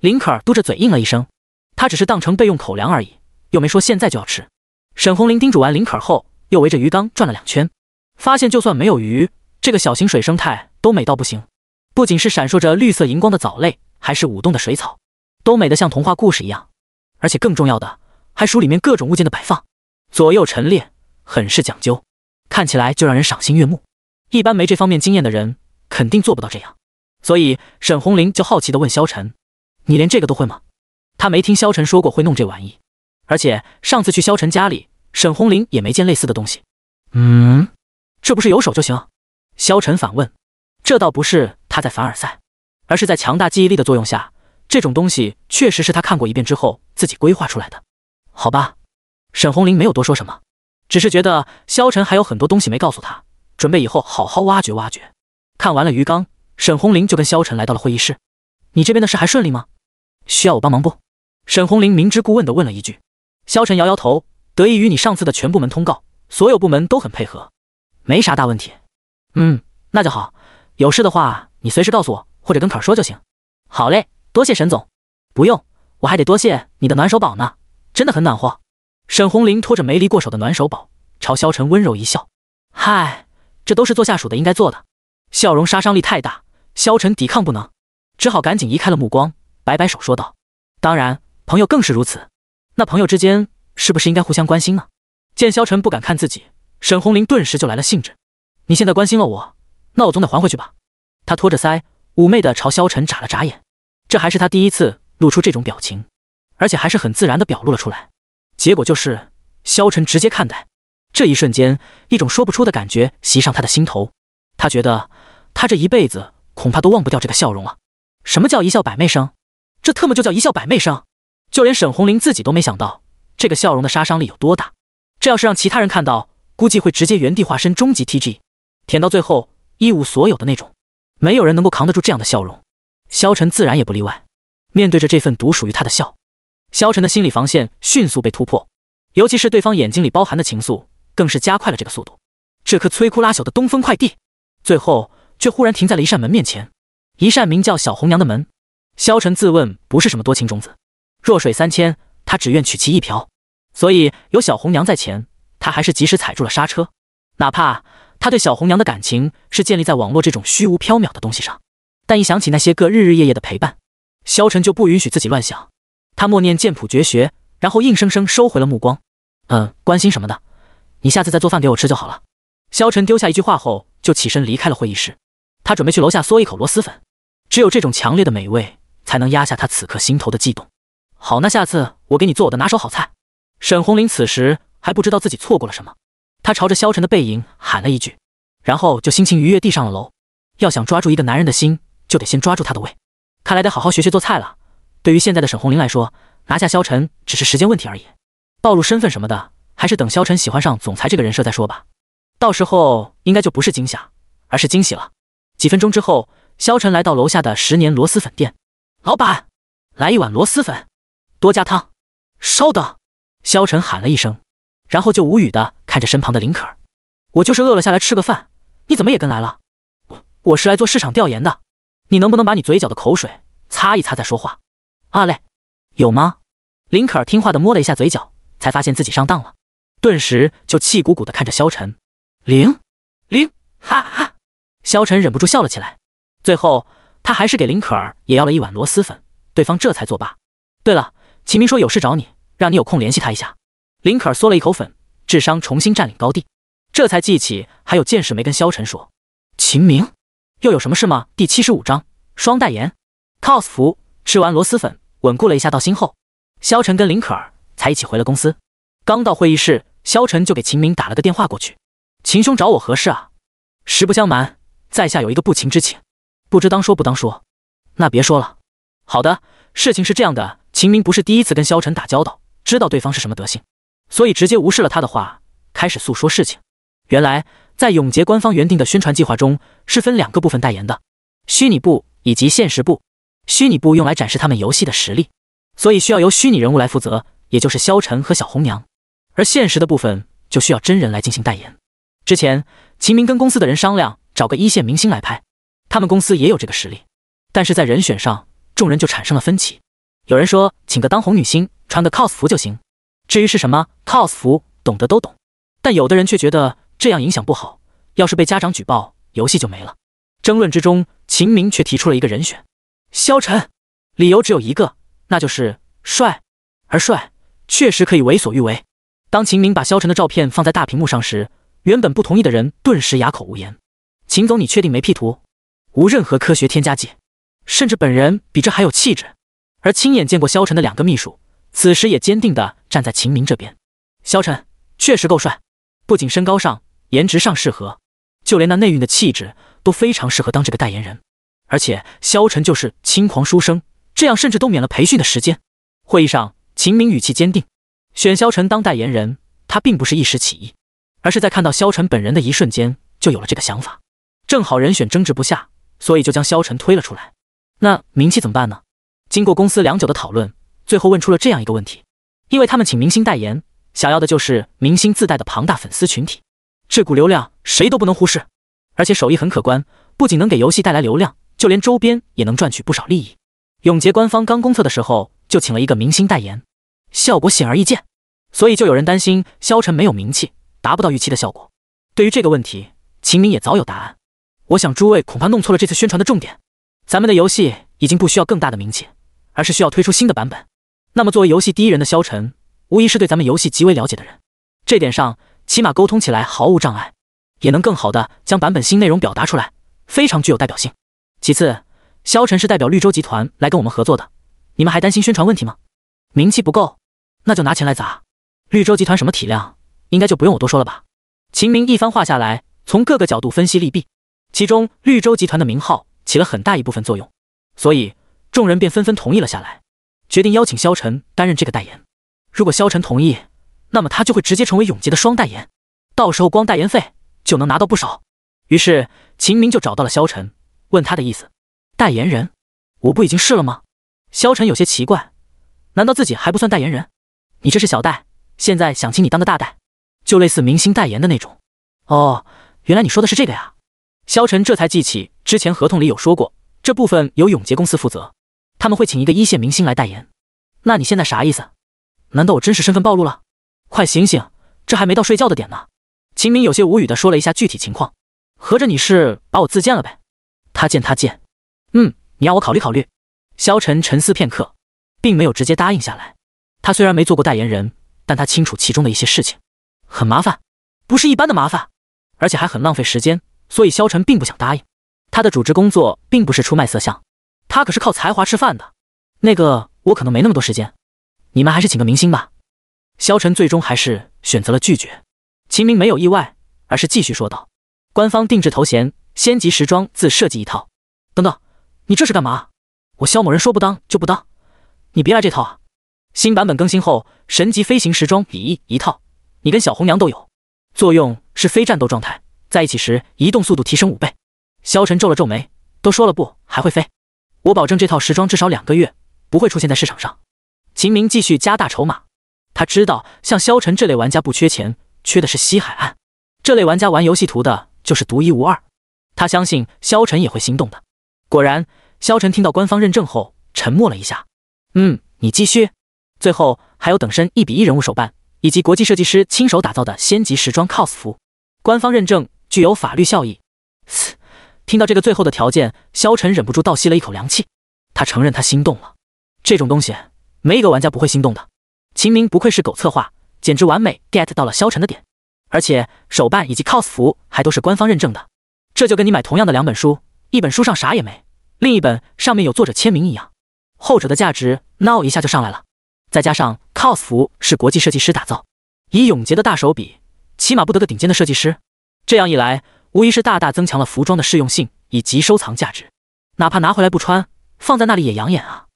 林可儿嘟着嘴应了一声，他只是当成备用口粮而已，又没说现在就要吃。沈红林叮嘱完林可儿后，又围着鱼缸转了两圈，发现就算没有鱼，这个小型水生态都美到不行。不仅是闪烁着绿色荧光的藻类，还是舞动的水草，都美得像童话故事一样。而且更重要的，还数里面各种物件的摆放，左右陈列，很是讲究。看起来就让人赏心悦目，一般没这方面经验的人肯定做不到这样，所以沈红林就好奇的问萧晨：“你连这个都会吗？”他没听萧晨说过会弄这玩意，而且上次去萧晨家里，沈红林也没见类似的东西。嗯，这不是有手就行？萧晨反问。这倒不是他在凡尔赛，而是在强大记忆力的作用下，这种东西确实是他看过一遍之后自己规划出来的。好吧，沈红林没有多说什么。只是觉得萧晨还有很多东西没告诉他，准备以后好好挖掘挖掘。看完了鱼缸，沈红林就跟萧晨来到了会议室。你这边的事还顺利吗？需要我帮忙不？沈红林明知故问的问了一句。萧晨摇摇头，得益于你上次的全部门通告，所有部门都很配合，没啥大问题。嗯，那就好。有事的话你随时告诉我，或者跟可儿说就行。好嘞，多谢沈总。不用，我还得多谢你的暖手宝呢，真的很暖和。沈红林拖着没离过手的暖手宝，朝萧晨温柔一笑：“嗨，这都是做下属的应该做的。”笑容杀伤力太大，萧晨抵抗不能，只好赶紧移开了目光，摆摆手说道：“当然，朋友更是如此。那朋友之间是不是应该互相关心呢？”见萧晨不敢看自己，沈红林顿时就来了兴致：“你现在关心了我，那我总得还回去吧？”他托着腮，妩媚的朝萧晨眨了眨眼。这还是他第一次露出这种表情，而且还是很自然的表露了出来。结果就是，萧晨直接看待这一瞬间，一种说不出的感觉袭上他的心头。他觉得他这一辈子恐怕都忘不掉这个笑容了。什么叫一笑百媚生？这特么就叫一笑百媚生。就连沈红林自己都没想到，这个笑容的杀伤力有多大。这要是让其他人看到，估计会直接原地化身终极 T G，舔到最后一无所有的那种。没有人能够扛得住这样的笑容，萧晨自然也不例外。面对着这份独属于他的笑。萧晨的心理防线迅速被突破，尤其是对方眼睛里包含的情愫，更是加快了这个速度。这颗摧枯拉朽的东风快递，最后却忽然停在了一扇门面前，一扇名叫“小红娘”的门。萧晨自问不是什么多情种子，弱水三千，他只愿取其一瓢。所以有小红娘在前，他还是及时踩住了刹车。哪怕他对小红娘的感情是建立在网络这种虚无缥缈的东西上，但一想起那些个日日夜夜的陪伴，萧晨就不允许自己乱想。他默念剑谱绝学，然后硬生生收回了目光。嗯，关心什么的？你下次再做饭给我吃就好了。萧晨丢下一句话后，就起身离开了会议室。他准备去楼下嗦一口螺蛳粉，只有这种强烈的美味，才能压下他此刻心头的悸动。好，那下次我给你做我的拿手好菜。沈红林此时还不知道自己错过了什么，他朝着萧晨的背影喊了一句，然后就心情愉悦地上了楼。要想抓住一个男人的心，就得先抓住他的胃。看来得好好学学做菜了。对于现在的沈红林来说，拿下萧晨只是时间问题而已。暴露身份什么的，还是等萧晨喜欢上总裁这个人设再说吧。到时候应该就不是惊吓，而是惊喜了。几分钟之后，萧晨来到楼下的十年螺蛳粉店，老板，来一碗螺蛳粉，多加汤。稍等。萧晨喊了一声，然后就无语的看着身旁的林可儿：“我就是饿了，下来吃个饭。你怎么也跟来了？我我是来做市场调研的。你能不能把你嘴角的口水擦一擦再说话？”二类，有吗？林可儿听话的摸了一下嘴角，才发现自己上当了，顿时就气鼓鼓的看着萧晨。零零，哈哈，萧晨忍不住笑了起来。最后，他还是给林可儿也要了一碗螺蛳粉，对方这才作罢。对了，秦明说有事找你，让你有空联系他一下。林可儿嗦了一口粉，智商重新占领高地，这才记起还有件事没跟萧晨说。秦明又有什么事吗？第七十五章双代言，cos 服。吃完螺蛳粉，稳固了一下道心后，萧晨跟林可儿才一起回了公司。刚到会议室，萧晨就给秦明打了个电话过去：“秦兄找我何事啊？实不相瞒，在下有一个不情之请，不知当说不当说？那别说了。”“好的。”事情是这样的，秦明不是第一次跟萧晨打交道，知道对方是什么德行，所以直接无视了他的话，开始诉说事情。原来，在永杰官方原定的宣传计划中，是分两个部分代言的：虚拟部以及现实部。虚拟部用来展示他们游戏的实力，所以需要由虚拟人物来负责，也就是萧晨和小红娘。而现实的部分就需要真人来进行代言。之前秦明跟公司的人商量，找个一线明星来拍，他们公司也有这个实力。但是在人选上，众人就产生了分歧。有人说请个当红女星，穿个 cos 服就行，至于是什么 cos 服，懂得都懂。但有的人却觉得这样影响不好，要是被家长举报，游戏就没了。争论之中，秦明却提出了一个人选。萧晨，理由只有一个，那就是帅。而帅确实可以为所欲为。当秦明把萧晨的照片放在大屏幕上时，原本不同意的人顿时哑口无言。秦总，你确定没 P 图？无任何科学添加剂，甚至本人比这还有气质。而亲眼见过萧晨的两个秘书，此时也坚定的站在秦明这边。萧晨确实够帅，不仅身高上、颜值上适合，就连那内蕴的气质都非常适合当这个代言人。而且萧晨就是轻狂书生，这样甚至都免了培训的时间。会议上，秦明语气坚定，选萧晨当代言人，他并不是一时起意，而是在看到萧晨本人的一瞬间就有了这个想法。正好人选争执不下，所以就将萧晨推了出来。那名气怎么办呢？经过公司良久的讨论，最后问出了这样一个问题：因为他们请明星代言，想要的就是明星自带的庞大粉丝群体，这股流量谁都不能忽视。而且手艺很可观，不仅能给游戏带来流量。就连周边也能赚取不少利益。永劫官方刚公测的时候就请了一个明星代言，效果显而易见。所以就有人担心萧晨没有名气，达不到预期的效果。对于这个问题，秦明也早有答案。我想诸位恐怕弄错了这次宣传的重点。咱们的游戏已经不需要更大的名气，而是需要推出新的版本。那么作为游戏第一人的萧晨，无疑是对咱们游戏极为了解的人。这点上，起码沟通起来毫无障碍，也能更好的将版本新内容表达出来，非常具有代表性。其次，萧晨是代表绿洲集团来跟我们合作的，你们还担心宣传问题吗？名气不够，那就拿钱来砸。绿洲集团什么体量，应该就不用我多说了吧？秦明一番话下来，从各个角度分析利弊，其中绿洲集团的名号起了很大一部分作用，所以众人便纷纷同意了下来，决定邀请萧晨担任这个代言。如果萧晨同意，那么他就会直接成为永杰的双代言，到时候光代言费就能拿到不少。于是秦明就找到了萧晨。问他的意思，代言人，我不已经是了吗？萧晨有些奇怪，难道自己还不算代言人？你这是小代，现在想请你当个大代，就类似明星代言的那种。哦，原来你说的是这个呀。萧晨这才记起之前合同里有说过，这部分由永杰公司负责，他们会请一个一线明星来代言。那你现在啥意思？难道我真实身份暴露了？快醒醒，这还没到睡觉的点呢。秦明有些无语的说了一下具体情况，合着你是把我自荐了呗？他见他见，嗯，你要我考虑考虑。萧晨沉思片刻，并没有直接答应下来。他虽然没做过代言人，但他清楚其中的一些事情，很麻烦，不是一般的麻烦，而且还很浪费时间。所以萧晨并不想答应。他的主职工作并不是出卖色相，他可是靠才华吃饭的。那个，我可能没那么多时间，你们还是请个明星吧。萧晨最终还是选择了拒绝。秦明没有意外，而是继续说道：“官方定制头衔。”仙级时装自设计一套，等等，你这是干嘛？我萧某人说不当就不当，你别来这套啊！新版本更新后，神级飞行时装比一一套，你跟小红娘都有，作用是非战斗状态在一起时移动速度提升五倍。萧晨皱了皱眉，都说了不还会飞，我保证这套时装至少两个月不会出现在市场上。秦明继续加大筹码，他知道像萧晨这类玩家不缺钱，缺的是西海岸这类玩家玩游戏图的就是独一无二。他相信萧晨也会心动的。果然，萧晨听到官方认证后沉默了一下。嗯，你继续。最后还有等身一比一人物手办，以及国际设计师亲手打造的仙级时装 cos 服。官方认证具有法律效益。嘶，听到这个最后的条件，萧晨忍不住倒吸了一口凉气。他承认他心动了。这种东西没一个玩家不会心动的。秦明不愧是狗策划，简直完美 get 到了萧晨的点。而且手办以及 cos 服还都是官方认证的。这就跟你买同样的两本书，一本书上啥也没，另一本上面有作者签名一样，后者的价值 now 一下就上来了。再加上 cos 服是国际设计师打造，以永杰的大手笔，起码不得个顶尖的设计师。这样一来，无疑是大大增强了服装的适用性以及收藏价值。哪怕拿回来不穿，放在那里也养眼啊！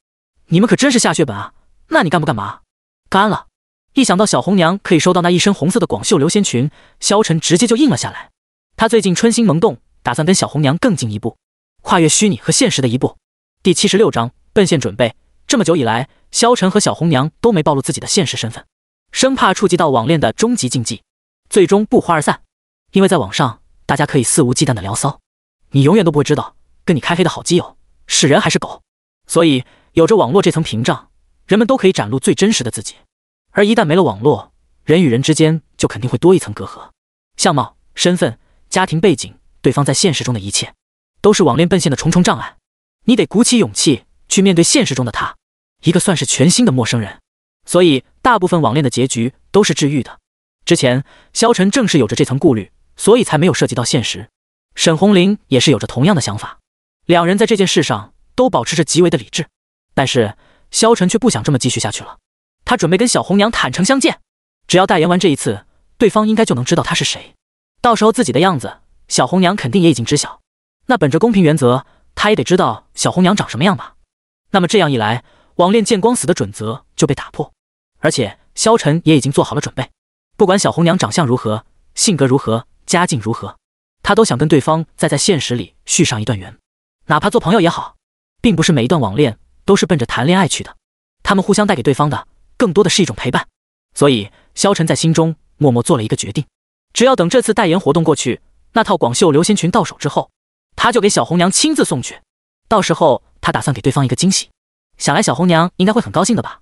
你们可真是下血本啊！那你干不干嘛？干了！一想到小红娘可以收到那一身红色的广袖流仙裙，萧晨直接就硬了下来。他最近春心萌动。打算跟小红娘更进一步，跨越虚拟和现实的一步。第七十六章，奔现准备。这么久以来，萧晨和小红娘都没暴露自己的现实身份，生怕触及到网恋的终极禁忌，最终不欢而散。因为在网上，大家可以肆无忌惮的聊骚，你永远都不会知道跟你开黑的好基友是人还是狗。所以，有着网络这层屏障，人们都可以展露最真实的自己。而一旦没了网络，人与人之间就肯定会多一层隔阂，相貌、身份、家庭背景。对方在现实中的一切，都是网恋奔现的重重障碍。你得鼓起勇气去面对现实中的他，一个算是全新的陌生人。所以大部分网恋的结局都是治愈的。之前萧晨正是有着这层顾虑，所以才没有涉及到现实。沈红玲也是有着同样的想法，两人在这件事上都保持着极为的理智。但是萧晨却不想这么继续下去了，他准备跟小红娘坦诚相见。只要代言完这一次，对方应该就能知道他是谁。到时候自己的样子。小红娘肯定也已经知晓，那本着公平原则，她也得知道小红娘长什么样吧？那么这样一来，网恋见光死的准则就被打破。而且萧晨也已经做好了准备，不管小红娘长相如何、性格如何、家境如何，他都想跟对方再在现实里续上一段缘，哪怕做朋友也好。并不是每一段网恋都是奔着谈恋爱去的，他们互相带给对方的，更多的是一种陪伴。所以萧晨在心中默默做了一个决定，只要等这次代言活动过去。那套广袖流仙裙到手之后，他就给小红娘亲自送去。到时候他打算给对方一个惊喜，想来小红娘应该会很高兴的吧？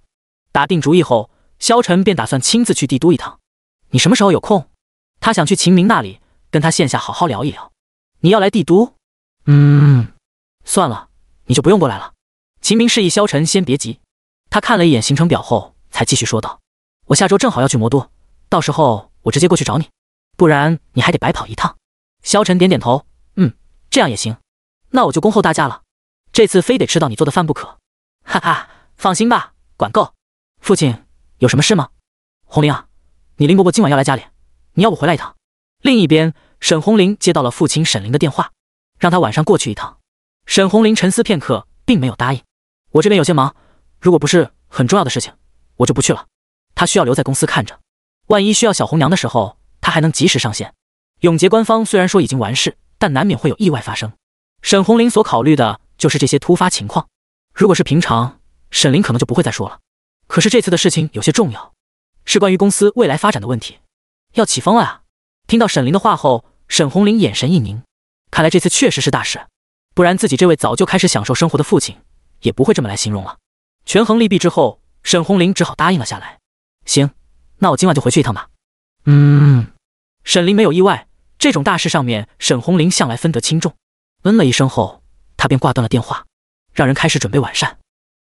打定主意后，萧晨便打算亲自去帝都一趟。你什么时候有空？他想去秦明那里，跟他线下好好聊一聊。你要来帝都？嗯，算了，你就不用过来了。秦明示意萧晨先别急，他看了一眼行程表后，才继续说道：“我下周正好要去魔都，到时候我直接过去找你，不然你还得白跑一趟。”萧晨点点头，嗯，这样也行，那我就恭候大驾了。这次非得吃到你做的饭不可，哈哈，放心吧，管够。父亲有什么事吗？红玲啊，你林伯伯今晚要来家里，你要不回来一趟？另一边，沈红玲接到了父亲沈林的电话，让他晚上过去一趟。沈红玲沉思片刻，并没有答应。我这边有些忙，如果不是很重要的事情，我就不去了。他需要留在公司看着，万一需要小红娘的时候，他还能及时上线。永劫官方虽然说已经完事，但难免会有意外发生。沈红林所考虑的就是这些突发情况。如果是平常，沈林可能就不会再说了。可是这次的事情有些重要，是关于公司未来发展的问题。要起风了啊！听到沈林的话后，沈红林眼神一凝，看来这次确实是大事，不然自己这位早就开始享受生活的父亲也不会这么来形容了。权衡利弊之后，沈红林只好答应了下来。行，那我今晚就回去一趟吧。嗯，沈林没有意外。这种大事上面，沈红玲向来分得轻重。嗯了一声后，他便挂断了电话，让人开始准备晚膳。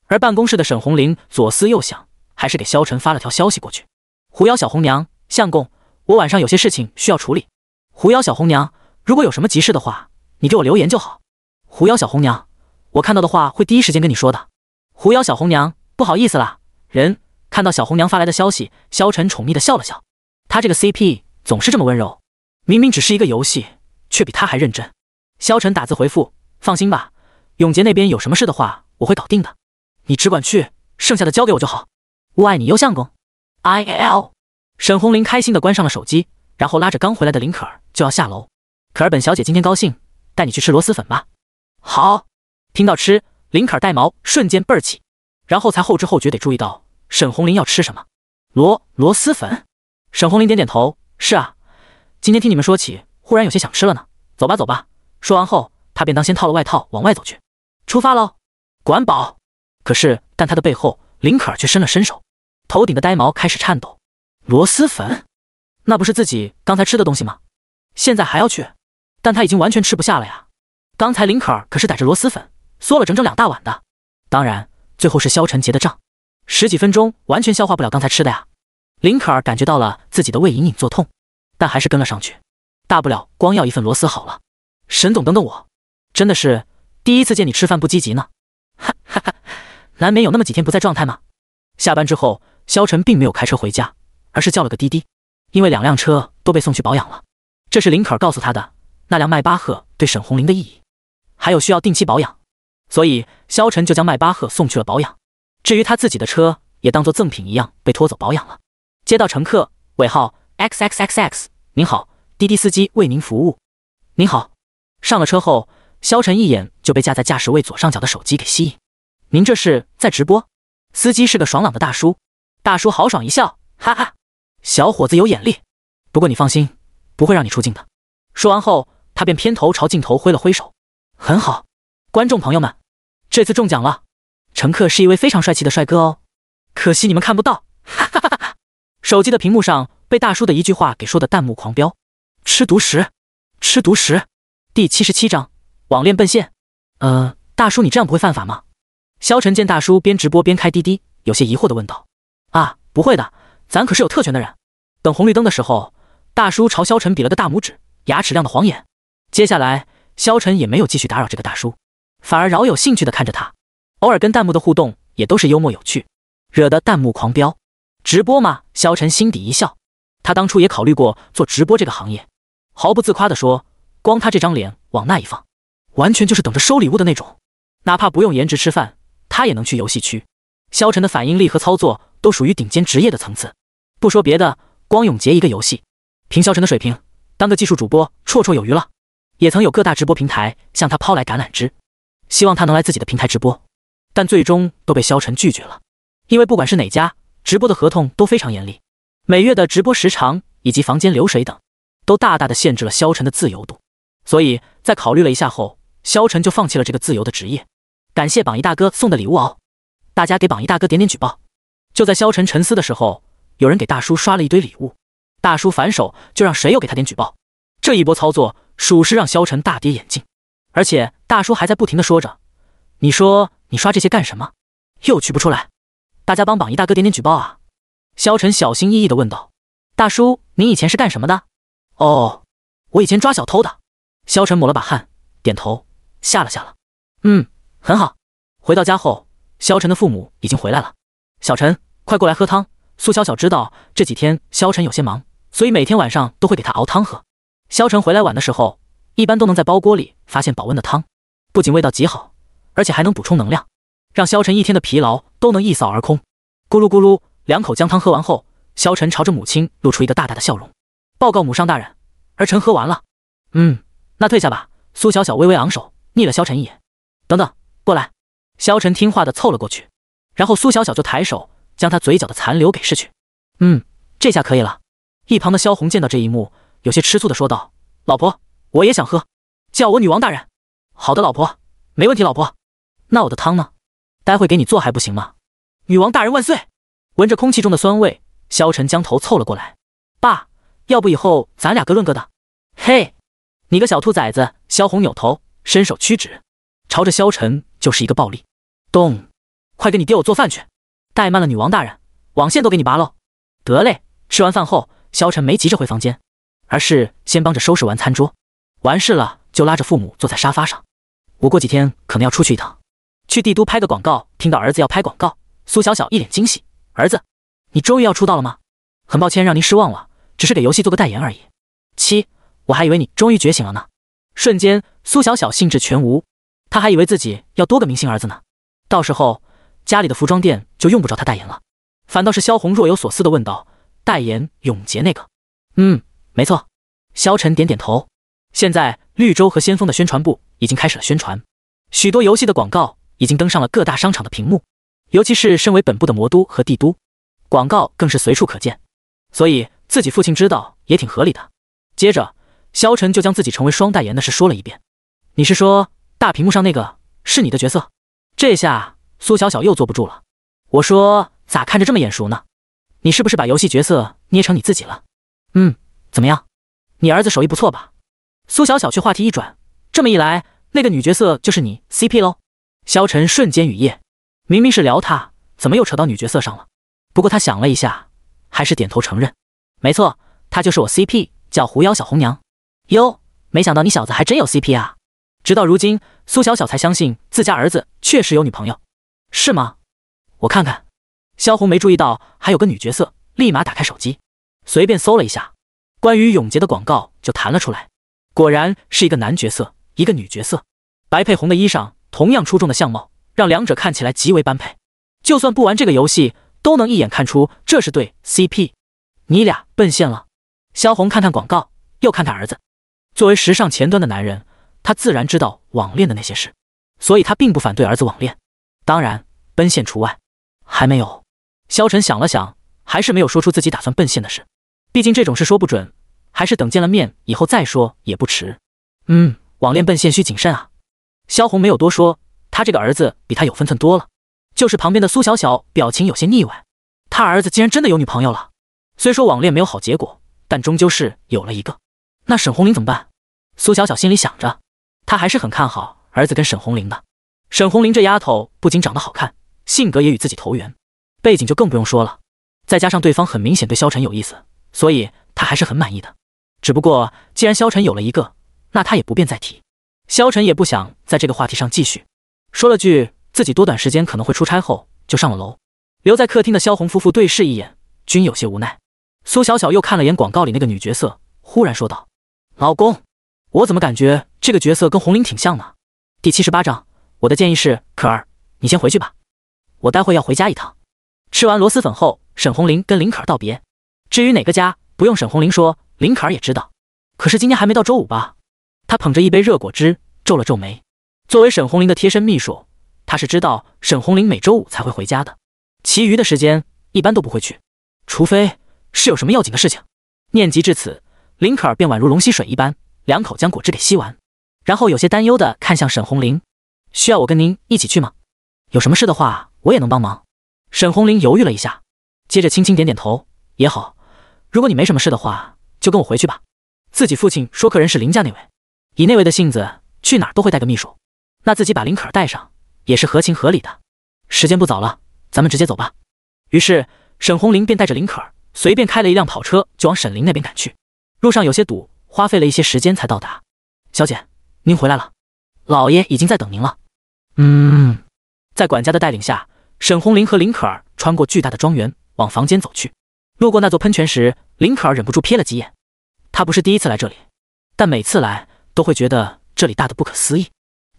而办公室的沈红玲左思右想，还是给萧晨发了条消息过去：“狐妖小红娘，相公，我晚上有些事情需要处理。狐妖小红娘，如果有什么急事的话，你给我留言就好。狐妖小红娘，我看到的话会第一时间跟你说的。狐妖小红娘，不好意思啦。”人看到小红娘发来的消息，萧晨宠溺的笑了笑，他这个 CP 总是这么温柔。明明只是一个游戏，却比他还认真。萧晨打字回复：“放心吧，永杰那边有什么事的话，我会搞定的。你只管去，剩下的交给我就好。”我爱你，优相公。I L。沈红林开心的关上了手机，然后拉着刚回来的林可儿就要下楼。可儿本小姐今天高兴，带你去吃螺蛳粉吧。好，听到吃，林可儿带毛瞬间倍儿起，然后才后知后觉得注意到沈红林要吃什么。螺螺蛳粉。沈红林点点头：“是啊。”今天听你们说起，忽然有些想吃了呢。走吧，走吧。说完后，他便当先套了外套往外走去，出发喽，管饱。可是，但他的背后，林可儿却伸了伸手，头顶的呆毛开始颤抖。螺蛳粉，那不是自己刚才吃的东西吗？现在还要去？但他已经完全吃不下了呀。刚才林可儿可是逮着螺蛳粉嗦了整整两大碗的。当然，最后是肖晨结的账。十几分钟完全消化不了刚才吃的呀。林可儿感觉到了自己的胃隐隐作痛。但还是跟了上去，大不了光要一份螺丝好了。沈总，等等我，真的是第一次见你吃饭不积极呢。哈哈，难免有那么几天不在状态吗？下班之后，萧晨并没有开车回家，而是叫了个滴滴，因为两辆车都被送去保养了。这是林可儿告诉他的，那辆迈巴赫对沈红林的意义，还有需要定期保养，所以萧晨就将迈巴赫送去了保养。至于他自己的车，也当做赠品一样被拖走保养了。接到乘客，尾号 x x x x。您好，滴滴司机为您服务。您好，上了车后，萧晨一眼就被架在驾驶位左上角的手机给吸引。您这是在直播？司机是个爽朗的大叔，大叔豪爽一笑，哈哈，小伙子有眼力。不过你放心，不会让你出镜的。说完后，他便偏头朝镜头挥了挥手。很好，观众朋友们，这次中奖了。乘客是一位非常帅气的帅哥哦，可惜你们看不到。哈哈哈哈！手机的屏幕上。被大叔的一句话给说的弹幕狂飙，吃独食，吃独食。第七十七章网恋奔现。嗯，大叔你这样不会犯法吗？萧晨见大叔边直播边开滴滴，有些疑惑的问道。啊，不会的，咱可是有特权的人。等红绿灯的时候，大叔朝萧晨比了个大拇指，牙齿亮的晃眼。接下来，萧晨也没有继续打扰这个大叔，反而饶有兴趣的看着他，偶尔跟弹幕的互动也都是幽默有趣，惹得弹幕狂飙。直播嘛，萧晨心底一笑。他当初也考虑过做直播这个行业，毫不自夸地说，光他这张脸往那一放，完全就是等着收礼物的那种。哪怕不用颜值吃饭，他也能去游戏区。萧晨的反应力和操作都属于顶尖职业的层次，不说别的，光永劫一个游戏，凭萧晨的水平，当个技术主播绰绰有余了。也曾有各大直播平台向他抛来橄榄枝，希望他能来自己的平台直播，但最终都被萧晨拒绝了。因为不管是哪家直播的合同都非常严厉。每月的直播时长以及房间流水等，都大大的限制了萧晨的自由度，所以在考虑了一下后，萧晨就放弃了这个自由的职业。感谢榜一大哥送的礼物哦，大家给榜一大哥点点举报。就在萧晨沉思的时候，有人给大叔刷了一堆礼物，大叔反手就让谁又给他点举报，这一波操作属实让萧晨大跌眼镜。而且大叔还在不停的说着：“你说你刷这些干什么？又取不出来，大家帮榜一大哥点点举报啊！”萧晨小心翼翼地问道：“大叔，您以前是干什么的？”“哦，我以前抓小偷的。”萧晨抹了把汗，点头：“下了下了。”“嗯，很好。”回到家后，萧晨的父母已经回来了。“小陈，快过来喝汤。”苏小小知道这几天萧晨有些忙，所以每天晚上都会给他熬汤喝。萧晨回来晚的时候，一般都能在煲锅里发现保温的汤，不仅味道极好，而且还能补充能量，让萧晨一天的疲劳都能一扫而空。咕噜咕噜。两口姜汤喝完后，萧晨朝着母亲露出一个大大的笑容。报告母上大人，儿臣喝完了。嗯，那退下吧。苏小小微微昂首，睨了萧晨一眼。等等，过来。萧晨听话的凑了过去，然后苏小小就抬手将他嘴角的残留给拭去。嗯，这下可以了。一旁的萧红见到这一幕，有些吃醋的说道：“老婆，我也想喝，叫我女王大人。好的，老婆，没问题。老婆，那我的汤呢？待会给你做还不行吗？女王大人万岁。”闻着空气中的酸味，萧晨将头凑了过来：“爸，要不以后咱俩各论各的？”“嘿，你个小兔崽子！”萧红扭头，伸手屈指，朝着萧晨就是一个暴力。“咚！快给你爹我做饭去！怠慢了女王大人，网线都给你拔喽！得嘞！吃完饭后，萧晨没急着回房间，而是先帮着收拾完餐桌，完事了就拉着父母坐在沙发上。我过几天可能要出去一趟，去帝都拍个广告。听到儿子要拍广告，苏小小一脸惊喜。儿子，你终于要出道了吗？很抱歉让您失望了，只是给游戏做个代言而已。七，我还以为你终于觉醒了呢。瞬间，苏小小兴致全无，他还以为自己要多个明星儿子呢，到时候家里的服装店就用不着他代言了。反倒是萧红若有所思的问道：“代言永杰那个？嗯，没错。”萧晨点点头。现在绿洲和先锋的宣传部已经开始了宣传，许多游戏的广告已经登上了各大商场的屏幕。尤其是身为本部的魔都和帝都，广告更是随处可见，所以自己父亲知道也挺合理的。接着，萧晨就将自己成为双代言的事说了一遍。你是说大屏幕上那个是你的角色？这下苏小小又坐不住了。我说咋看着这么眼熟呢？你是不是把游戏角色捏成你自己了？嗯，怎么样？你儿子手艺不错吧？苏小小却话题一转，这么一来，那个女角色就是你 CP 喽？萧晨瞬间语噎，明明是聊他，怎么又扯到女角色上了？不过他想了一下，还是点头承认，没错，他就是我 CP，叫狐妖小红娘。哟，没想到你小子还真有 CP 啊！直到如今，苏小小才相信自家儿子确实有女朋友，是吗？我看看。萧红没注意到还有个女角色，立马打开手机，随便搜了一下关于永杰的广告就弹了出来，果然是一个男角色，一个女角色，白配红的衣裳，同样出众的相貌。让两者看起来极为般配，就算不玩这个游戏，都能一眼看出这是对 CP。你俩奔现了？萧红看看广告，又看看儿子。作为时尚前端的男人，他自然知道网恋的那些事，所以他并不反对儿子网恋，当然奔现除外。还没有。萧晨想了想，还是没有说出自己打算奔现的事，毕竟这种事说不准，还是等见了面以后再说也不迟。嗯，网恋奔现需谨慎啊。萧红没有多说。他这个儿子比他有分寸多了，就是旁边的苏小小表情有些腻歪。他儿子竟然真的有女朋友了，虽说网恋没有好结果，但终究是有了一个。那沈红玲怎么办？苏小小心里想着，她还是很看好儿子跟沈红玲的。沈红玲这丫头不仅长得好看，性格也与自己投缘，背景就更不用说了。再加上对方很明显对萧晨有意思，所以她还是很满意的。只不过既然萧晨有了一个，那她也不便再提。萧晨也不想在这个话题上继续。说了句自己多短时间可能会出差后，就上了楼。留在客厅的萧红夫妇对视一眼，均有些无奈。苏小小又看了眼广告里那个女角色，忽然说道：“老公，我怎么感觉这个角色跟红玲挺像呢？”第七十八章，我的建议是，可儿，你先回去吧，我待会要回家一趟。吃完螺蛳粉后，沈红玲跟林可儿道别。至于哪个家，不用沈红玲说，林可儿也知道。可是今天还没到周五吧？她捧着一杯热果汁，皱了皱眉。作为沈红林的贴身秘书，他是知道沈红林每周五才会回家的，其余的时间一般都不会去，除非是有什么要紧的事情。念及至此，林可儿便宛如龙吸水一般，两口将果汁给吸完，然后有些担忧的看向沈红林：“需要我跟您一起去吗？有什么事的话，我也能帮忙。”沈红林犹豫了一下，接着轻轻点点头：“也好，如果你没什么事的话，就跟我回去吧。自己父亲说客人是林家那位，以那位的性子，去哪儿都会带个秘书。”那自己把林可儿带上也是合情合理的。时间不早了，咱们直接走吧。于是沈红林便带着林可儿随便开了一辆跑车，就往沈林那边赶去。路上有些堵，花费了一些时间才到达。小姐，您回来了，老爷已经在等您了。嗯，在管家的带领下，沈红林和林可儿穿过巨大的庄园，往房间走去。路过那座喷泉时，林可儿忍不住瞥了几眼。她不是第一次来这里，但每次来都会觉得这里大的不可思议。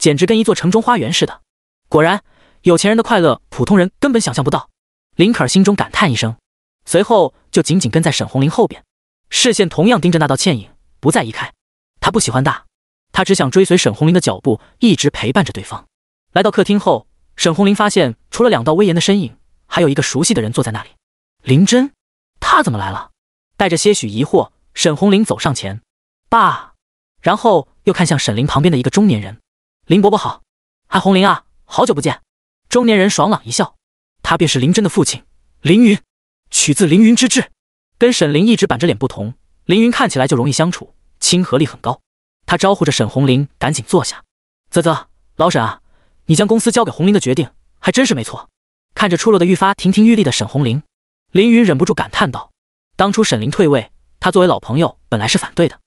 简直跟一座城中花园似的，果然有钱人的快乐普通人根本想象不到。林肯心中感叹一声，随后就紧紧跟在沈红林后边，视线同样盯着那道倩影，不再移开。他不喜欢大，他只想追随沈红林的脚步，一直陪伴着对方。来到客厅后，沈红林发现除了两道威严的身影，还有一个熟悉的人坐在那里。林真，他怎么来了？带着些许疑惑，沈红林走上前，爸，然后又看向沈林旁边的一个中年人。林伯伯好，哎，红林啊，好久不见。中年人爽朗一笑，他便是林真的父亲林云，取自凌云之志。跟沈林一直板着脸不同，林云看起来就容易相处，亲和力很高。他招呼着沈红林赶紧坐下。啧啧，老沈啊，你将公司交给红林的决定还真是没错。看着出落的愈发亭亭玉立的沈红林，林云忍不住感叹道：“当初沈林退位，他作为老朋友本来是反对的，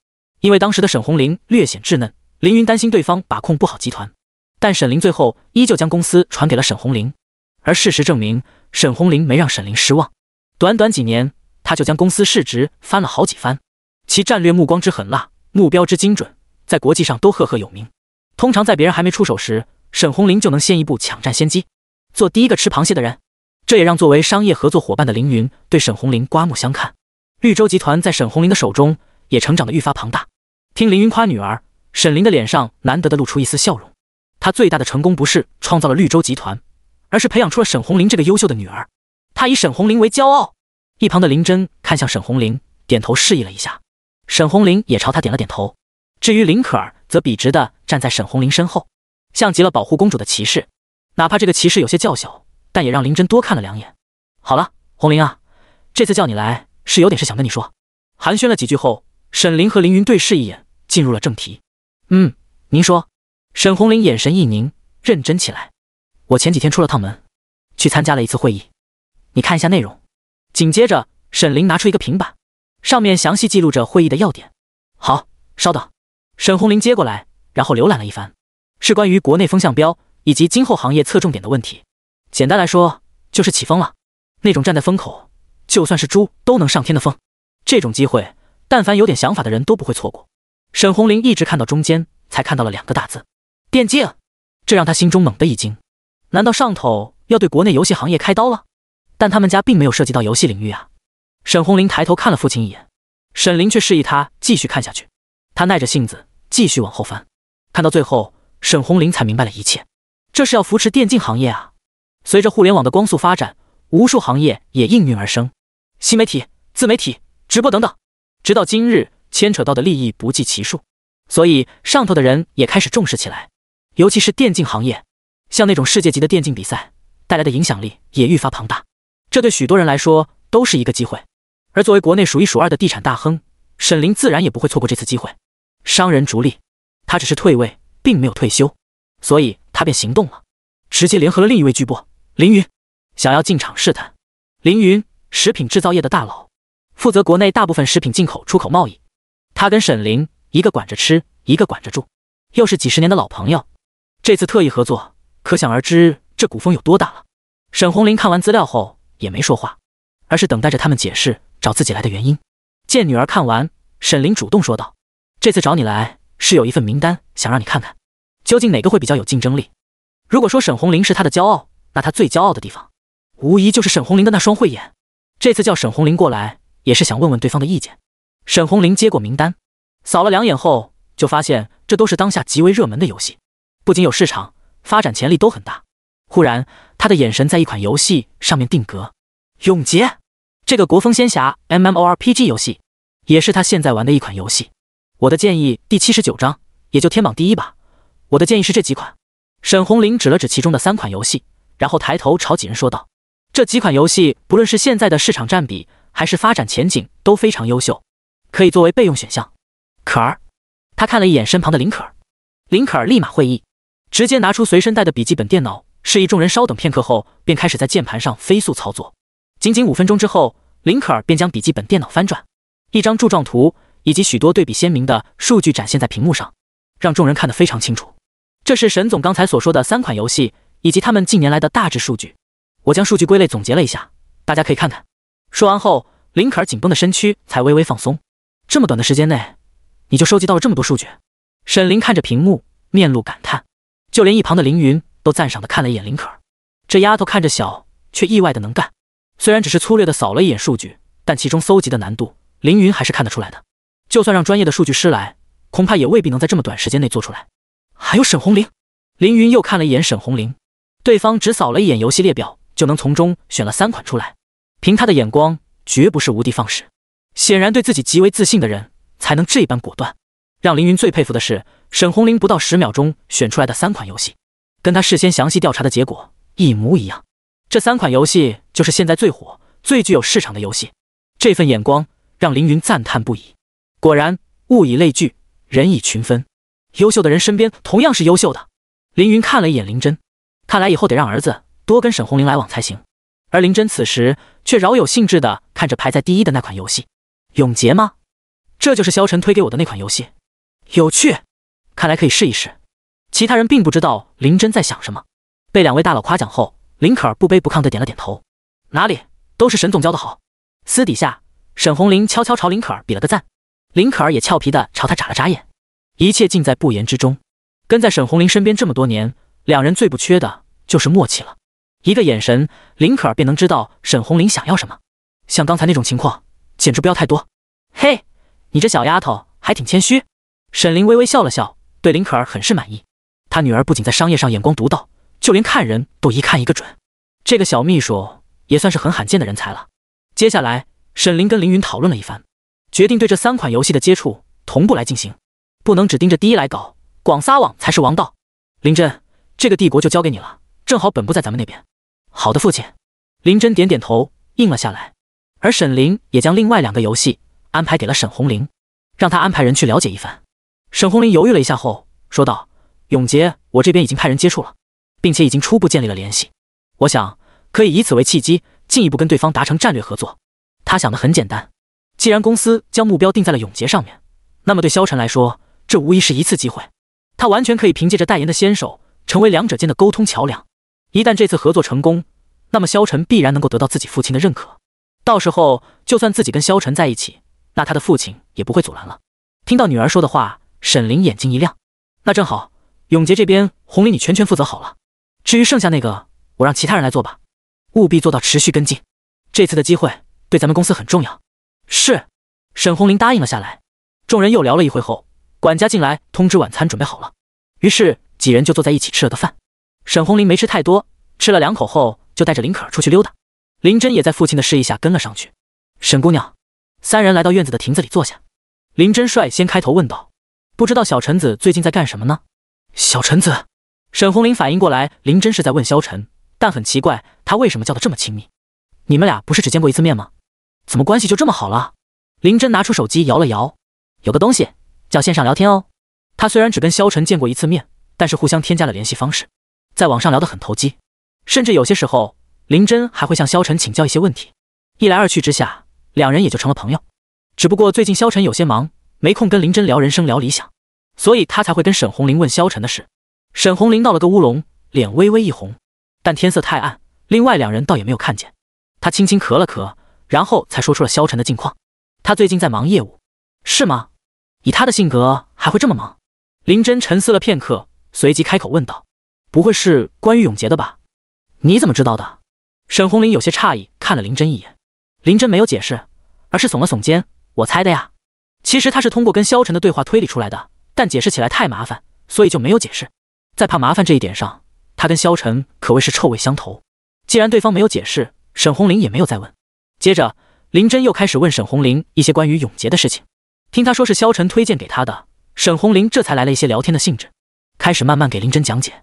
因为当时的沈红林略显稚嫩。”凌云担心对方把控不好集团，但沈凌最后依旧将公司传给了沈红林。而事实证明，沈红林没让沈凌失望。短短几年，他就将公司市值翻了好几番。其战略目光之狠辣，目标之精准，在国际上都赫赫有名。通常在别人还没出手时，沈红林就能先一步抢占先机，做第一个吃螃蟹的人。这也让作为商业合作伙伴的凌云对沈红林刮目相看。绿洲集团在沈红林的手中也成长得愈发庞大。听凌云夸女儿。沈林的脸上难得的露出一丝笑容，他最大的成功不是创造了绿洲集团，而是培养出了沈红林这个优秀的女儿，他以沈红林为骄傲。一旁的林真看向沈红林，点头示意了一下，沈红林也朝他点了点头。至于林可儿，则笔直的站在沈红林身后，像极了保护公主的骑士，哪怕这个骑士有些较小，但也让林真多看了两眼。好了，红林啊，这次叫你来是有点事想跟你说。寒暄了几句后，沈林和凌云对视一眼，进入了正题。嗯，您说。沈红林眼神一凝，认真起来。我前几天出了趟门，去参加了一次会议，你看一下内容。紧接着，沈凌拿出一个平板，上面详细记录着会议的要点。好，稍等。沈红林接过来，然后浏览了一番，是关于国内风向标以及今后行业侧重点的问题。简单来说，就是起风了，那种站在风口，就算是猪都能上天的风。这种机会，但凡有点想法的人都不会错过。沈红林一直看到中间，才看到了两个大字“电竞”，这让他心中猛地一惊。难道上头要对国内游戏行业开刀了？但他们家并没有涉及到游戏领域啊！沈红林抬头看了父亲一眼，沈林却示意他继续看下去。他耐着性子继续往后翻，看到最后，沈红林才明白了一切：这是要扶持电竞行业啊！随着互联网的光速发展，无数行业也应运而生，新媒体、自媒体、直播等等，直到今日。牵扯到的利益不计其数，所以上头的人也开始重视起来，尤其是电竞行业，像那种世界级的电竞比赛带来的影响力也愈发庞大，这对许多人来说都是一个机会。而作为国内数一数二的地产大亨，沈林自然也不会错过这次机会。商人逐利，他只是退位，并没有退休，所以他便行动了，直接联合了另一位巨擘凌云，想要进场试探。凌云，食品制造业的大佬，负责国内大部分食品进口、出口贸易。他跟沈凌一个管着吃，一个管着住，又是几十年的老朋友，这次特意合作，可想而知这古风有多大了。沈红林看完资料后也没说话，而是等待着他们解释找自己来的原因。见女儿看完，沈凌主动说道：“这次找你来是有一份名单，想让你看看，究竟哪个会比较有竞争力。如果说沈红林是他的骄傲，那他最骄傲的地方，无疑就是沈红林的那双慧眼。这次叫沈红林过来，也是想问问对方的意见。”沈红林接过名单，扫了两眼后，就发现这都是当下极为热门的游戏，不仅有市场，发展潜力都很大。忽然，他的眼神在一款游戏上面定格，《永劫》这个国风仙侠 MMORPG 游戏，也是他现在玩的一款游戏。我的建议，第七十九章，也就天榜第一吧。我的建议是这几款。沈红林指了指其中的三款游戏，然后抬头朝几人说道：“这几款游戏，不论是现在的市场占比，还是发展前景，都非常优秀。”可以作为备用选项，可儿。他看了一眼身旁的林可儿，林可儿立马会意，直接拿出随身带的笔记本电脑，示意众人稍等片刻后，便开始在键盘上飞速操作。仅仅五分钟之后，林可儿便将笔记本电脑翻转，一张柱状图以及许多对比鲜明的数据展现在屏幕上，让众人看得非常清楚。这是沈总刚才所说的三款游戏以及他们近年来的大致数据，我将数据归类总结了一下，大家可以看看。说完后，林可儿紧绷的身躯才微微放松。这么短的时间内，你就收集到了这么多数据？沈林看着屏幕，面露感叹。就连一旁的凌云都赞赏的看了一眼林可儿，这丫头看着小，却意外的能干。虽然只是粗略的扫了一眼数据，但其中搜集的难度，凌云还是看得出来的。就算让专业的数据师来，恐怕也未必能在这么短时间内做出来。还有沈红玲，凌云又看了一眼沈红玲，对方只扫了一眼游戏列表，就能从中选了三款出来，凭他的眼光，绝不是无的放矢。显然对自己极为自信的人才能这般果断。让凌云最佩服的是，沈红玲不到十秒钟选出来的三款游戏，跟他事先详细调查的结果一模一样。这三款游戏就是现在最火、最具有市场的游戏。这份眼光让凌云赞叹不已。果然，物以类聚，人以群分。优秀的人身边同样是优秀的。凌云看了一眼林真，看来以后得让儿子多跟沈红玲来往才行。而林真此时却饶有兴致地看着排在第一的那款游戏。永劫吗？这就是萧晨推给我的那款游戏，有趣，看来可以试一试。其他人并不知道林真在想什么。被两位大佬夸奖后，林可儿不卑不亢的点了点头：“哪里，都是沈总教的好。”私底下，沈红林悄悄朝林可儿比了个赞，林可儿也俏皮的朝他眨了眨眼。一切尽在不言之中。跟在沈红林身边这么多年，两人最不缺的就是默契了。一个眼神，林可儿便能知道沈红林想要什么。像刚才那种情况。简直不要太多，嘿，你这小丫头还挺谦虚。沈凌微微笑了笑，对林可儿很是满意。他女儿不仅在商业上眼光独到，就连看人都一看一个准。这个小秘书也算是很罕见的人才了。接下来，沈凌跟凌云讨论了一番，决定对这三款游戏的接触同步来进行，不能只盯着第一来搞，广撒网才是王道。林真，这个帝国就交给你了，正好本部在咱们那边。好的，父亲。林真点点头，应了下来。而沈凌也将另外两个游戏安排给了沈红林，让他安排人去了解一番。沈红林犹豫了一下后说道：“永杰，我这边已经派人接触了，并且已经初步建立了联系。我想可以以此为契机，进一步跟对方达成战略合作。”他想的很简单，既然公司将目标定在了永杰上面，那么对萧晨来说，这无疑是一次机会。他完全可以凭借着代言的先手，成为两者间的沟通桥梁。一旦这次合作成功，那么萧晨必然能够得到自己父亲的认可。到时候就算自己跟萧晨在一起，那他的父亲也不会阻拦了。听到女儿说的话，沈凌眼睛一亮，那正好，永杰这边，红林你全权负责好了。至于剩下那个，我让其他人来做吧，务必做到持续跟进。这次的机会对咱们公司很重要。是，沈红林答应了下来。众人又聊了一会后，管家进来通知晚餐准备好了。于是几人就坐在一起吃了个饭。沈红林没吃太多，吃了两口后，就带着林可儿出去溜达。林真也在父亲的示意下跟了上去。沈姑娘，三人来到院子的亭子里坐下。林真率先开头问道：“不知道小陈子最近在干什么呢？”小陈子，沈红林反应过来，林真是在问萧晨，但很奇怪，他为什么叫得这么亲密？你们俩不是只见过一次面吗？怎么关系就这么好了？林真拿出手机摇了摇，有个东西叫线上聊天哦。他虽然只跟萧晨见过一次面，但是互相添加了联系方式，在网上聊得很投机，甚至有些时候。林真还会向萧晨请教一些问题，一来二去之下，两人也就成了朋友。只不过最近萧晨有些忙，没空跟林真聊人生、聊理想，所以他才会跟沈红林问萧晨的事。沈红林闹了个乌龙，脸微微一红，但天色太暗，另外两人倒也没有看见。他轻轻咳了咳，然后才说出了萧晨的近况。他最近在忙业务，是吗？以他的性格还会这么忙？林真沉思了片刻，随即开口问道：“不会是关于永杰的吧？你怎么知道的？”沈红林有些诧异，看了林真一眼。林真没有解释，而是耸了耸肩：“我猜的呀。其实他是通过跟萧晨的对话推理出来的，但解释起来太麻烦，所以就没有解释。在怕麻烦这一点上，他跟萧晨可谓是臭味相投。既然对方没有解释，沈红林也没有再问。接着，林真又开始问沈红林一些关于永杰的事情。听他说是萧晨推荐给他的，沈红林这才来了一些聊天的兴致，开始慢慢给林真讲解。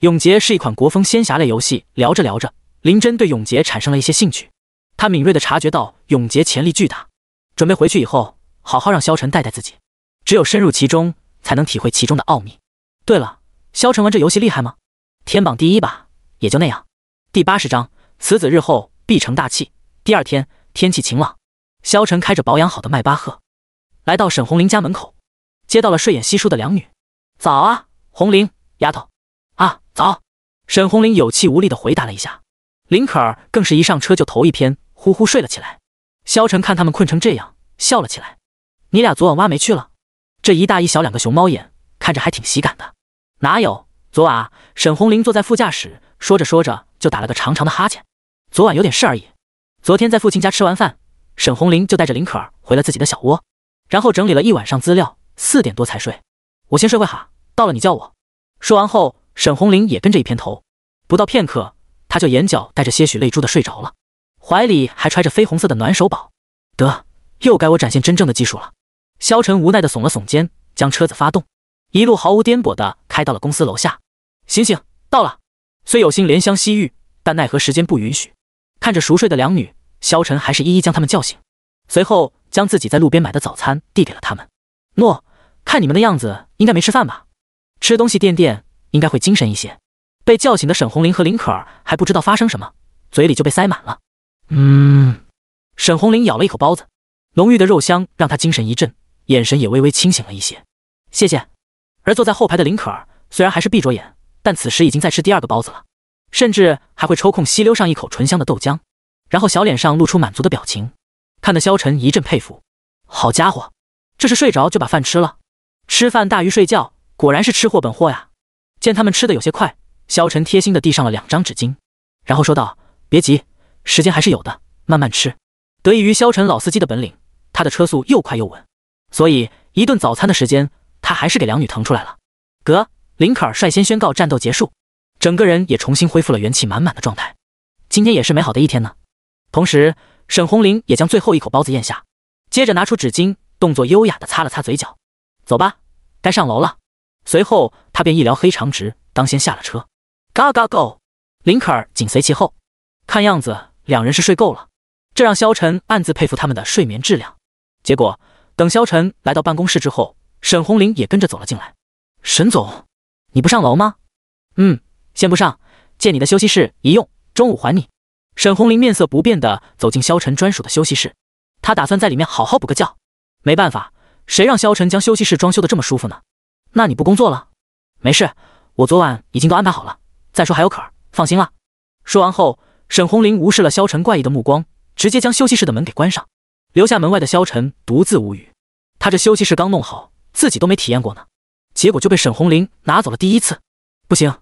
永杰是一款国风仙侠类游戏。聊着聊着。林真对永杰产生了一些兴趣，他敏锐地察觉到永杰潜力巨大，准备回去以后好好让萧晨带带自己。只有深入其中，才能体会其中的奥秘。对了，萧晨玩这游戏厉害吗？天榜第一吧，也就那样。第八十章：此子日后必成大器。第二天天气晴朗，萧晨开着保养好的迈巴赫，来到沈红玲家门口，接到了睡眼稀疏的两女。早啊，红玲丫头啊，早。沈红玲有气无力地回答了一下。林可儿更是一上车就头一偏，呼呼睡了起来。萧晨看他们困成这样，笑了起来：“你俩昨晚挖煤去了？这一大一小两个熊猫眼，看着还挺喜感的。”“哪有，昨晚。”沈红林坐在副驾驶，说着说着就打了个长长的哈欠。“昨晚有点事而已。”昨天在父亲家吃完饭，沈红林就带着林可儿回了自己的小窝，然后整理了一晚上资料，四点多才睡。“我先睡会哈，到了你叫我。”说完后，沈红林也跟着一偏头，不到片刻。他就眼角带着些许泪珠的睡着了，怀里还揣着绯红色的暖手宝。得，又该我展现真正的技术了。萧晨无奈的耸了耸肩，将车子发动，一路毫无颠簸的开到了公司楼下。醒醒，到了。虽有心怜香惜玉，但奈何时间不允许。看着熟睡的两女，萧晨还是一一将她们叫醒，随后将自己在路边买的早餐递给了她们。诺，看你们的样子，应该没吃饭吧？吃东西垫垫，应该会精神一些。被叫醒的沈红林和林可儿还不知道发生什么，嘴里就被塞满了。嗯，沈红林咬了一口包子，浓郁的肉香让他精神一振，眼神也微微清醒了一些。谢谢。而坐在后排的林可儿虽然还是闭着眼，但此时已经在吃第二个包子了，甚至还会抽空吸溜上一口醇香的豆浆，然后小脸上露出满足的表情，看得萧晨一阵佩服。好家伙，这是睡着就把饭吃了，吃饭大于睡觉，果然是吃货本货呀！见他们吃的有些快。萧晨贴心的递上了两张纸巾，然后说道：“别急，时间还是有的，慢慢吃。”得益于萧晨老司机的本领，他的车速又快又稳，所以一顿早餐的时间，他还是给两女腾出来了。哥，林可儿率先宣告战斗结束，整个人也重新恢复了元气满满的状态。今天也是美好的一天呢。同时，沈红林也将最后一口包子咽下，接着拿出纸巾，动作优雅的擦了擦嘴角。走吧，该上楼了。随后，他便一撩黑长直，当先下了车。嘎嘎 go！林可儿紧随其后，看样子两人是睡够了，这让萧晨暗自佩服他们的睡眠质量。结果等萧晨来到办公室之后，沈红林也跟着走了进来。沈总，你不上楼吗？嗯，先不上，借你的休息室一用，中午还你。沈红林面色不变的走进萧晨专属的休息室，他打算在里面好好补个觉。没办法，谁让萧晨将休息室装修的这么舒服呢？那你不工作了？没事，我昨晚已经都安排好了。再说还有可儿，放心了。说完后，沈红林无视了萧晨怪异的目光，直接将休息室的门给关上，留下门外的萧晨独自无语。他这休息室刚弄好，自己都没体验过呢，结果就被沈红林拿走了第一次。不行，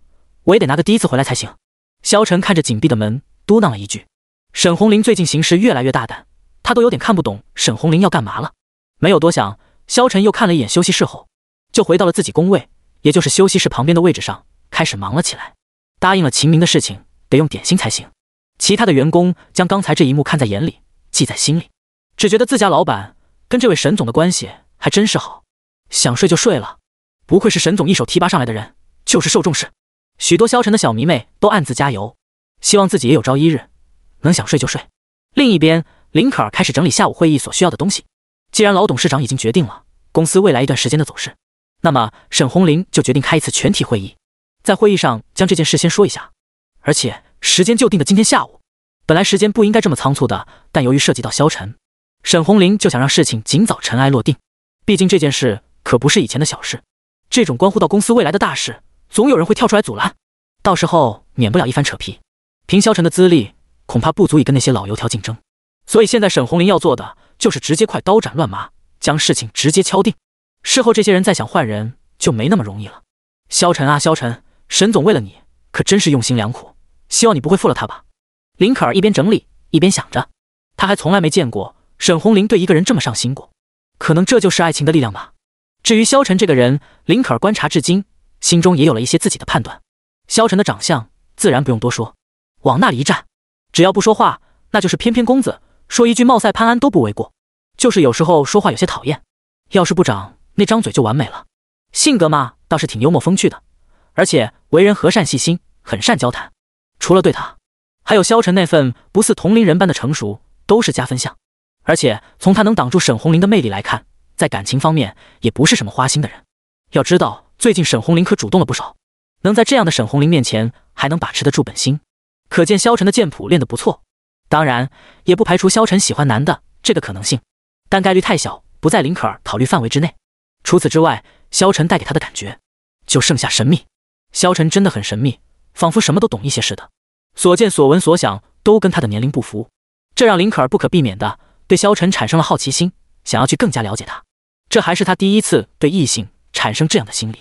我也得拿个第一次回来才行。萧晨看着紧闭的门，嘟囔了一句：“沈红林最近行事越来越大胆，他都有点看不懂沈红林要干嘛了。”没有多想，萧晨又看了一眼休息室后，就回到了自己工位，也就是休息室旁边的位置上，开始忙了起来。答应了秦明的事情，得用点心才行。其他的员工将刚才这一幕看在眼里，记在心里，只觉得自家老板跟这位沈总的关系还真是好，想睡就睡了。不愧是沈总一手提拔上来的人，就是受重视。许多消沉的小迷妹都暗自加油，希望自己也有朝一日能想睡就睡。另一边，林可儿开始整理下午会议所需要的东西。既然老董事长已经决定了公司未来一段时间的走势，那么沈红林就决定开一次全体会议。在会议上将这件事先说一下，而且时间就定的今天下午。本来时间不应该这么仓促的，但由于涉及到萧晨，沈红林就想让事情尽早尘埃落定。毕竟这件事可不是以前的小事，这种关乎到公司未来的大事，总有人会跳出来阻拦，到时候免不了一番扯皮。凭萧晨的资历，恐怕不足以跟那些老油条竞争，所以现在沈红林要做的就是直接快刀斩乱麻，将事情直接敲定。事后这些人再想换人就没那么容易了。萧晨啊，萧晨！沈总为了你可真是用心良苦，希望你不会负了他吧。林可儿一边整理一边想着，他还从来没见过沈红林对一个人这么上心过，可能这就是爱情的力量吧。至于萧晨这个人，林可儿观察至今，心中也有了一些自己的判断。萧晨的长相自然不用多说，往那里一站，只要不说话，那就是翩翩公子，说一句貌赛潘安都不为过。就是有时候说话有些讨厌，要是不长那张嘴就完美了。性格嘛，倒是挺幽默风趣的。而且为人和善、细心，很善交谈。除了对他，还有萧晨那份不似同龄人般的成熟，都是加分项。而且从他能挡住沈红玲的魅力来看，在感情方面也不是什么花心的人。要知道，最近沈红玲可主动了不少，能在这样的沈红玲面前还能把持得住本心，可见萧晨的剑谱练得不错。当然，也不排除萧晨喜欢男的这个可能性，但概率太小，不在林可儿考虑范围之内。除此之外，萧晨带给他的感觉，就剩下神秘。萧晨真的很神秘，仿佛什么都懂一些似的，所见所闻所想都跟他的年龄不符，这让林可儿不可避免的对萧晨产生了好奇心，想要去更加了解他。这还是他第一次对异性产生这样的心理，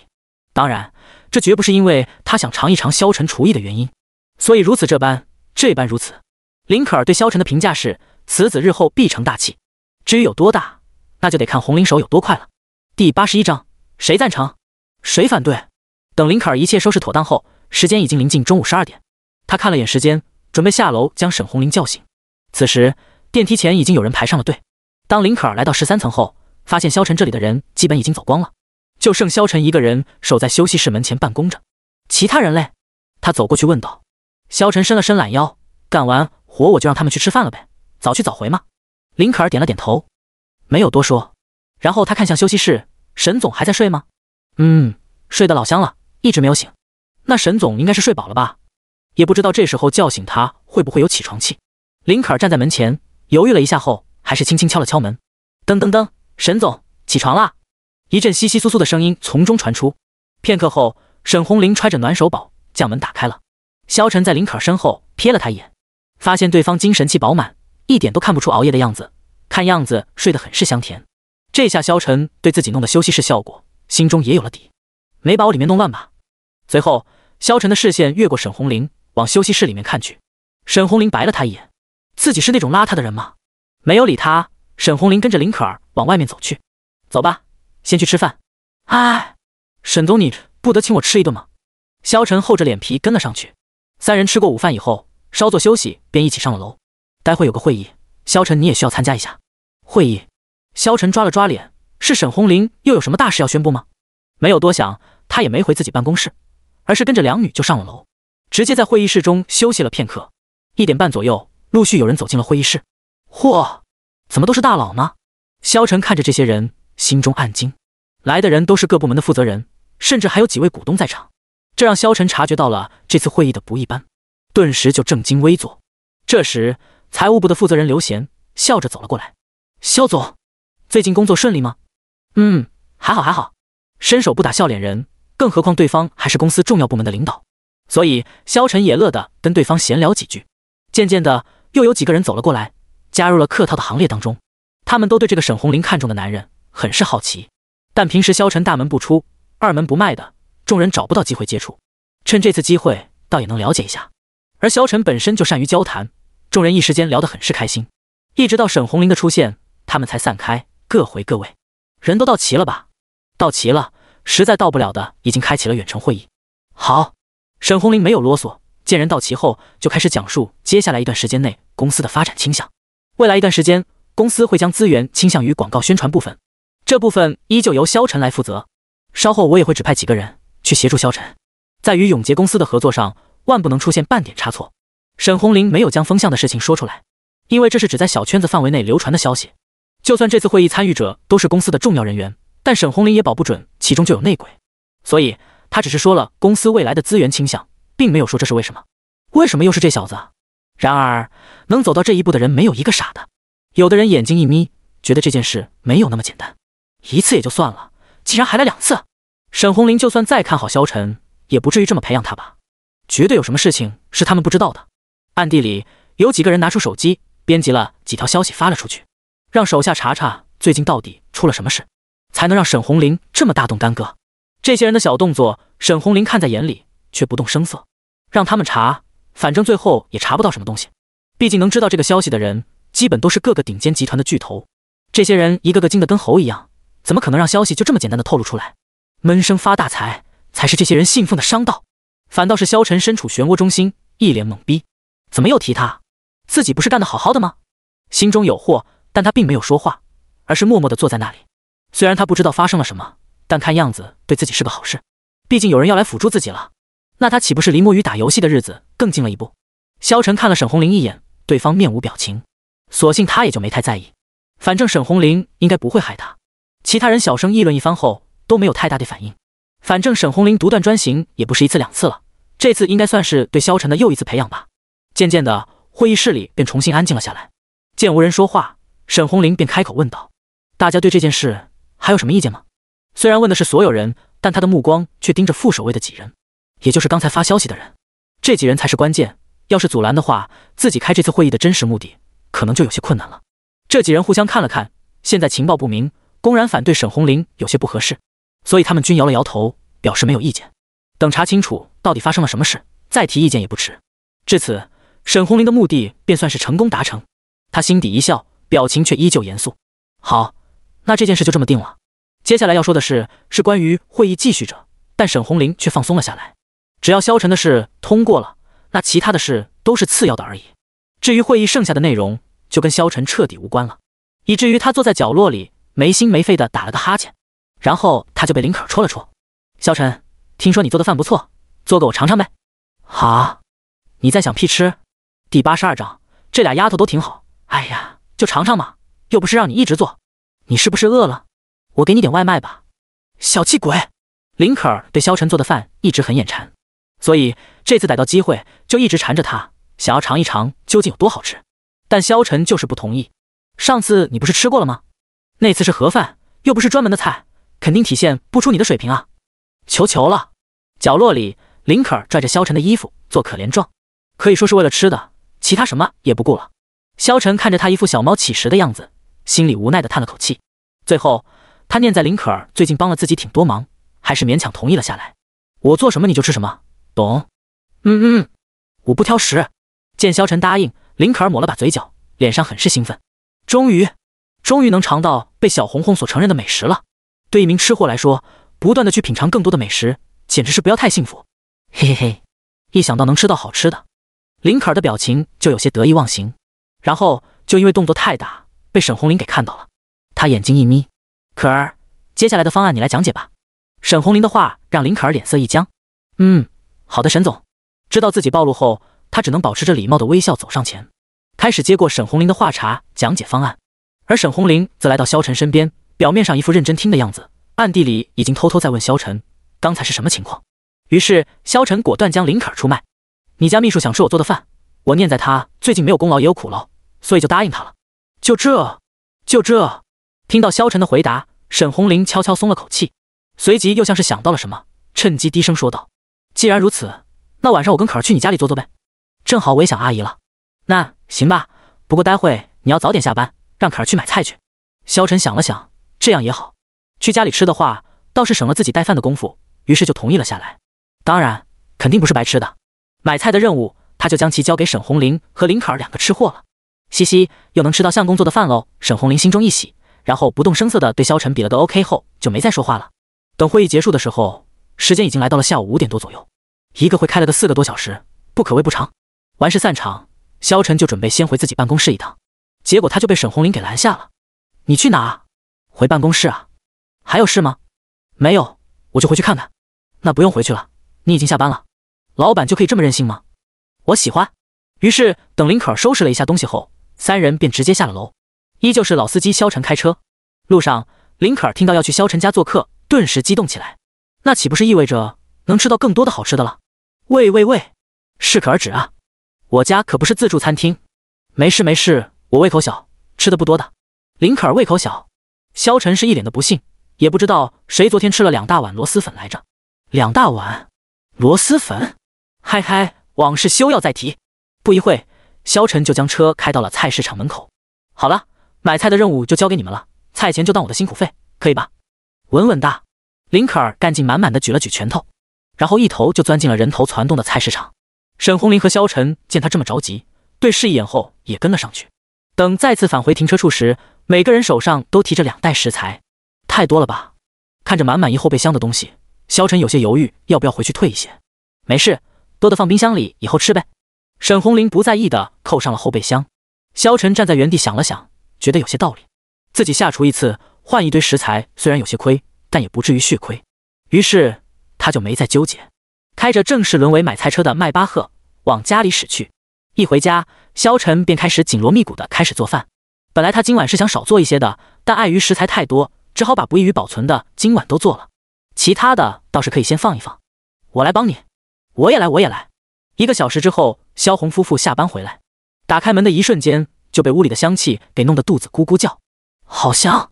当然，这绝不是因为他想尝一尝萧晨厨艺的原因。所以如此这般，这般如此，林可儿对萧晨的评价是：此子日后必成大器。至于有多大，那就得看红灵手有多快了。第八十一章，谁赞成，谁反对。等林可儿一切收拾妥当后，时间已经临近中午十二点。他看了眼时间，准备下楼将沈红林叫醒。此时电梯前已经有人排上了队。当林可儿来到十三层后，发现萧晨这里的人基本已经走光了，就剩萧晨一个人守在休息室门前办公着。其他人嘞？他走过去问道。萧晨伸了伸懒腰，干完活我就让他们去吃饭了呗，早去早回嘛。林可儿点了点头，没有多说。然后他看向休息室，沈总还在睡吗？嗯，睡得老香了。一直没有醒，那沈总应该是睡饱了吧？也不知道这时候叫醒他会不会有起床气。林可儿站在门前，犹豫了一下后，还是轻轻敲了敲门。噔噔噔，沈总起床啦！一阵窸窸窣窣的声音从中传出。片刻后，沈红林揣着暖手宝将门打开了。萧晨在林可儿身后瞥了他一眼，发现对方精神气饱满，一点都看不出熬夜的样子，看样子睡得很是香甜。这下萧晨对自己弄的休息室效果心中也有了底，没把我里面弄乱吧？随后，萧晨的视线越过沈红林，往休息室里面看去。沈红林白了他一眼：“自己是那种邋遢的人吗？”没有理他，沈红林跟着林可儿往外面走去。“走吧，先去吃饭。”“哎，沈总，你不得请我吃一顿吗？”萧晨厚着脸皮跟了上去。三人吃过午饭以后，稍作休息，便一起上了楼。待会有个会议，萧晨你也需要参加一下。会议？萧晨抓了抓脸：“是沈红林又有什么大事要宣布吗？”没有多想，他也没回自己办公室。而是跟着两女就上了楼，直接在会议室中休息了片刻。一点半左右，陆续有人走进了会议室。嚯，怎么都是大佬呢？萧晨看着这些人，心中暗惊。来的人都是各部门的负责人，甚至还有几位股东在场，这让萧晨察觉到了这次会议的不一般，顿时就正襟危坐。这时，财务部的负责人刘贤笑着走了过来：“萧总，最近工作顺利吗？”“嗯，还好，还好。”伸手不打笑脸人。更何况对方还是公司重要部门的领导，所以萧晨也乐得跟对方闲聊几句。渐渐的，又有几个人走了过来，加入了客套的行列当中。他们都对这个沈红林看中的男人很是好奇，但平时萧晨大门不出、二门不迈的，众人找不到机会接触。趁这次机会，倒也能了解一下。而萧晨本身就善于交谈，众人一时间聊得很是开心。一直到沈红林的出现，他们才散开，各回各位。人都到齐了吧？到齐了。实在到不了的，已经开启了远程会议。好，沈红林没有啰嗦，见人到齐后就开始讲述接下来一段时间内公司的发展倾向。未来一段时间，公司会将资源倾向于广告宣传部分，这部分依旧由肖晨来负责。稍后我也会指派几个人去协助肖晨。在与永杰公司的合作上，万不能出现半点差错。沈红林没有将风向的事情说出来，因为这是只在小圈子范围内流传的消息。就算这次会议参与者都是公司的重要人员，但沈红林也保不准。其中就有内鬼，所以他只是说了公司未来的资源倾向，并没有说这是为什么。为什么又是这小子？然而能走到这一步的人没有一个傻的，有的人眼睛一眯，觉得这件事没有那么简单。一次也就算了，竟然还来两次。沈红林就算再看好萧晨，也不至于这么培养他吧？绝对有什么事情是他们不知道的。暗地里有几个人拿出手机，编辑了几条消息发了出去，让手下查查最近到底出了什么事。才能让沈红林这么大动干戈。这些人的小动作，沈红林看在眼里，却不动声色，让他们查，反正最后也查不到什么东西。毕竟能知道这个消息的人，基本都是各个顶尖集团的巨头。这些人一个个精得跟猴一样，怎么可能让消息就这么简单的透露出来？闷声发大财才是这些人信奉的商道。反倒是萧晨身处漩涡中心，一脸懵逼，怎么又提他？自己不是干得好好的吗？心中有惑，但他并没有说话，而是默默地坐在那里。虽然他不知道发生了什么，但看样子对自己是个好事。毕竟有人要来辅助自己了，那他岂不是离摸鱼打游戏的日子更近了一步？萧晨看了沈红林一眼，对方面无表情，索性他也就没太在意。反正沈红林应该不会害他。其他人小声议论一番后，都没有太大的反应。反正沈红林独断专行也不是一次两次了，这次应该算是对萧晨的又一次培养吧。渐渐的，会议室里便重新安静了下来。见无人说话，沈红林便开口问道：“大家对这件事？”还有什么意见吗？虽然问的是所有人，但他的目光却盯着副守卫的几人，也就是刚才发消息的人。这几人才是关键。要是阻拦的话，自己开这次会议的真实目的可能就有些困难了。这几人互相看了看，现在情报不明，公然反对沈红林有些不合适，所以他们均摇了摇头，表示没有意见。等查清楚到底发生了什么事，再提意见也不迟。至此，沈红林的目的便算是成功达成。他心底一笑，表情却依旧严肃。好。那这件事就这么定了。接下来要说的是，是关于会议继续着，但沈红林却放松了下来。只要萧晨的事通过了，那其他的事都是次要的而已。至于会议剩下的内容，就跟萧晨彻底无关了，以至于他坐在角落里没心没肺的打了个哈欠，然后他就被林可戳了戳。萧晨，听说你做的饭不错，做个我尝尝呗。好，你在想屁吃？第八十二章，这俩丫头都挺好。哎呀，就尝尝嘛，又不是让你一直做。你是不是饿了？我给你点外卖吧。小气鬼，林可儿对萧晨做的饭一直很眼馋，所以这次逮到机会就一直缠着他，想要尝一尝究竟有多好吃。但萧晨就是不同意。上次你不是吃过了吗？那次是盒饭，又不是专门的菜，肯定体现不出你的水平啊！求求了！角落里，林可儿拽着萧晨的衣服做可怜状，可以说是为了吃的，其他什么也不顾了。萧晨看着他一副小猫乞食的样子。心里无奈的叹了口气，最后他念在林可儿最近帮了自己挺多忙，还是勉强同意了下来。我做什么你就吃什么，懂？嗯嗯，我不挑食。见萧晨答应，林可儿抹了把嘴角，脸上很是兴奋。终于，终于能尝到被小红红所承认的美食了。对一名吃货来说，不断的去品尝更多的美食，简直是不要太幸福。嘿嘿嘿，一想到能吃到好吃的，林可儿的表情就有些得意忘形。然后就因为动作太大。被沈红林给看到了，他眼睛一眯。可儿，接下来的方案你来讲解吧。沈红林的话让林可儿脸色一僵。嗯，好的，沈总。知道自己暴露后，他只能保持着礼貌的微笑走上前，开始接过沈红林的话茬讲解方案。而沈红林则来到萧晨身边，表面上一副认真听的样子，暗地里已经偷偷在问萧晨刚才是什么情况。于是萧晨果断将林可儿出卖。你家秘书想吃我做的饭，我念在他最近没有功劳也有苦劳，所以就答应他了。就这，就这。听到萧晨的回答，沈红林悄悄松了口气，随即又像是想到了什么，趁机低声说道：“既然如此，那晚上我跟可儿去你家里坐坐呗，正好我也想阿姨了。”“那行吧，不过待会你要早点下班，让可儿去买菜去。”萧晨想了想，这样也好，去家里吃的话，倒是省了自己带饭的功夫，于是就同意了下来。当然，肯定不是白吃的，买菜的任务他就将其交给沈红林和林可儿两个吃货了。嘻嘻，又能吃到相公做的饭喽！沈红林心中一喜，然后不动声色的对萧晨比了个 OK，后就没再说话了。等会议结束的时候，时间已经来到了下午五点多左右，一个会开了个四个多小时，不可谓不长。完事散场，萧晨就准备先回自己办公室一趟，结果他就被沈红林给拦下了。“你去哪？回办公室啊？还有事吗？”“没有，我就回去看看。”“那不用回去了，你已经下班了，老板就可以这么任性吗？”“我喜欢。”于是等林可儿收拾了一下东西后。三人便直接下了楼，依旧是老司机肖晨开车。路上，林可儿听到要去肖晨家做客，顿时激动起来。那岂不是意味着能吃到更多的好吃的了？喂喂喂，适可而止啊！我家可不是自助餐厅。没事没事，我胃口小，吃的不多的。林可儿胃口小，肖晨是一脸的不信，也不知道谁昨天吃了两大碗螺蛳粉来着。两大碗螺蛳粉？嗨嗨，往事休要再提。不一会。萧晨就将车开到了菜市场门口。好了，买菜的任务就交给你们了，菜钱就当我的辛苦费，可以吧？稳稳的，林可儿干劲满满的举了举拳头，然后一头就钻进了人头攒动的菜市场。沈红林和萧晨见他这么着急，对视一眼后也跟了上去。等再次返回停车处时，每个人手上都提着两袋食材，太多了吧？看着满满一后备箱的东西，萧晨有些犹豫，要不要回去退一些？没事，多的放冰箱里，以后吃呗。沈红林不在意的扣上了后备箱，萧晨站在原地想了想，觉得有些道理。自己下厨一次换一堆食材，虽然有些亏，但也不至于血亏。于是他就没再纠结，开着正式沦为买菜车的迈巴赫往家里驶去。一回家，萧晨便开始紧锣密鼓的开始做饭。本来他今晚是想少做一些的，但碍于食材太多，只好把不易于保存的今晚都做了，其他的倒是可以先放一放。我来帮你，我也来，我也来。一个小时之后。萧红夫妇下班回来，打开门的一瞬间就被屋里的香气给弄得肚子咕咕叫，好香！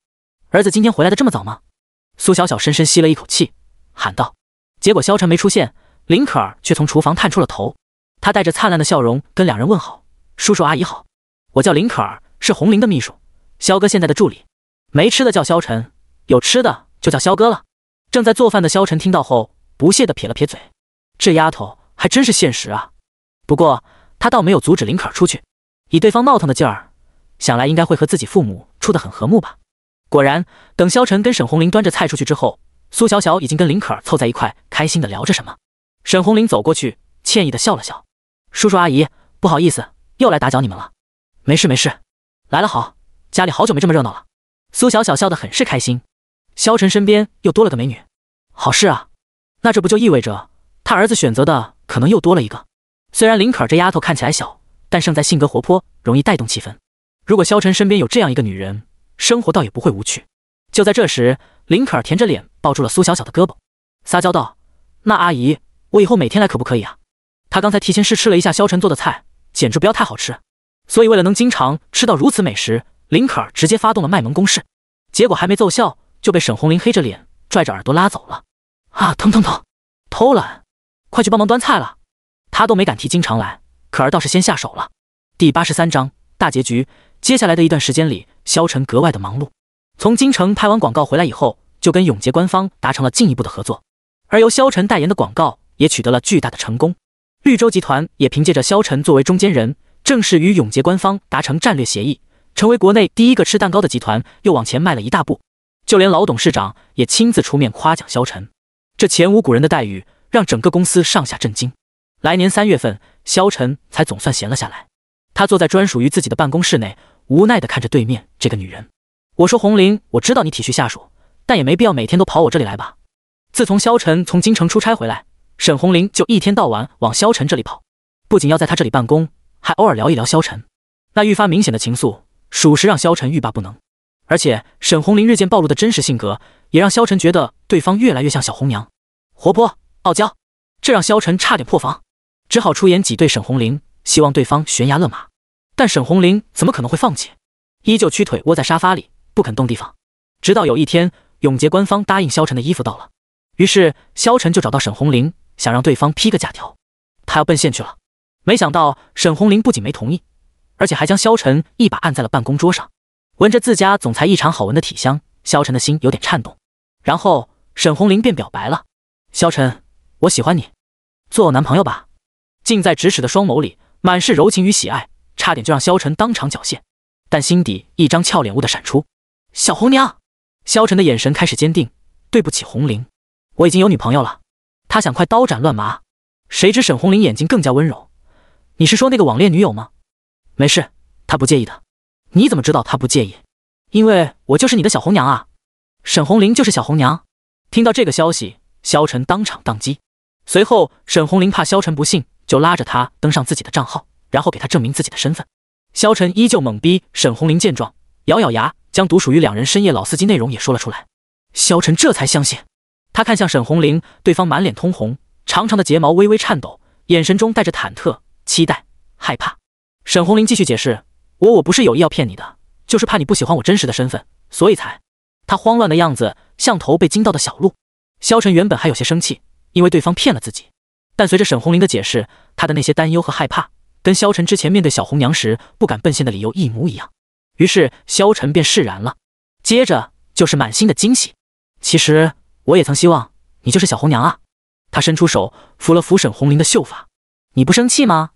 儿子今天回来的这么早吗？苏小小深深吸了一口气，喊道：“结果萧晨没出现，林可儿却从厨房探出了头，她带着灿烂的笑容跟两人问好：叔叔阿姨好，我叫林可儿，是红玲的秘书，萧哥现在的助理。没吃的叫萧晨，有吃的就叫萧哥了。”正在做饭的萧晨听到后，不屑地撇了撇嘴：“这丫头还真是现实啊！”不过他倒没有阻止林可儿出去，以对方闹腾的劲儿，想来应该会和自己父母处得很和睦吧。果然，等萧晨跟沈红林端着菜出去之后，苏小小已经跟林可儿凑在一块，开心的聊着什么。沈红林走过去，歉意的笑了笑：“叔叔阿姨，不好意思，又来打搅你们了。”“没事没事，来了好，家里好久没这么热闹了。”苏小小笑得很是开心。萧晨身边又多了个美女，好事啊！那这不就意味着他儿子选择的可能又多了一个？虽然林可儿这丫头看起来小，但胜在性格活泼，容易带动气氛。如果萧晨身边有这样一个女人，生活倒也不会无趣。就在这时，林可儿甜着脸抱住了苏小小的胳膊，撒娇道：“那阿姨，我以后每天来可不可以啊？”她刚才提前试吃了一下萧晨做的菜，简直不要太好吃。所以为了能经常吃到如此美食，林可儿直接发动了卖萌攻势。结果还没奏效，就被沈红林黑着脸拽着耳朵拉走了。啊！疼疼疼！偷懒，快去帮忙端菜了。他都没敢提经常来，可儿倒是先下手了。第八十三章大结局。接下来的一段时间里，萧晨格外的忙碌。从京城拍完广告回来以后，就跟永杰官方达成了进一步的合作，而由萧晨代言的广告也取得了巨大的成功。绿洲集团也凭借着萧晨作为中间人，正式与永杰官方达成战略协议，成为国内第一个吃蛋糕的集团，又往前迈了一大步。就连老董事长也亲自出面夸奖萧晨，这前无古人的待遇，让整个公司上下震惊。来年三月份，萧晨才总算闲了下来。他坐在专属于自己的办公室内，无奈的看着对面这个女人。我说：“红玲，我知道你体恤下属，但也没必要每天都跑我这里来吧？”自从萧晨从京城出差回来，沈红玲就一天到晚往萧晨这里跑，不仅要在他这里办公，还偶尔聊一聊萧晨。那愈发明显的情愫，属实让萧晨欲罢不能。而且沈红玲日渐暴露的真实性格，也让萧晨觉得对方越来越像小红娘，活泼、傲娇，这让萧晨差点破防。只好出言挤兑沈红玲，希望对方悬崖勒马。但沈红玲怎么可能会放弃？依旧屈腿窝在沙发里，不肯动地方。直到有一天，永杰官方答应萧晨的衣服到了，于是萧晨就找到沈红玲，想让对方批个假条，他要奔现去了。没想到沈红玲不仅没同意，而且还将萧晨一把按在了办公桌上，闻着自家总裁异常好闻的体香，萧晨的心有点颤动。然后沈红玲便表白了：“萧晨，我喜欢你，做我男朋友吧。”近在咫尺的双眸里满是柔情与喜爱，差点就让萧晨当场缴械。但心底一张俏脸兀的闪出，小红娘。萧晨的眼神开始坚定。对不起，红玲，我已经有女朋友了。他想快刀斩乱麻，谁知沈红玲眼睛更加温柔。你是说那个网恋女友吗？没事，她不介意的。你怎么知道她不介意？因为我就是你的小红娘啊。沈红玲就是小红娘。听到这个消息，萧晨当场宕机。随后，沈红玲怕萧晨不信。就拉着他登上自己的账号，然后给他证明自己的身份。萧晨依旧懵逼。沈红林见状，咬咬牙，将独属于两人深夜老司机内容也说了出来。萧晨这才相信。他看向沈红林，对方满脸通红，长长的睫毛微微颤抖，眼神中带着忐忑、期待、害怕。沈红林继续解释：“我我不是有意要骗你的，就是怕你不喜欢我真实的身份，所以才……”他慌乱的样子像头被惊到的小鹿。萧晨原本还有些生气，因为对方骗了自己。但随着沈红林的解释，他的那些担忧和害怕，跟萧晨之前面对小红娘时不敢奔现的理由一模一样。于是萧晨便释然了，接着就是满心的惊喜。其实我也曾希望你就是小红娘啊！他伸出手扶了扶沈红林的秀发，你不生气吗？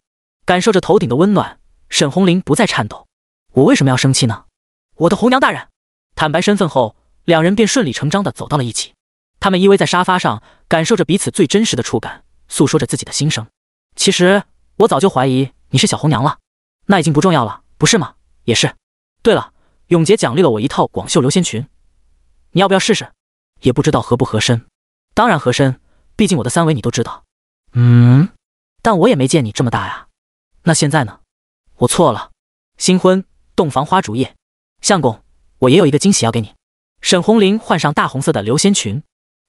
感受着头顶的温暖，沈红林不再颤抖。我为什么要生气呢？我的红娘大人。坦白身份后，两人便顺理成章的走到了一起。他们依偎在沙发上，感受着彼此最真实的触感。诉说着自己的心声。其实我早就怀疑你是小红娘了，那已经不重要了，不是吗？也是。对了，永杰奖励了我一套广袖流仙裙，你要不要试试？也不知道合不合身。当然合身，毕竟我的三围你都知道。嗯，但我也没见你这么大呀。那现在呢？我错了。新婚洞房花烛夜，相公，我也有一个惊喜要给你。沈红菱换上大红色的流仙裙，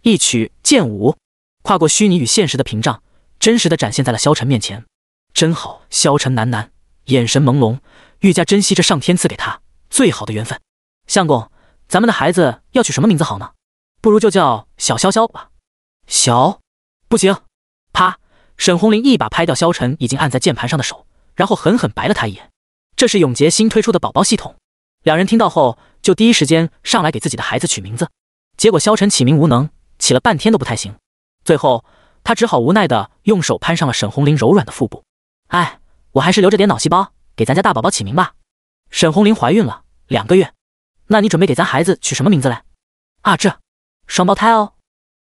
一曲剑舞。跨过虚拟与现实的屏障，真实的展现在了萧晨面前，真好。萧晨喃喃，眼神朦胧，愈加珍惜这上天赐给他最好的缘分。相公，咱们的孩子要取什么名字好呢？不如就叫小潇潇吧。小，不行！啪！沈红玲一把拍掉萧晨已经按在键盘上的手，然后狠狠白了他一眼。这是永杰新推出的宝宝系统，两人听到后就第一时间上来给自己的孩子取名字，结果萧晨起名无能，起了半天都不太行。最后，他只好无奈的用手攀上了沈红林柔软的腹部。哎，我还是留着点脑细胞给咱家大宝宝起名吧。沈红林怀孕了两个月，那你准备给咱孩子取什么名字嘞？啊，这，双胞胎哦。